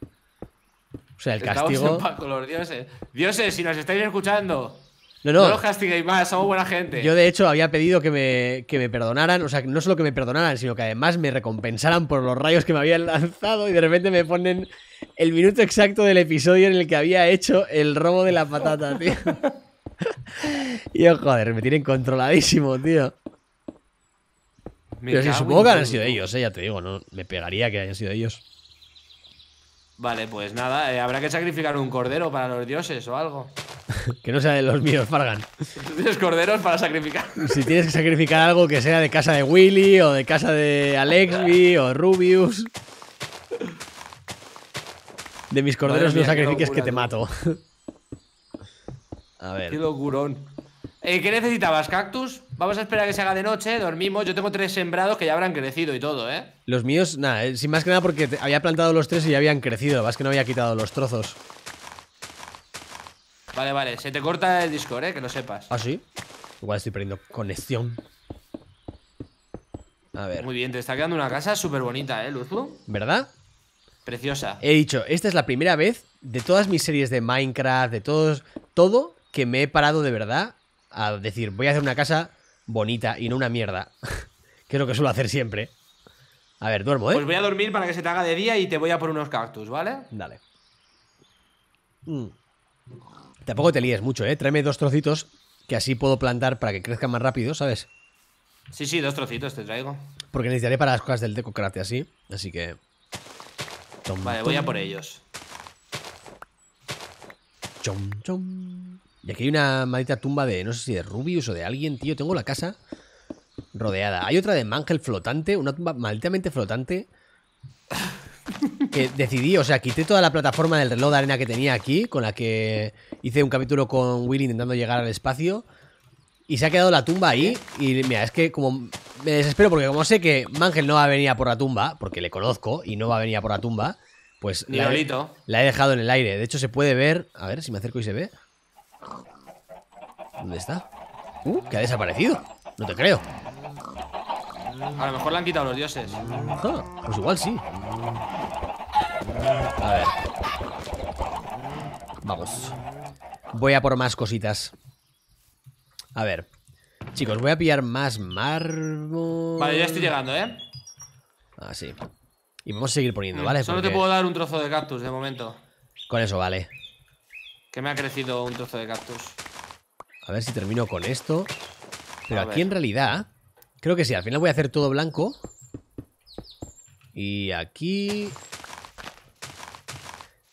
Speaker 1: O sea, el castigo. Estamos en
Speaker 2: paz con los dioses. Dioses, si nos estáis escuchando. No, no. No los castiguéis más, somos buena gente. Yo, de
Speaker 1: hecho, había pedido que me, que me perdonaran. O sea, no solo que me perdonaran, sino que además me recompensaran por los rayos que me habían lanzado y de repente me ponen el minuto exacto del episodio en el que había hecho el robo de la patata, tío. Y yo, joder, me tienen controladísimo, tío. Pero si supongo que han sido ellos, eh, ya te digo, no me
Speaker 2: pegaría que hayan sido ellos. Vale, pues nada, eh, habrá que sacrificar un cordero para los dioses o algo.
Speaker 1: que no sea de los míos, Fargan.
Speaker 2: ¿Tú tienes corderos para sacrificar?
Speaker 1: si tienes que sacrificar algo que sea de casa de Willy o de casa de Alexby o Rubius. De mis corderos no sacrifiques que te mato.
Speaker 2: a ver. Qué locurón. Eh, ¿Qué necesitabas? ¿Cactus? Vamos a esperar a que se haga de noche, dormimos. Yo tengo tres sembrados que ya habrán crecido y todo, ¿eh?
Speaker 1: Los míos, nada, eh, sin más que nada porque había plantado los tres y ya habían crecido. Vas que no había quitado los trozos.
Speaker 2: Vale, vale, se te corta el Discord, ¿eh? Que lo sepas. ¿Ah, sí? Igual estoy perdiendo
Speaker 1: conexión.
Speaker 2: A ver. Muy bien, te está quedando una casa súper bonita, ¿eh, Luzu? ¿Verdad? Preciosa.
Speaker 1: He dicho, esta es la primera vez de todas mis series de Minecraft, de todos, todo, que me he parado de verdad a decir, voy a hacer una casa bonita y no una mierda. que es lo que suelo hacer siempre. A ver, duermo, ¿eh? Pues voy a
Speaker 2: dormir para que se te haga de día y te voy a por unos cactus, ¿vale? Dale.
Speaker 1: Mm. Tampoco te líes mucho, ¿eh? Tráeme dos trocitos que así puedo plantar para que crezcan más rápido, ¿sabes?
Speaker 2: Sí, sí, dos trocitos te traigo.
Speaker 1: Porque necesitaré para las cosas del Decocrate así.
Speaker 2: Así que vale, voy a por ellos.
Speaker 1: Chom, chom. Y aquí hay una maldita tumba de, no sé si de Rubius o de alguien, tío. Tengo la casa rodeada. Hay otra de Mangel flotante, una tumba malditamente flotante. Que decidí, o sea, quité toda la plataforma del reloj de arena que tenía aquí, con la que hice un capítulo con Will intentando llegar al espacio. Y se ha quedado la tumba ahí. Y mira, es que como me desespero porque como sé que Mangel no va a venir a por la tumba, porque le conozco y no va a venir a por la tumba, pues la he, dejado en el aire. De hecho, se puede ver... A ver si me acerco y se ve. ¿Dónde está? Uh, que ha desaparecido. No te creo.
Speaker 2: A lo mejor la han quitado los dioses.
Speaker 1: Ah, pues igual sí. A ver. Vamos. Voy a por más cositas. A ver. Chicos, voy a pillar más mármol. Vale, ya estoy llegando, ¿eh? Ah, sí. Y vamos a seguir poniendo, mm, ¿vale? Solo te puedo
Speaker 2: dar un trozo de cactus de momento. Con eso, vale. Que me ha crecido un trozo de cactus.
Speaker 1: A ver si termino con esto. Pero aquí en realidad... Creo que sí, al final voy a hacer todo blanco. Y aquí...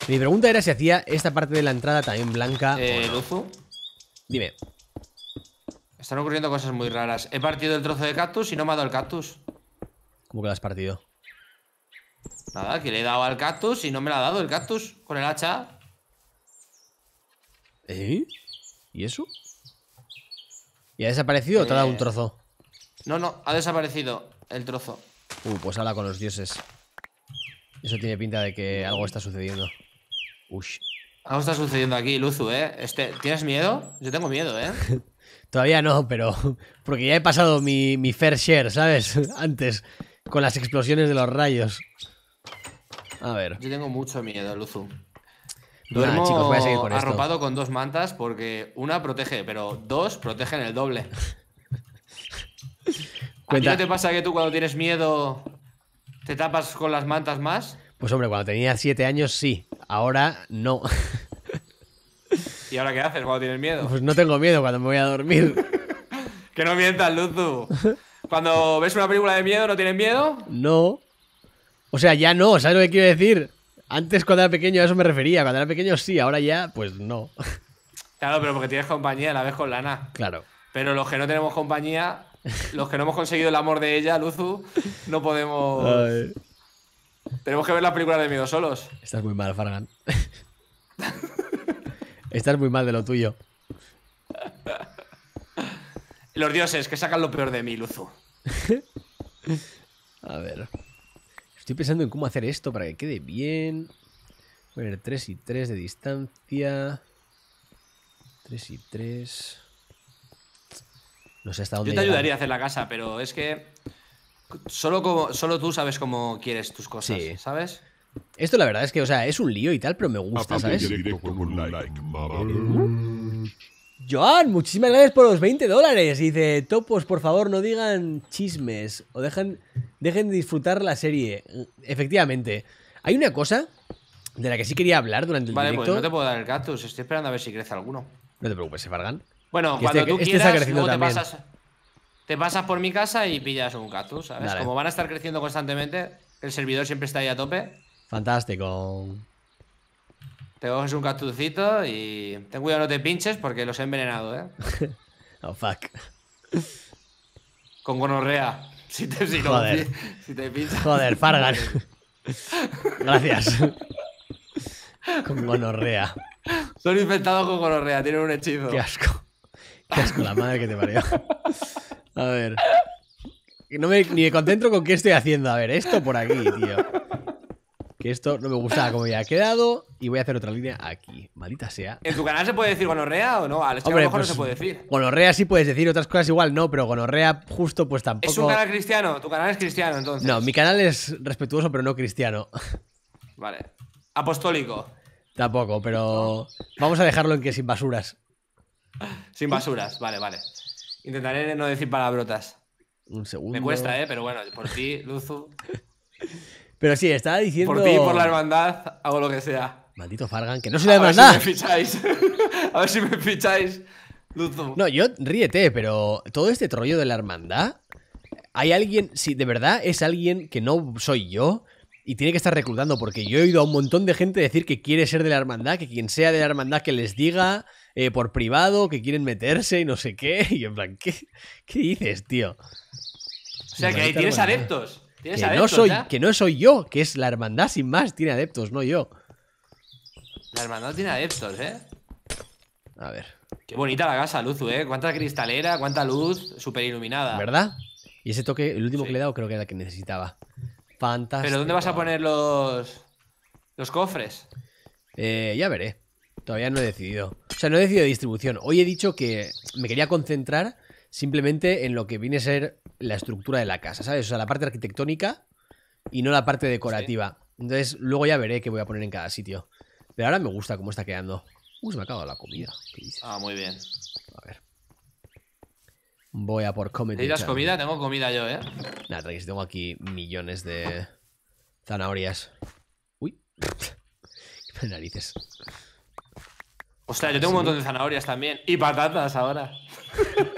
Speaker 1: Mi pregunta era si hacía esta parte de la entrada también blanca. Eh,
Speaker 2: Dime. Están ocurriendo cosas muy raras. He partido el trozo de cactus y no me ha dado el cactus.
Speaker 1: ¿Cómo que lo has partido?
Speaker 2: Nada, que le he dado al cactus y no me lo ha dado el cactus con el hacha. ¿Eh? ¿Y eso?
Speaker 1: ¿Y ha desaparecido o te ha dado un eh, trozo?
Speaker 2: No, no, ha desaparecido el trozo.
Speaker 1: Uh, pues habla con los dioses. Eso tiene pinta de que algo está sucediendo. Ush.
Speaker 2: Algo está sucediendo aquí, Luzu, ¿eh? Este, ¿Tienes miedo? Yo tengo miedo, ¿eh?
Speaker 1: Todavía no, pero. Porque ya he pasado mi, fair share, ¿sabes? Antes, con las explosiones de los rayos.
Speaker 2: A ver. Yo tengo mucho miedo, Luzu. Duermo chicos, voy a seguir con arropado con dos mantas porque una protege, pero dos protegen el doble. te pasa que tú cuando tienes miedo te tapas con las mantas más?
Speaker 1: Pues hombre, cuando tenía siete años sí, ahora no.
Speaker 2: ¿Y ahora qué haces cuando tienes miedo? Pues
Speaker 1: no tengo miedo cuando me voy a dormir.
Speaker 2: que no mientas, Luzu. Cuando ves una película de miedo, ¿no tienes miedo?
Speaker 1: No. O sea, ya no, ¿sabes lo que quiero decir? Antes cuando era pequeño a eso me refería, cuando era pequeño sí, ahora ya pues no.
Speaker 2: Claro, pero porque tienes compañía, la ves con lana. Claro. Pero los que no tenemos compañía, los que no hemos conseguido el amor de ella, Luzu, no podemos... Tenemos que ver la película de miedo solos.
Speaker 1: Estás muy mal, Fargan. Estás muy mal de lo tuyo.
Speaker 2: Los dioses que sacan lo peor de mí, Luzu.
Speaker 1: A ver. Estoy pensando en cómo hacer esto para que quede bien. Voy a poner 3 y 3 de distancia. 3 y 3. No sé Yo te ayudaría
Speaker 2: a hacer la casa, pero es que. Solo, como, solo tú sabes cómo quieres tus cosas, ¿sabes?
Speaker 1: Esto la verdad es que, o sea, es un lío y tal, pero me gusta, ¿sabes? Joan, muchísimas gracias por los 20 dólares. Dice, topos, por favor, no digan chismes o dejen dejen de disfrutar la serie. Efectivamente. Hay una cosa de la que sí quería hablar durante el directo. Vale, pues no te
Speaker 2: puedo dar el cactus. Estoy esperando a ver si crece alguno. No te preocupes, se Bueno, cuando este- tú este quieras, te pasas, te pasas por mi casa y pillas un cactus, ¿sabes? Como van a estar creciendo constantemente, el servidor siempre está ahí a tope.
Speaker 1: Fantástico.
Speaker 2: Te coges un cactuscito y ten cuidado no te pinches porque los he envenenado, ¿eh? oh, fuck. Con gonorrea. Si te, si Joder. te Joder, Fargan.
Speaker 1: Gracias. con gonorrea.
Speaker 2: Son infectados con gonorrea, tienen un hechizo. Qué asco.
Speaker 1: Qué asco, la madre que te parió. A ver. No me, ni me concentro con qué estoy haciendo. A ver, esto por aquí, tío que esto no me gustaba como ya ha quedado y voy a hacer otra línea aquí. Maldita
Speaker 2: sea. ¿En tu canal se puede decir gonorrea o no? a lo mejor no pues, se puede decir.
Speaker 1: Gonorrea sí puedes decir, otras cosas igual no, pero gonorrea justo pues tampoco. ¿Es un canal
Speaker 2: cristiano? ¿Tu canal es cristiano entonces?
Speaker 1: No, mi canal es respetuoso pero no cristiano.
Speaker 2: Vale. Apostólico.
Speaker 1: Tampoco, pero vamos a dejarlo en que sin basuras.
Speaker 2: Sin basuras, vale, vale. Intentaré no decir palabrotas. Un segundo. Me cuesta, ¿eh? Pero bueno, por ti, Luzu.
Speaker 1: Pero sí, estaba diciendo. Por ti, por la
Speaker 2: hermandad, hago lo que sea. Maldito Fargan, que no soy la hermandad. A ver si me ficháis. A ver si me
Speaker 1: No, yo ríete, pero todo este trollo de la hermandad. Hay alguien, si de verdad es alguien que no soy yo, y tiene que estar reclutando, porque yo he oído a un montón de gente decir que quiere ser de la hermandad, que quien sea de la hermandad que les diga eh, por privado, que quieren meterse y no sé qué. Y en plan, ¿qué, dices, tío? O sea, que ahí tienes adeptos
Speaker 2: que no soy,
Speaker 1: Que no soy yo, que es la hermandad sin más, tiene adeptos, no yo.
Speaker 2: La hermandad tiene adeptos, ¿eh? A ver. Qué bonita la casa, Luzu, ¿eh? Cuánta cristalera, cuánta luz, súper iluminada. ¿Verdad?
Speaker 1: Y ese toque, el último que le he dado, creo que era el que necesitaba. Fantástico. ¿Pero dónde vas a
Speaker 2: poner los, los cofres?
Speaker 1: Eh, ya veré. Todavía no he decidido. O sea, no he decidido distribución. Hoy he dicho que me quería concentrar simplemente en lo que viene a ser la estructura de la casa, ¿sabes? O sea, la parte arquitectónica y no la parte decorativa. Entonces, luego ya veré qué voy a poner en cada sitio. Pero ahora me gusta cómo está quedando. Uy, se me ha acabado la comida.
Speaker 2: Ah, muy bien. A ver.
Speaker 1: Voy a por comida. las comida? Tengo comida yo, ¿eh? Nada, tranquilo. tengo aquí millones de zanahorias. Uy. qué narices.
Speaker 2: sea, yo tengo un montón de zanahorias también. Y patatas ahora.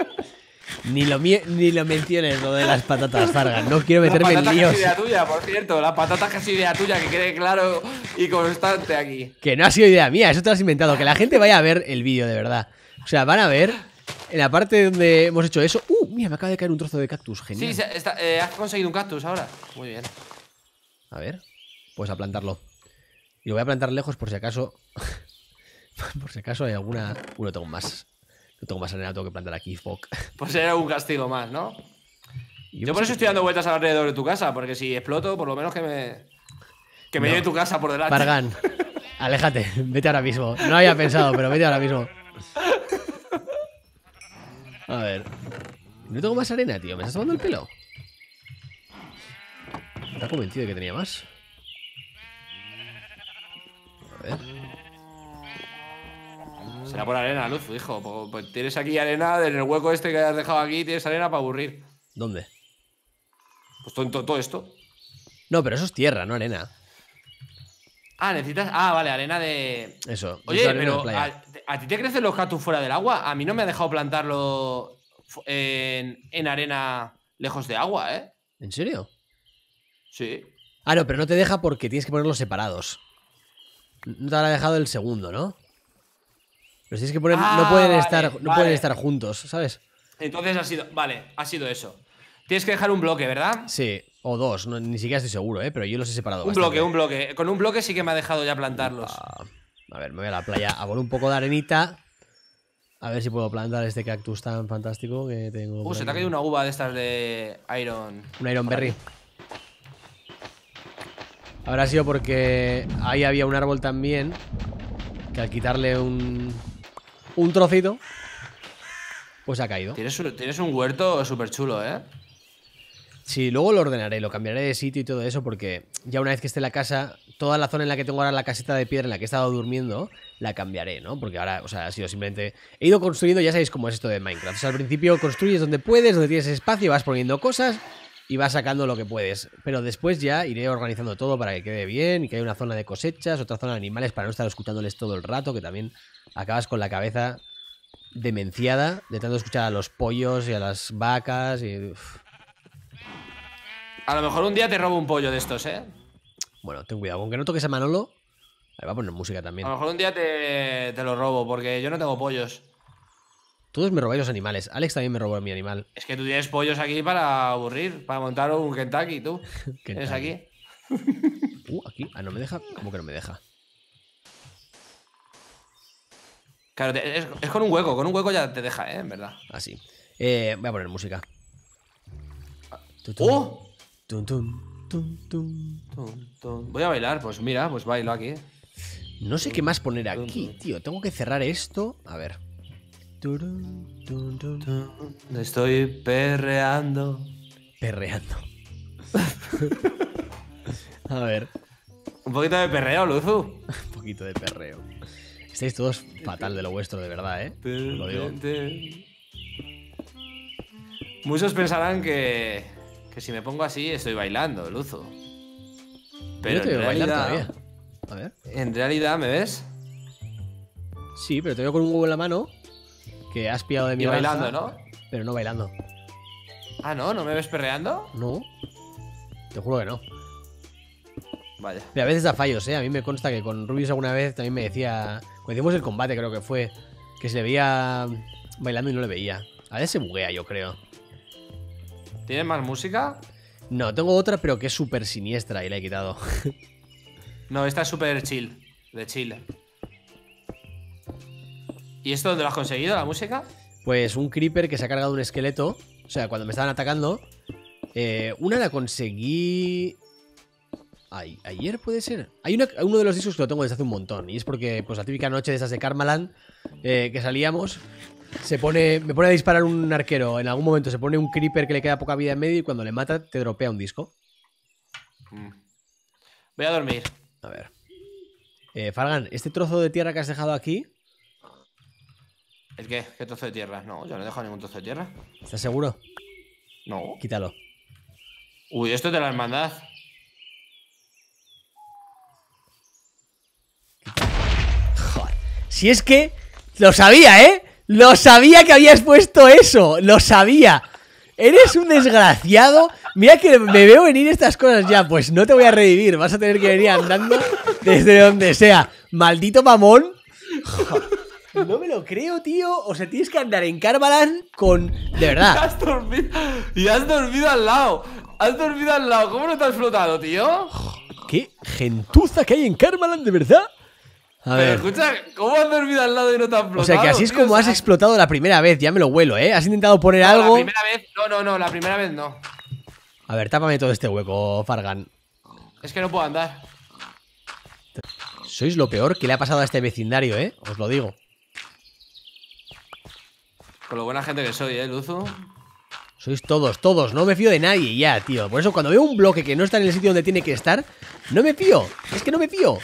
Speaker 2: Ni lo, ni lo
Speaker 1: menciones lo de las patatas, Fargan. No quiero meterme en líos. La idea
Speaker 2: tuya, por cierto. La patata que es idea tuya, que quede claro y constante aquí.
Speaker 1: Que no ha sido idea mía, eso te lo has inventado. Que la gente vaya a ver el vídeo, de verdad. O sea, van a ver en la parte donde hemos hecho eso. ¡Uh! Mira, me acaba de caer un trozo de cactus. Genial. Sí,
Speaker 2: eh, has conseguido un cactus ahora. Muy bien.
Speaker 1: A ver. Pues a plantarlo. Y lo voy a plantar lejos por si acaso. por si acaso hay alguna. Uno tengo más. No tengo más arena, tengo que plantar aquí, fuck.
Speaker 2: Pues era un castigo más, ¿no? Yo, por eso estoy dando vueltas alrededor de tu casa, porque si exploto, por lo menos que me. Que me lleve tu casa por delante. Pargan,
Speaker 1: aléjate, vete ahora mismo. No había pensado, pero vete ahora mismo. A ver. No tengo más arena, tío. ¿Me estás tomando el pelo? ¿Estás convencido de que tenía más.
Speaker 2: A ver. Será por arena, Luz, hijo. Pues tienes aquí arena, en el hueco este que has dejado aquí, tienes arena para aburrir. ¿Dónde? Pues todo, esto.
Speaker 1: No, pero eso es tierra, no arena.
Speaker 2: Ah, necesitas. Ah, vale, arena de.
Speaker 1: Eso. Oye, pero.
Speaker 2: ¿a, ti te crecen los cactus fuera del agua? A mí no me ha dejado plantarlo en, en arena lejos de agua, ¿eh? ¿En serio? Sí.
Speaker 1: Ah, no, pero no te deja porque tienes que ponerlos separados. No te habrá dejado el segundo, ¿no? Los tienes que no ah, pueden, estar, no pueden estar juntos, ¿sabes?
Speaker 2: Entonces ha sido, vale, ha sido eso.
Speaker 1: Tienes que dejar un bloque, ¿verdad? Sí, o dos, ni siquiera estoy seguro, ¿eh? pero yo los he separado. Un bloque,
Speaker 2: un bloque. Con un bloque sí que me ha dejado ya plantarlos. Ah,
Speaker 1: a ver, me voy a la playa a por un poco de arenita. A ver si puedo plantar este cactus tan fantástico que tengo. Uh, se te ha caído
Speaker 2: una uva de estas de Iron.
Speaker 1: Un Iron Berry. Habrá sido porque ahí había un árbol también. Que al quitarle un, un trocito, pues ha caído. Tienes,
Speaker 2: un huerto súper chulo, ¿eh?
Speaker 1: Sí, luego lo ordenaré, lo cambiaré de sitio y todo eso, porque ya una vez que esté la casa, toda la zona en la que tengo ahora la caseta de piedra en la que he estado durmiendo, la cambiaré, ¿no? Porque ahora, o sea, ha sido simplemente. He ido construyendo, ya sabéis cómo es esto de Minecraft. O sea, al principio construyes donde puedes, donde tienes espacio, vas poniendo cosas y vas sacando lo que puedes. Pero después ya iré organizando todo para que quede bien y que haya una zona de cosechas, otra zona de animales para no estar escuchándoles todo el rato, que también acabas con la cabeza demenciada de tanto escuchar a los pollos y a las vacas y...
Speaker 2: A lo mejor un día te robo un pollo de estos, ¿eh?
Speaker 1: Bueno, ten cuidado, aunque no toques a Manolo, ahí va a poner música también. A lo mejor
Speaker 2: un día te lo robo porque yo no tengo pollos.
Speaker 1: Todos me robáis los animales.
Speaker 2: Alex también me robó mi animal. Es que tú tienes pollos aquí para aburrir, para montar un Kentucky, tú. Eres aquí. uh, aquí. Ah, no me deja. ¿Cómo que no me deja? Claro, es, con un hueco, con un hueco ya te deja, ¿eh? En verdad. Así. Ah,
Speaker 1: eh, voy a poner música.
Speaker 2: ¡Oh! voy a bailar, pues mira, pues bailo aquí. No sé qué más poner aquí, tío. Tengo que
Speaker 1: cerrar esto. A
Speaker 2: ver. Estoy perreando. Perreando. A ver. Un poquito de perreo, Luzu. Un poquito de perreo. Estáis todos fatal de lo vuestro, de verdad, ¿eh? lo digo. Muchos pensarán que, que si me pongo así estoy bailando, Luzu.
Speaker 1: Pero en realidad, todavía. A ver.
Speaker 2: En realidad, ¿me ves?
Speaker 1: Sí, pero te con un huevo en la mano que has piado de mi y bailando, ¿no? Pero no bailando.
Speaker 2: Ah, ¿no? ¿No me ves perreando?
Speaker 1: No. Te juro que no. Vaya. a veces da fallos, ¿eh? A mí me consta que con Rubius alguna vez también me decía... Cuando hicimos el combate, creo que fue, que se le veía bailando y no le veía. A veces se buguea, yo creo. ¿Tienes más música? No, tengo otra, pero que es súper siniestra y la he quitado.
Speaker 2: no, esta es súper chill, de chill. ¿Y esto dónde lo has conseguido, la música?
Speaker 1: Pues un creeper que se ha cargado un esqueleto. O sea, cuando me estaban atacando. Eh, una la conseguí. ayer puede ser. Hay uno de los discos que lo tengo desde hace un montón. Y es porque, pues, la típica noche de esas de Carmaland eh, que salíamos. Se pone. Me pone a disparar un arquero. En algún momento se pone un creeper que le queda poca vida en medio y cuando le mata, te dropea un disco.
Speaker 2: Mm. Voy a dormir.
Speaker 1: A ver. Eh, Fargan, este trozo de tierra que has dejado aquí
Speaker 2: ¿El qué? ¿Qué trozo de tierra? No, yo no he ningún trozo de tierra. ¿Estás seguro? No. Quítalo. Uy, esto te de la hermandad.
Speaker 1: Joder. Si es que lo sabía, ¿eh? Lo sabía que habías puesto eso. Lo sabía. Eres un desgraciado. Mira que me veo venir estas cosas ya. Pues no te voy a revivir. Vas a tener que venir andando desde donde sea. Maldito mamón. No me lo creo, tío. O sea, tienes que andar en Carbalán con. De verdad.
Speaker 2: Y has dormido, al lado. Has dormido al lado. ¿Cómo no te has flotado, tío? Qué gentuza que hay en Carmalan, de verdad. A ver. escucha, ¿cómo has dormido al lado y no te has O sea, que así es como
Speaker 1: has explotado la primera vez, ya me lo huelo, ¿eh? Has intentado poner algo. La primera
Speaker 2: vez, no, no, no, la primera vez no.
Speaker 1: A ver, tápame todo este hueco, Fargan.
Speaker 2: Es que no puedo andar.
Speaker 1: Sois lo peor que le ha pasado a este vecindario, ¿eh? Os lo digo.
Speaker 2: Con lo buena gente que soy, ¿eh, Luzu?
Speaker 1: Sois todos, todos. No me fío de nadie ya, tío. Por eso cuando veo un bloque que no está en el sitio donde tiene que estar, no me fío. Es que no me fío.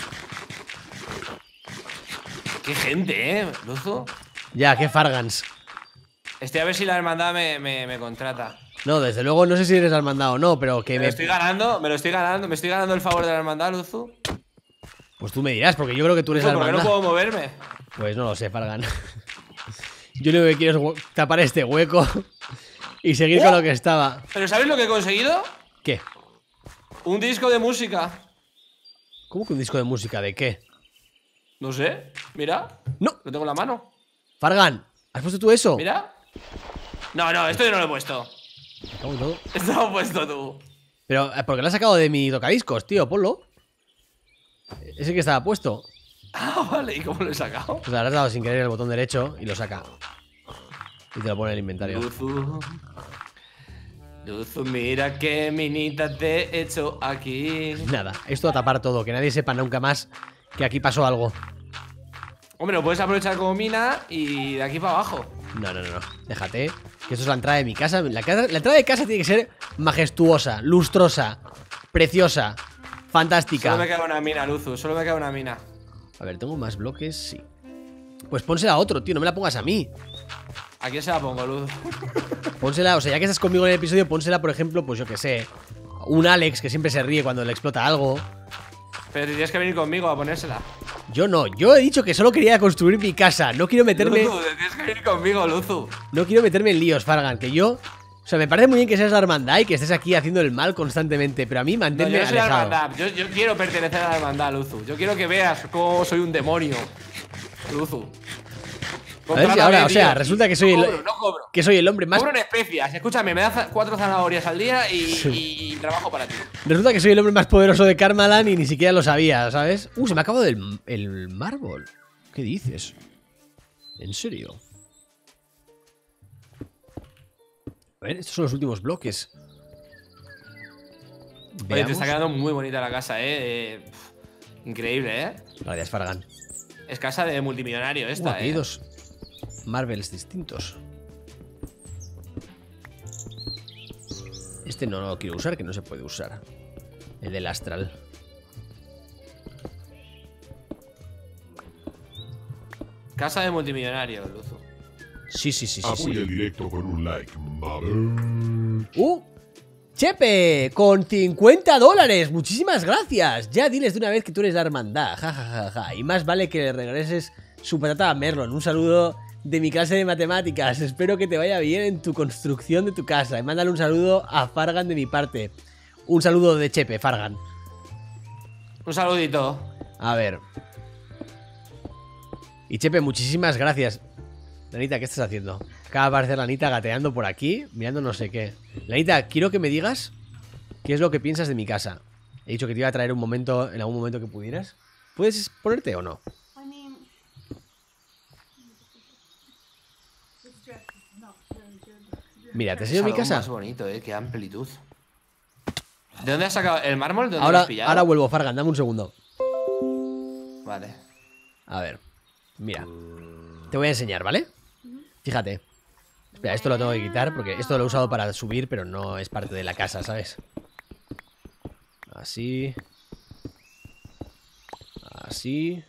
Speaker 2: Qué gente, ¿eh, Luzu?
Speaker 1: Ya, qué fargans.
Speaker 2: Estoy a ver si la hermandad me, contrata.
Speaker 1: No, desde luego no sé si eres hermandad o no, pero que me. me... estoy
Speaker 2: ganando, me lo estoy ganando, me estoy ganando el favor de la hermandad, Luzu.
Speaker 1: Pues tú me dirás, porque yo creo que tú eres Luzu, hermandad. no puedo moverme? Pues no lo sé, Fargan. Yo lo que quiero es tapar este hueco y seguir con lo que estaba.
Speaker 2: ¿Pero sabes lo que he conseguido? ¿Qué? Un disco de música.
Speaker 1: ¿Cómo que un disco de música? ¿De qué?
Speaker 2: No sé. Mira. No. Lo tengo en la mano.
Speaker 1: Fargan, ¿has puesto tú eso?
Speaker 2: Mira. No, no, esto yo no lo he puesto. ¿Cómo Esto lo has puesto tú.
Speaker 1: Pero, eh, ¿por qué lo has sacado de mi tocadiscos, tío? Ponlo. E-, ese que estaba puesto.
Speaker 2: Ah, vale, ¿y cómo lo he sacado?
Speaker 1: Pues ahora has dado sin querer el botón derecho y lo saca. Y te lo pone en el inventario.
Speaker 2: Luzu. Luzu, mira qué minita te he hecho aquí. Nada,
Speaker 1: esto a tapar todo, que nadie sepa nunca más que aquí pasó algo.
Speaker 2: Hombre, lo puedes aprovechar como mina y de aquí para abajo.
Speaker 1: No, no, no, no. déjate. Que esto es la entrada de mi casa. La, entrada de casa tiene que ser majestuosa, lustrosa, preciosa, fantástica. Solo me queda
Speaker 2: una mina, Luzu, solo me queda una mina. A
Speaker 1: ver, ¿tengo más bloques? Sí. Pues pónsela a otro, tío, no me la pongas a mí.
Speaker 2: ¿A quién se la pongo, Luz?
Speaker 1: pónsela, o sea, ya que estás conmigo en el episodio, pónsela, por ejemplo, pues yo que sé, un Alex que siempre se ríe cuando le explota algo.
Speaker 2: Pero tienes que venir conmigo a ponérsela.
Speaker 1: Yo no, yo he dicho que solo quería construir mi casa. No quiero meterme. Luzu,
Speaker 2: tienes que venir conmigo, Luzu.
Speaker 1: No quiero meterme en líos, Fargan, que yo o sea, me parece muy bien que seas la hermandad y que estés aquí haciendo el mal constantemente, pero a mí manténme no, yo soy La
Speaker 2: yo, yo, quiero pertenecer a la hermandad, Luzu. Yo quiero que veas cómo soy un demonio, Luzu.
Speaker 1: ahora, o sea, resulta que soy, el, que soy el hombre más. Cobro
Speaker 2: en especias. Escúchame, me das cuatro zanahorias al día y, trabajo para ti.
Speaker 1: Resulta que soy el hombre más poderoso de Karmalan y ni siquiera lo sabía, ¿sabes? Uh, se me ha acabado el, el mármol. ¿Qué dices? ¿En serio? A estos son los últimos bloques.
Speaker 2: te está quedando muy bonita la casa, ¿eh? eh increíble, ¿eh?
Speaker 1: Gracias, Fargan.
Speaker 2: Es casa de multimillonario esta, uh, ¿eh?
Speaker 1: dos Marvels distintos. Este no lo quiero usar, que no se puede usar. El del astral.
Speaker 2: Casa de multimillonario, Luz.
Speaker 1: Sí, sí, sí. sí, el directo con un like, ¡Uh! Chepe, con 50 dólares, muchísimas gracias. Ya diles de una vez que tú eres la hermandad, Ja, Ja, ja, ja. Y más vale que regreses su patata a Merlon. Un saludo de mi clase de matemáticas. Espero que te vaya bien en tu construcción de tu casa. Y mándale un saludo a Fargan de mi parte. Un saludo de Chepe, Fargan.
Speaker 2: Un saludito.
Speaker 1: A ver. Y Chepe, muchísimas gracias. Lanita, ¿qué estás haciendo? Acaba de aparecer Lanita gateando por aquí, mirando no sé qué. Lanita, quiero que me digas qué es lo que piensas de mi casa. He dicho que te iba a traer un momento, en algún momento que pudieras. ¿Puedes ponerte o no? Mira, te enseño mi casa.
Speaker 2: es bonito, eh, qué amplitud. ¿De dónde has sacado el mármol? ahora, ahora vuelvo,
Speaker 1: Fargan, dame un segundo.
Speaker 2: Vale. A ver, mira.
Speaker 1: Te voy a enseñar, ¿vale? Fíjate. Espera, esto lo tengo que quitar porque esto lo he usado para subir, pero no es parte de la casa, ¿sabes? Así. Así.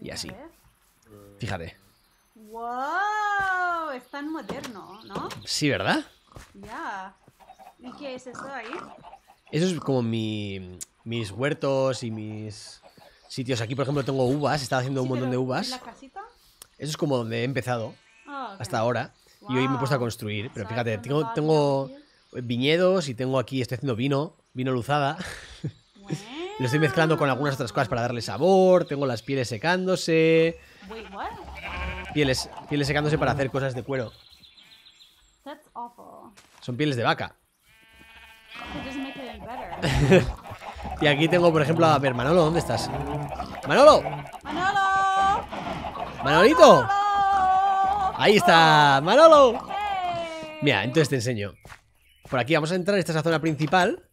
Speaker 1: Y así. Fíjate. ¡Wow! Es tan moderno, ¿no? Sí, ¿verdad? Ya. ¿Y qué es eso ahí? Eso es como mi, mis huertos y mis sitios. Aquí, por ejemplo, tengo uvas, estaba haciendo un montón de uvas. ¿en la casita? Eso es como donde he empezado ah, hasta ahora. Y hoy me he puesto a construir. Pero fíjate, tengo, tengo viñedos y tengo aquí, estoy haciendo vino, vino luzada. Lo estoy mezclando con algunas otras cosas para darle sabor. Tengo las pieles secándose. Pieles, pieles secándose para hacer cosas de cuero. Son pieles de vaca. Y aquí tengo, por ejemplo, a ver, Manolo, ¿dónde estás? ¡Manolo! ¡Manolo! ¡Manolito! ¡Ahí está! ¡Manolo! Mira, entonces te enseño. Por aquí vamos a entrar, esta es la zona principal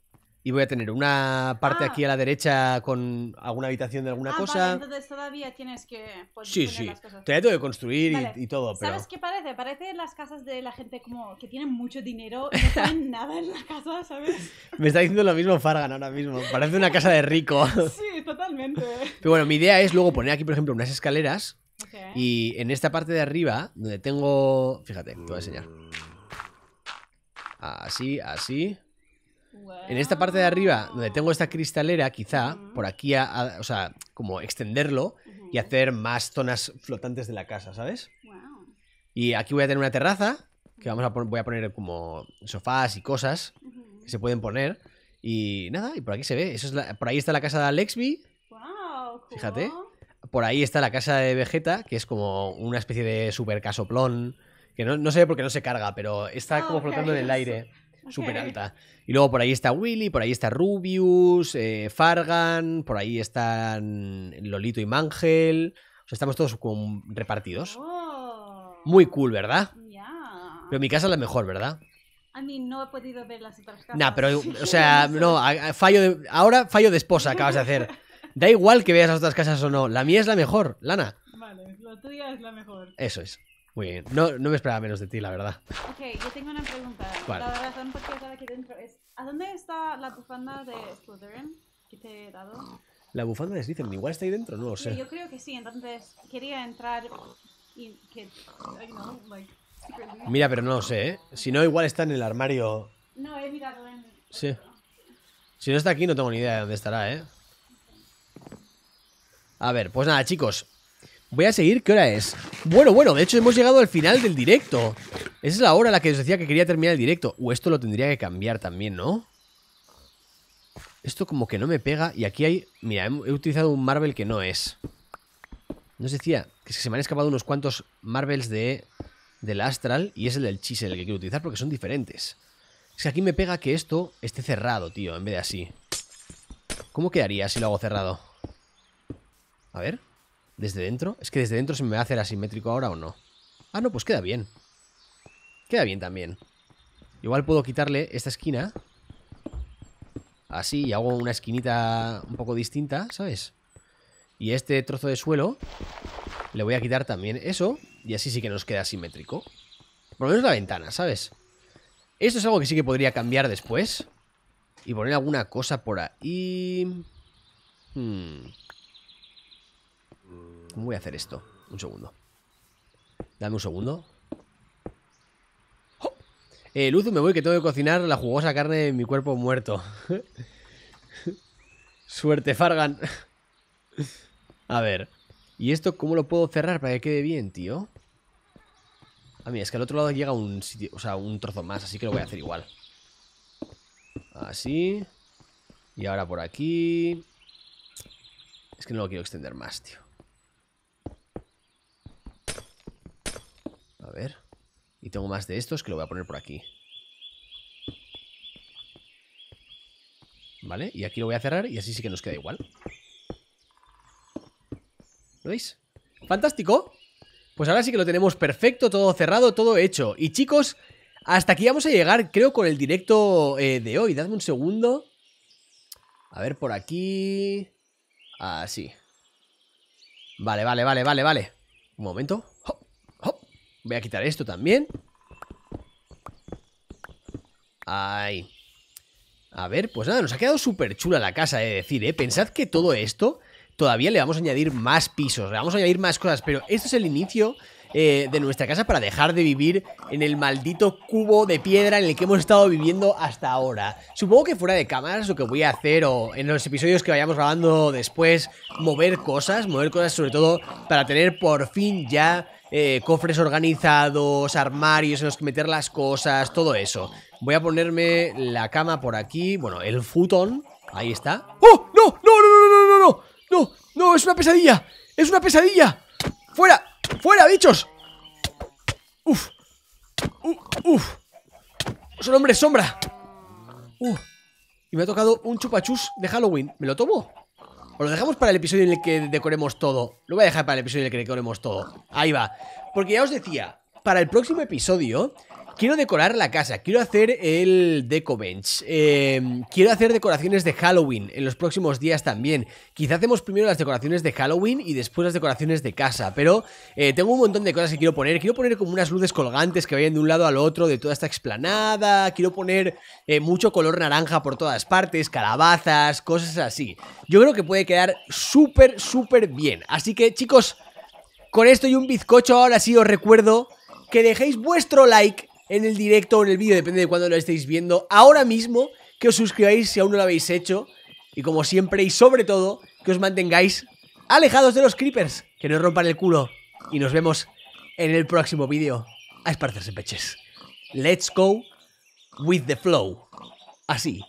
Speaker 1: y voy a tener una parte ah. aquí a la derecha con alguna habitación de alguna ah, cosa. Vale, entonces todavía tienes que pues, sí, sí. Todavía tengo que construir y, todo. Pero... ¿Sabes qué parece? Parece las casas de la gente como que tienen mucho dinero y no tienen nada en la casa, ¿sabes? Me está diciendo lo mismo Fargan ahora mismo. Parece una casa de rico. sí, totalmente. Pero bueno, mi idea es luego poner aquí, por ejemplo, unas escaleras. Y en esta parte de arriba, donde tengo. Fíjate, te voy a enseñar. Así, así. En esta parte de arriba, donde tengo esta cristalera, quizá, por aquí, o sea, como extenderlo y hacer más zonas flotantes de la casa, ¿sabes? Y aquí voy a tener una terraza, que vamos a voy a poner como sofás y cosas que se pueden poner. Y nada, y por aquí se ve. Eso es por ahí está la casa de Alexby. Fíjate. Por ahí está la casa de Vegeta, que es como una especie de super casoplón. Que no, no sé por qué no se carga, pero está como flotando en el aire súper alta. Y luego por ahí está Willy, por ahí está Rubius, eh, Fargan, por ahí están Lolito y Mangel. O sea, estamos todos repartidos. Oh. Muy cool, ¿verdad? Pero mi casa es la mejor, ¿verdad?
Speaker 2: A mí no he podido ver las otras
Speaker 1: casas. pero, o sea, no, fallo de, ahora fallo de esposa acabas de hacer. Da igual que veas las otras casas o no. La mía es la mejor, Lana. Vale, la tuya es la mejor. Eso es. Muy bien. No, no me esperaba menos de ti, la verdad. Ok, yo tengo una pregunta. Vale. La razón por qué está aquí dentro es... ¿A dónde está la bufanda de Slytherin que te he dado? La bufanda de Slytherin, igual está ahí dentro, no lo sé. yo creo que sí, entonces quería entrar y que... Mira, pero no lo sé, ¿eh? Si no, igual está en el armario... No, he mirado en... Sí. Si no está aquí, no tengo ni idea de dónde estará, ¿eh? A ver, pues nada, chicos. Voy a seguir, ¿qué hora es? Bueno, bueno, de hecho hemos llegado al final del directo. Esa es la hora a la que os decía que quería terminar el directo. O esto lo tendría que cambiar también, ¿no? Esto como que no me pega. Y aquí hay... Mira, he utilizado un Marvel que no es. No os decía que se me han escapado unos cuantos Marvels de, del Astral. Y es el del Chisel el que quiero utilizar porque son diferentes. Es que aquí me pega que esto esté cerrado, tío, en vez de así. ¿Cómo quedaría si lo hago cerrado? A ver... ¿Desde dentro? Es que desde dentro se me va a hacer asimétrico ahora o no. Ah, no, pues queda bien. Queda bien también. Igual puedo quitarle esta esquina. Así, y hago una esquinita un poco distinta, ¿sabes? Y este trozo de suelo le voy a quitar también eso. Y así sí que nos queda asimétrico. Por lo menos la ventana, ¿sabes? Esto es algo que sí que podría cambiar después. Y poner alguna cosa por ahí. Hmm. Voy a hacer esto. Un segundo. Dame un segundo. Eh, Luz, me voy que tengo que cocinar la jugosa carne de mi cuerpo muerto. Suerte, Fargan. a ver. ¿Y esto cómo lo puedo cerrar para que quede bien, tío? Ah, mira, es que al otro lado llega un sitio, o sea, un trozo más, así que lo voy a hacer igual. Así. Y ahora por aquí. Es que no lo quiero extender más, tío. A ver. Y tengo más de estos que lo voy a poner por aquí. ¿Vale? Y aquí lo voy a cerrar y así sí que nos queda igual. ¿Lo veis? ¡Fantástico! Pues ahora sí que lo tenemos perfecto, todo cerrado, todo hecho. Y chicos, hasta aquí vamos a llegar, creo, con el directo de hoy. Dadme un segundo. A ver, por aquí... Así. Vale, vale, vale, vale, vale. Un momento. Voy a quitar esto también. Ahí. A ver, pues nada, nos ha quedado súper chula la casa, de decir, ¿eh? Pensad que todo esto todavía le vamos a añadir más pisos, le vamos a añadir más cosas, pero esto es el inicio eh, de nuestra casa para dejar de vivir en el maldito cubo de piedra en el que hemos estado viviendo hasta ahora. Supongo que fuera de cámaras lo que voy a hacer o en los episodios que vayamos grabando después, mover cosas, mover cosas sobre todo para tener por fin ya eh, cofres organizados, armarios en los que meter las cosas, todo eso. Voy a ponerme la cama por aquí, bueno, el futón, ahí está. ¡Oh! ¡No! ¡No, no, no, no, no, no! ¡No, no! ¡Es una pesadilla! ¡Es una pesadilla! ¡Fuera! ¡Fuera, bichos! ¡Uf! ¡Uf! ¡Uf! ¡Son hombres sombra! ¡Uf! ¡Uh! Y me ha tocado un chupachus de Halloween. ¿Me lo tomo? O lo dejamos para el episodio en el que decoremos todo. Lo voy a dejar para el episodio en el que decoremos todo. Ahí va. Porque ya os decía, para el próximo episodio Quiero decorar la casa, quiero hacer el deco bench, eh, quiero hacer decoraciones de Halloween en los próximos días también. Quizá hacemos primero las decoraciones de Halloween y después las decoraciones de casa, pero eh, tengo un montón de cosas que quiero poner. Quiero poner como unas luces colgantes que vayan de un lado al otro de toda esta explanada, quiero poner eh, mucho color naranja por todas partes, calabazas, cosas así. Yo creo que puede quedar súper, súper bien. Así que chicos, con esto y un bizcocho ahora sí os recuerdo... Que dejéis vuestro like en el directo o en el vídeo, depende de cuándo lo estéis viendo. Ahora mismo, que os suscribáis si aún no lo habéis hecho. Y como siempre, y sobre todo, que os mantengáis alejados de los creepers, que no rompan el culo. Y nos vemos en el próximo vídeo a esparcerse peches. Let's go with the flow. Así.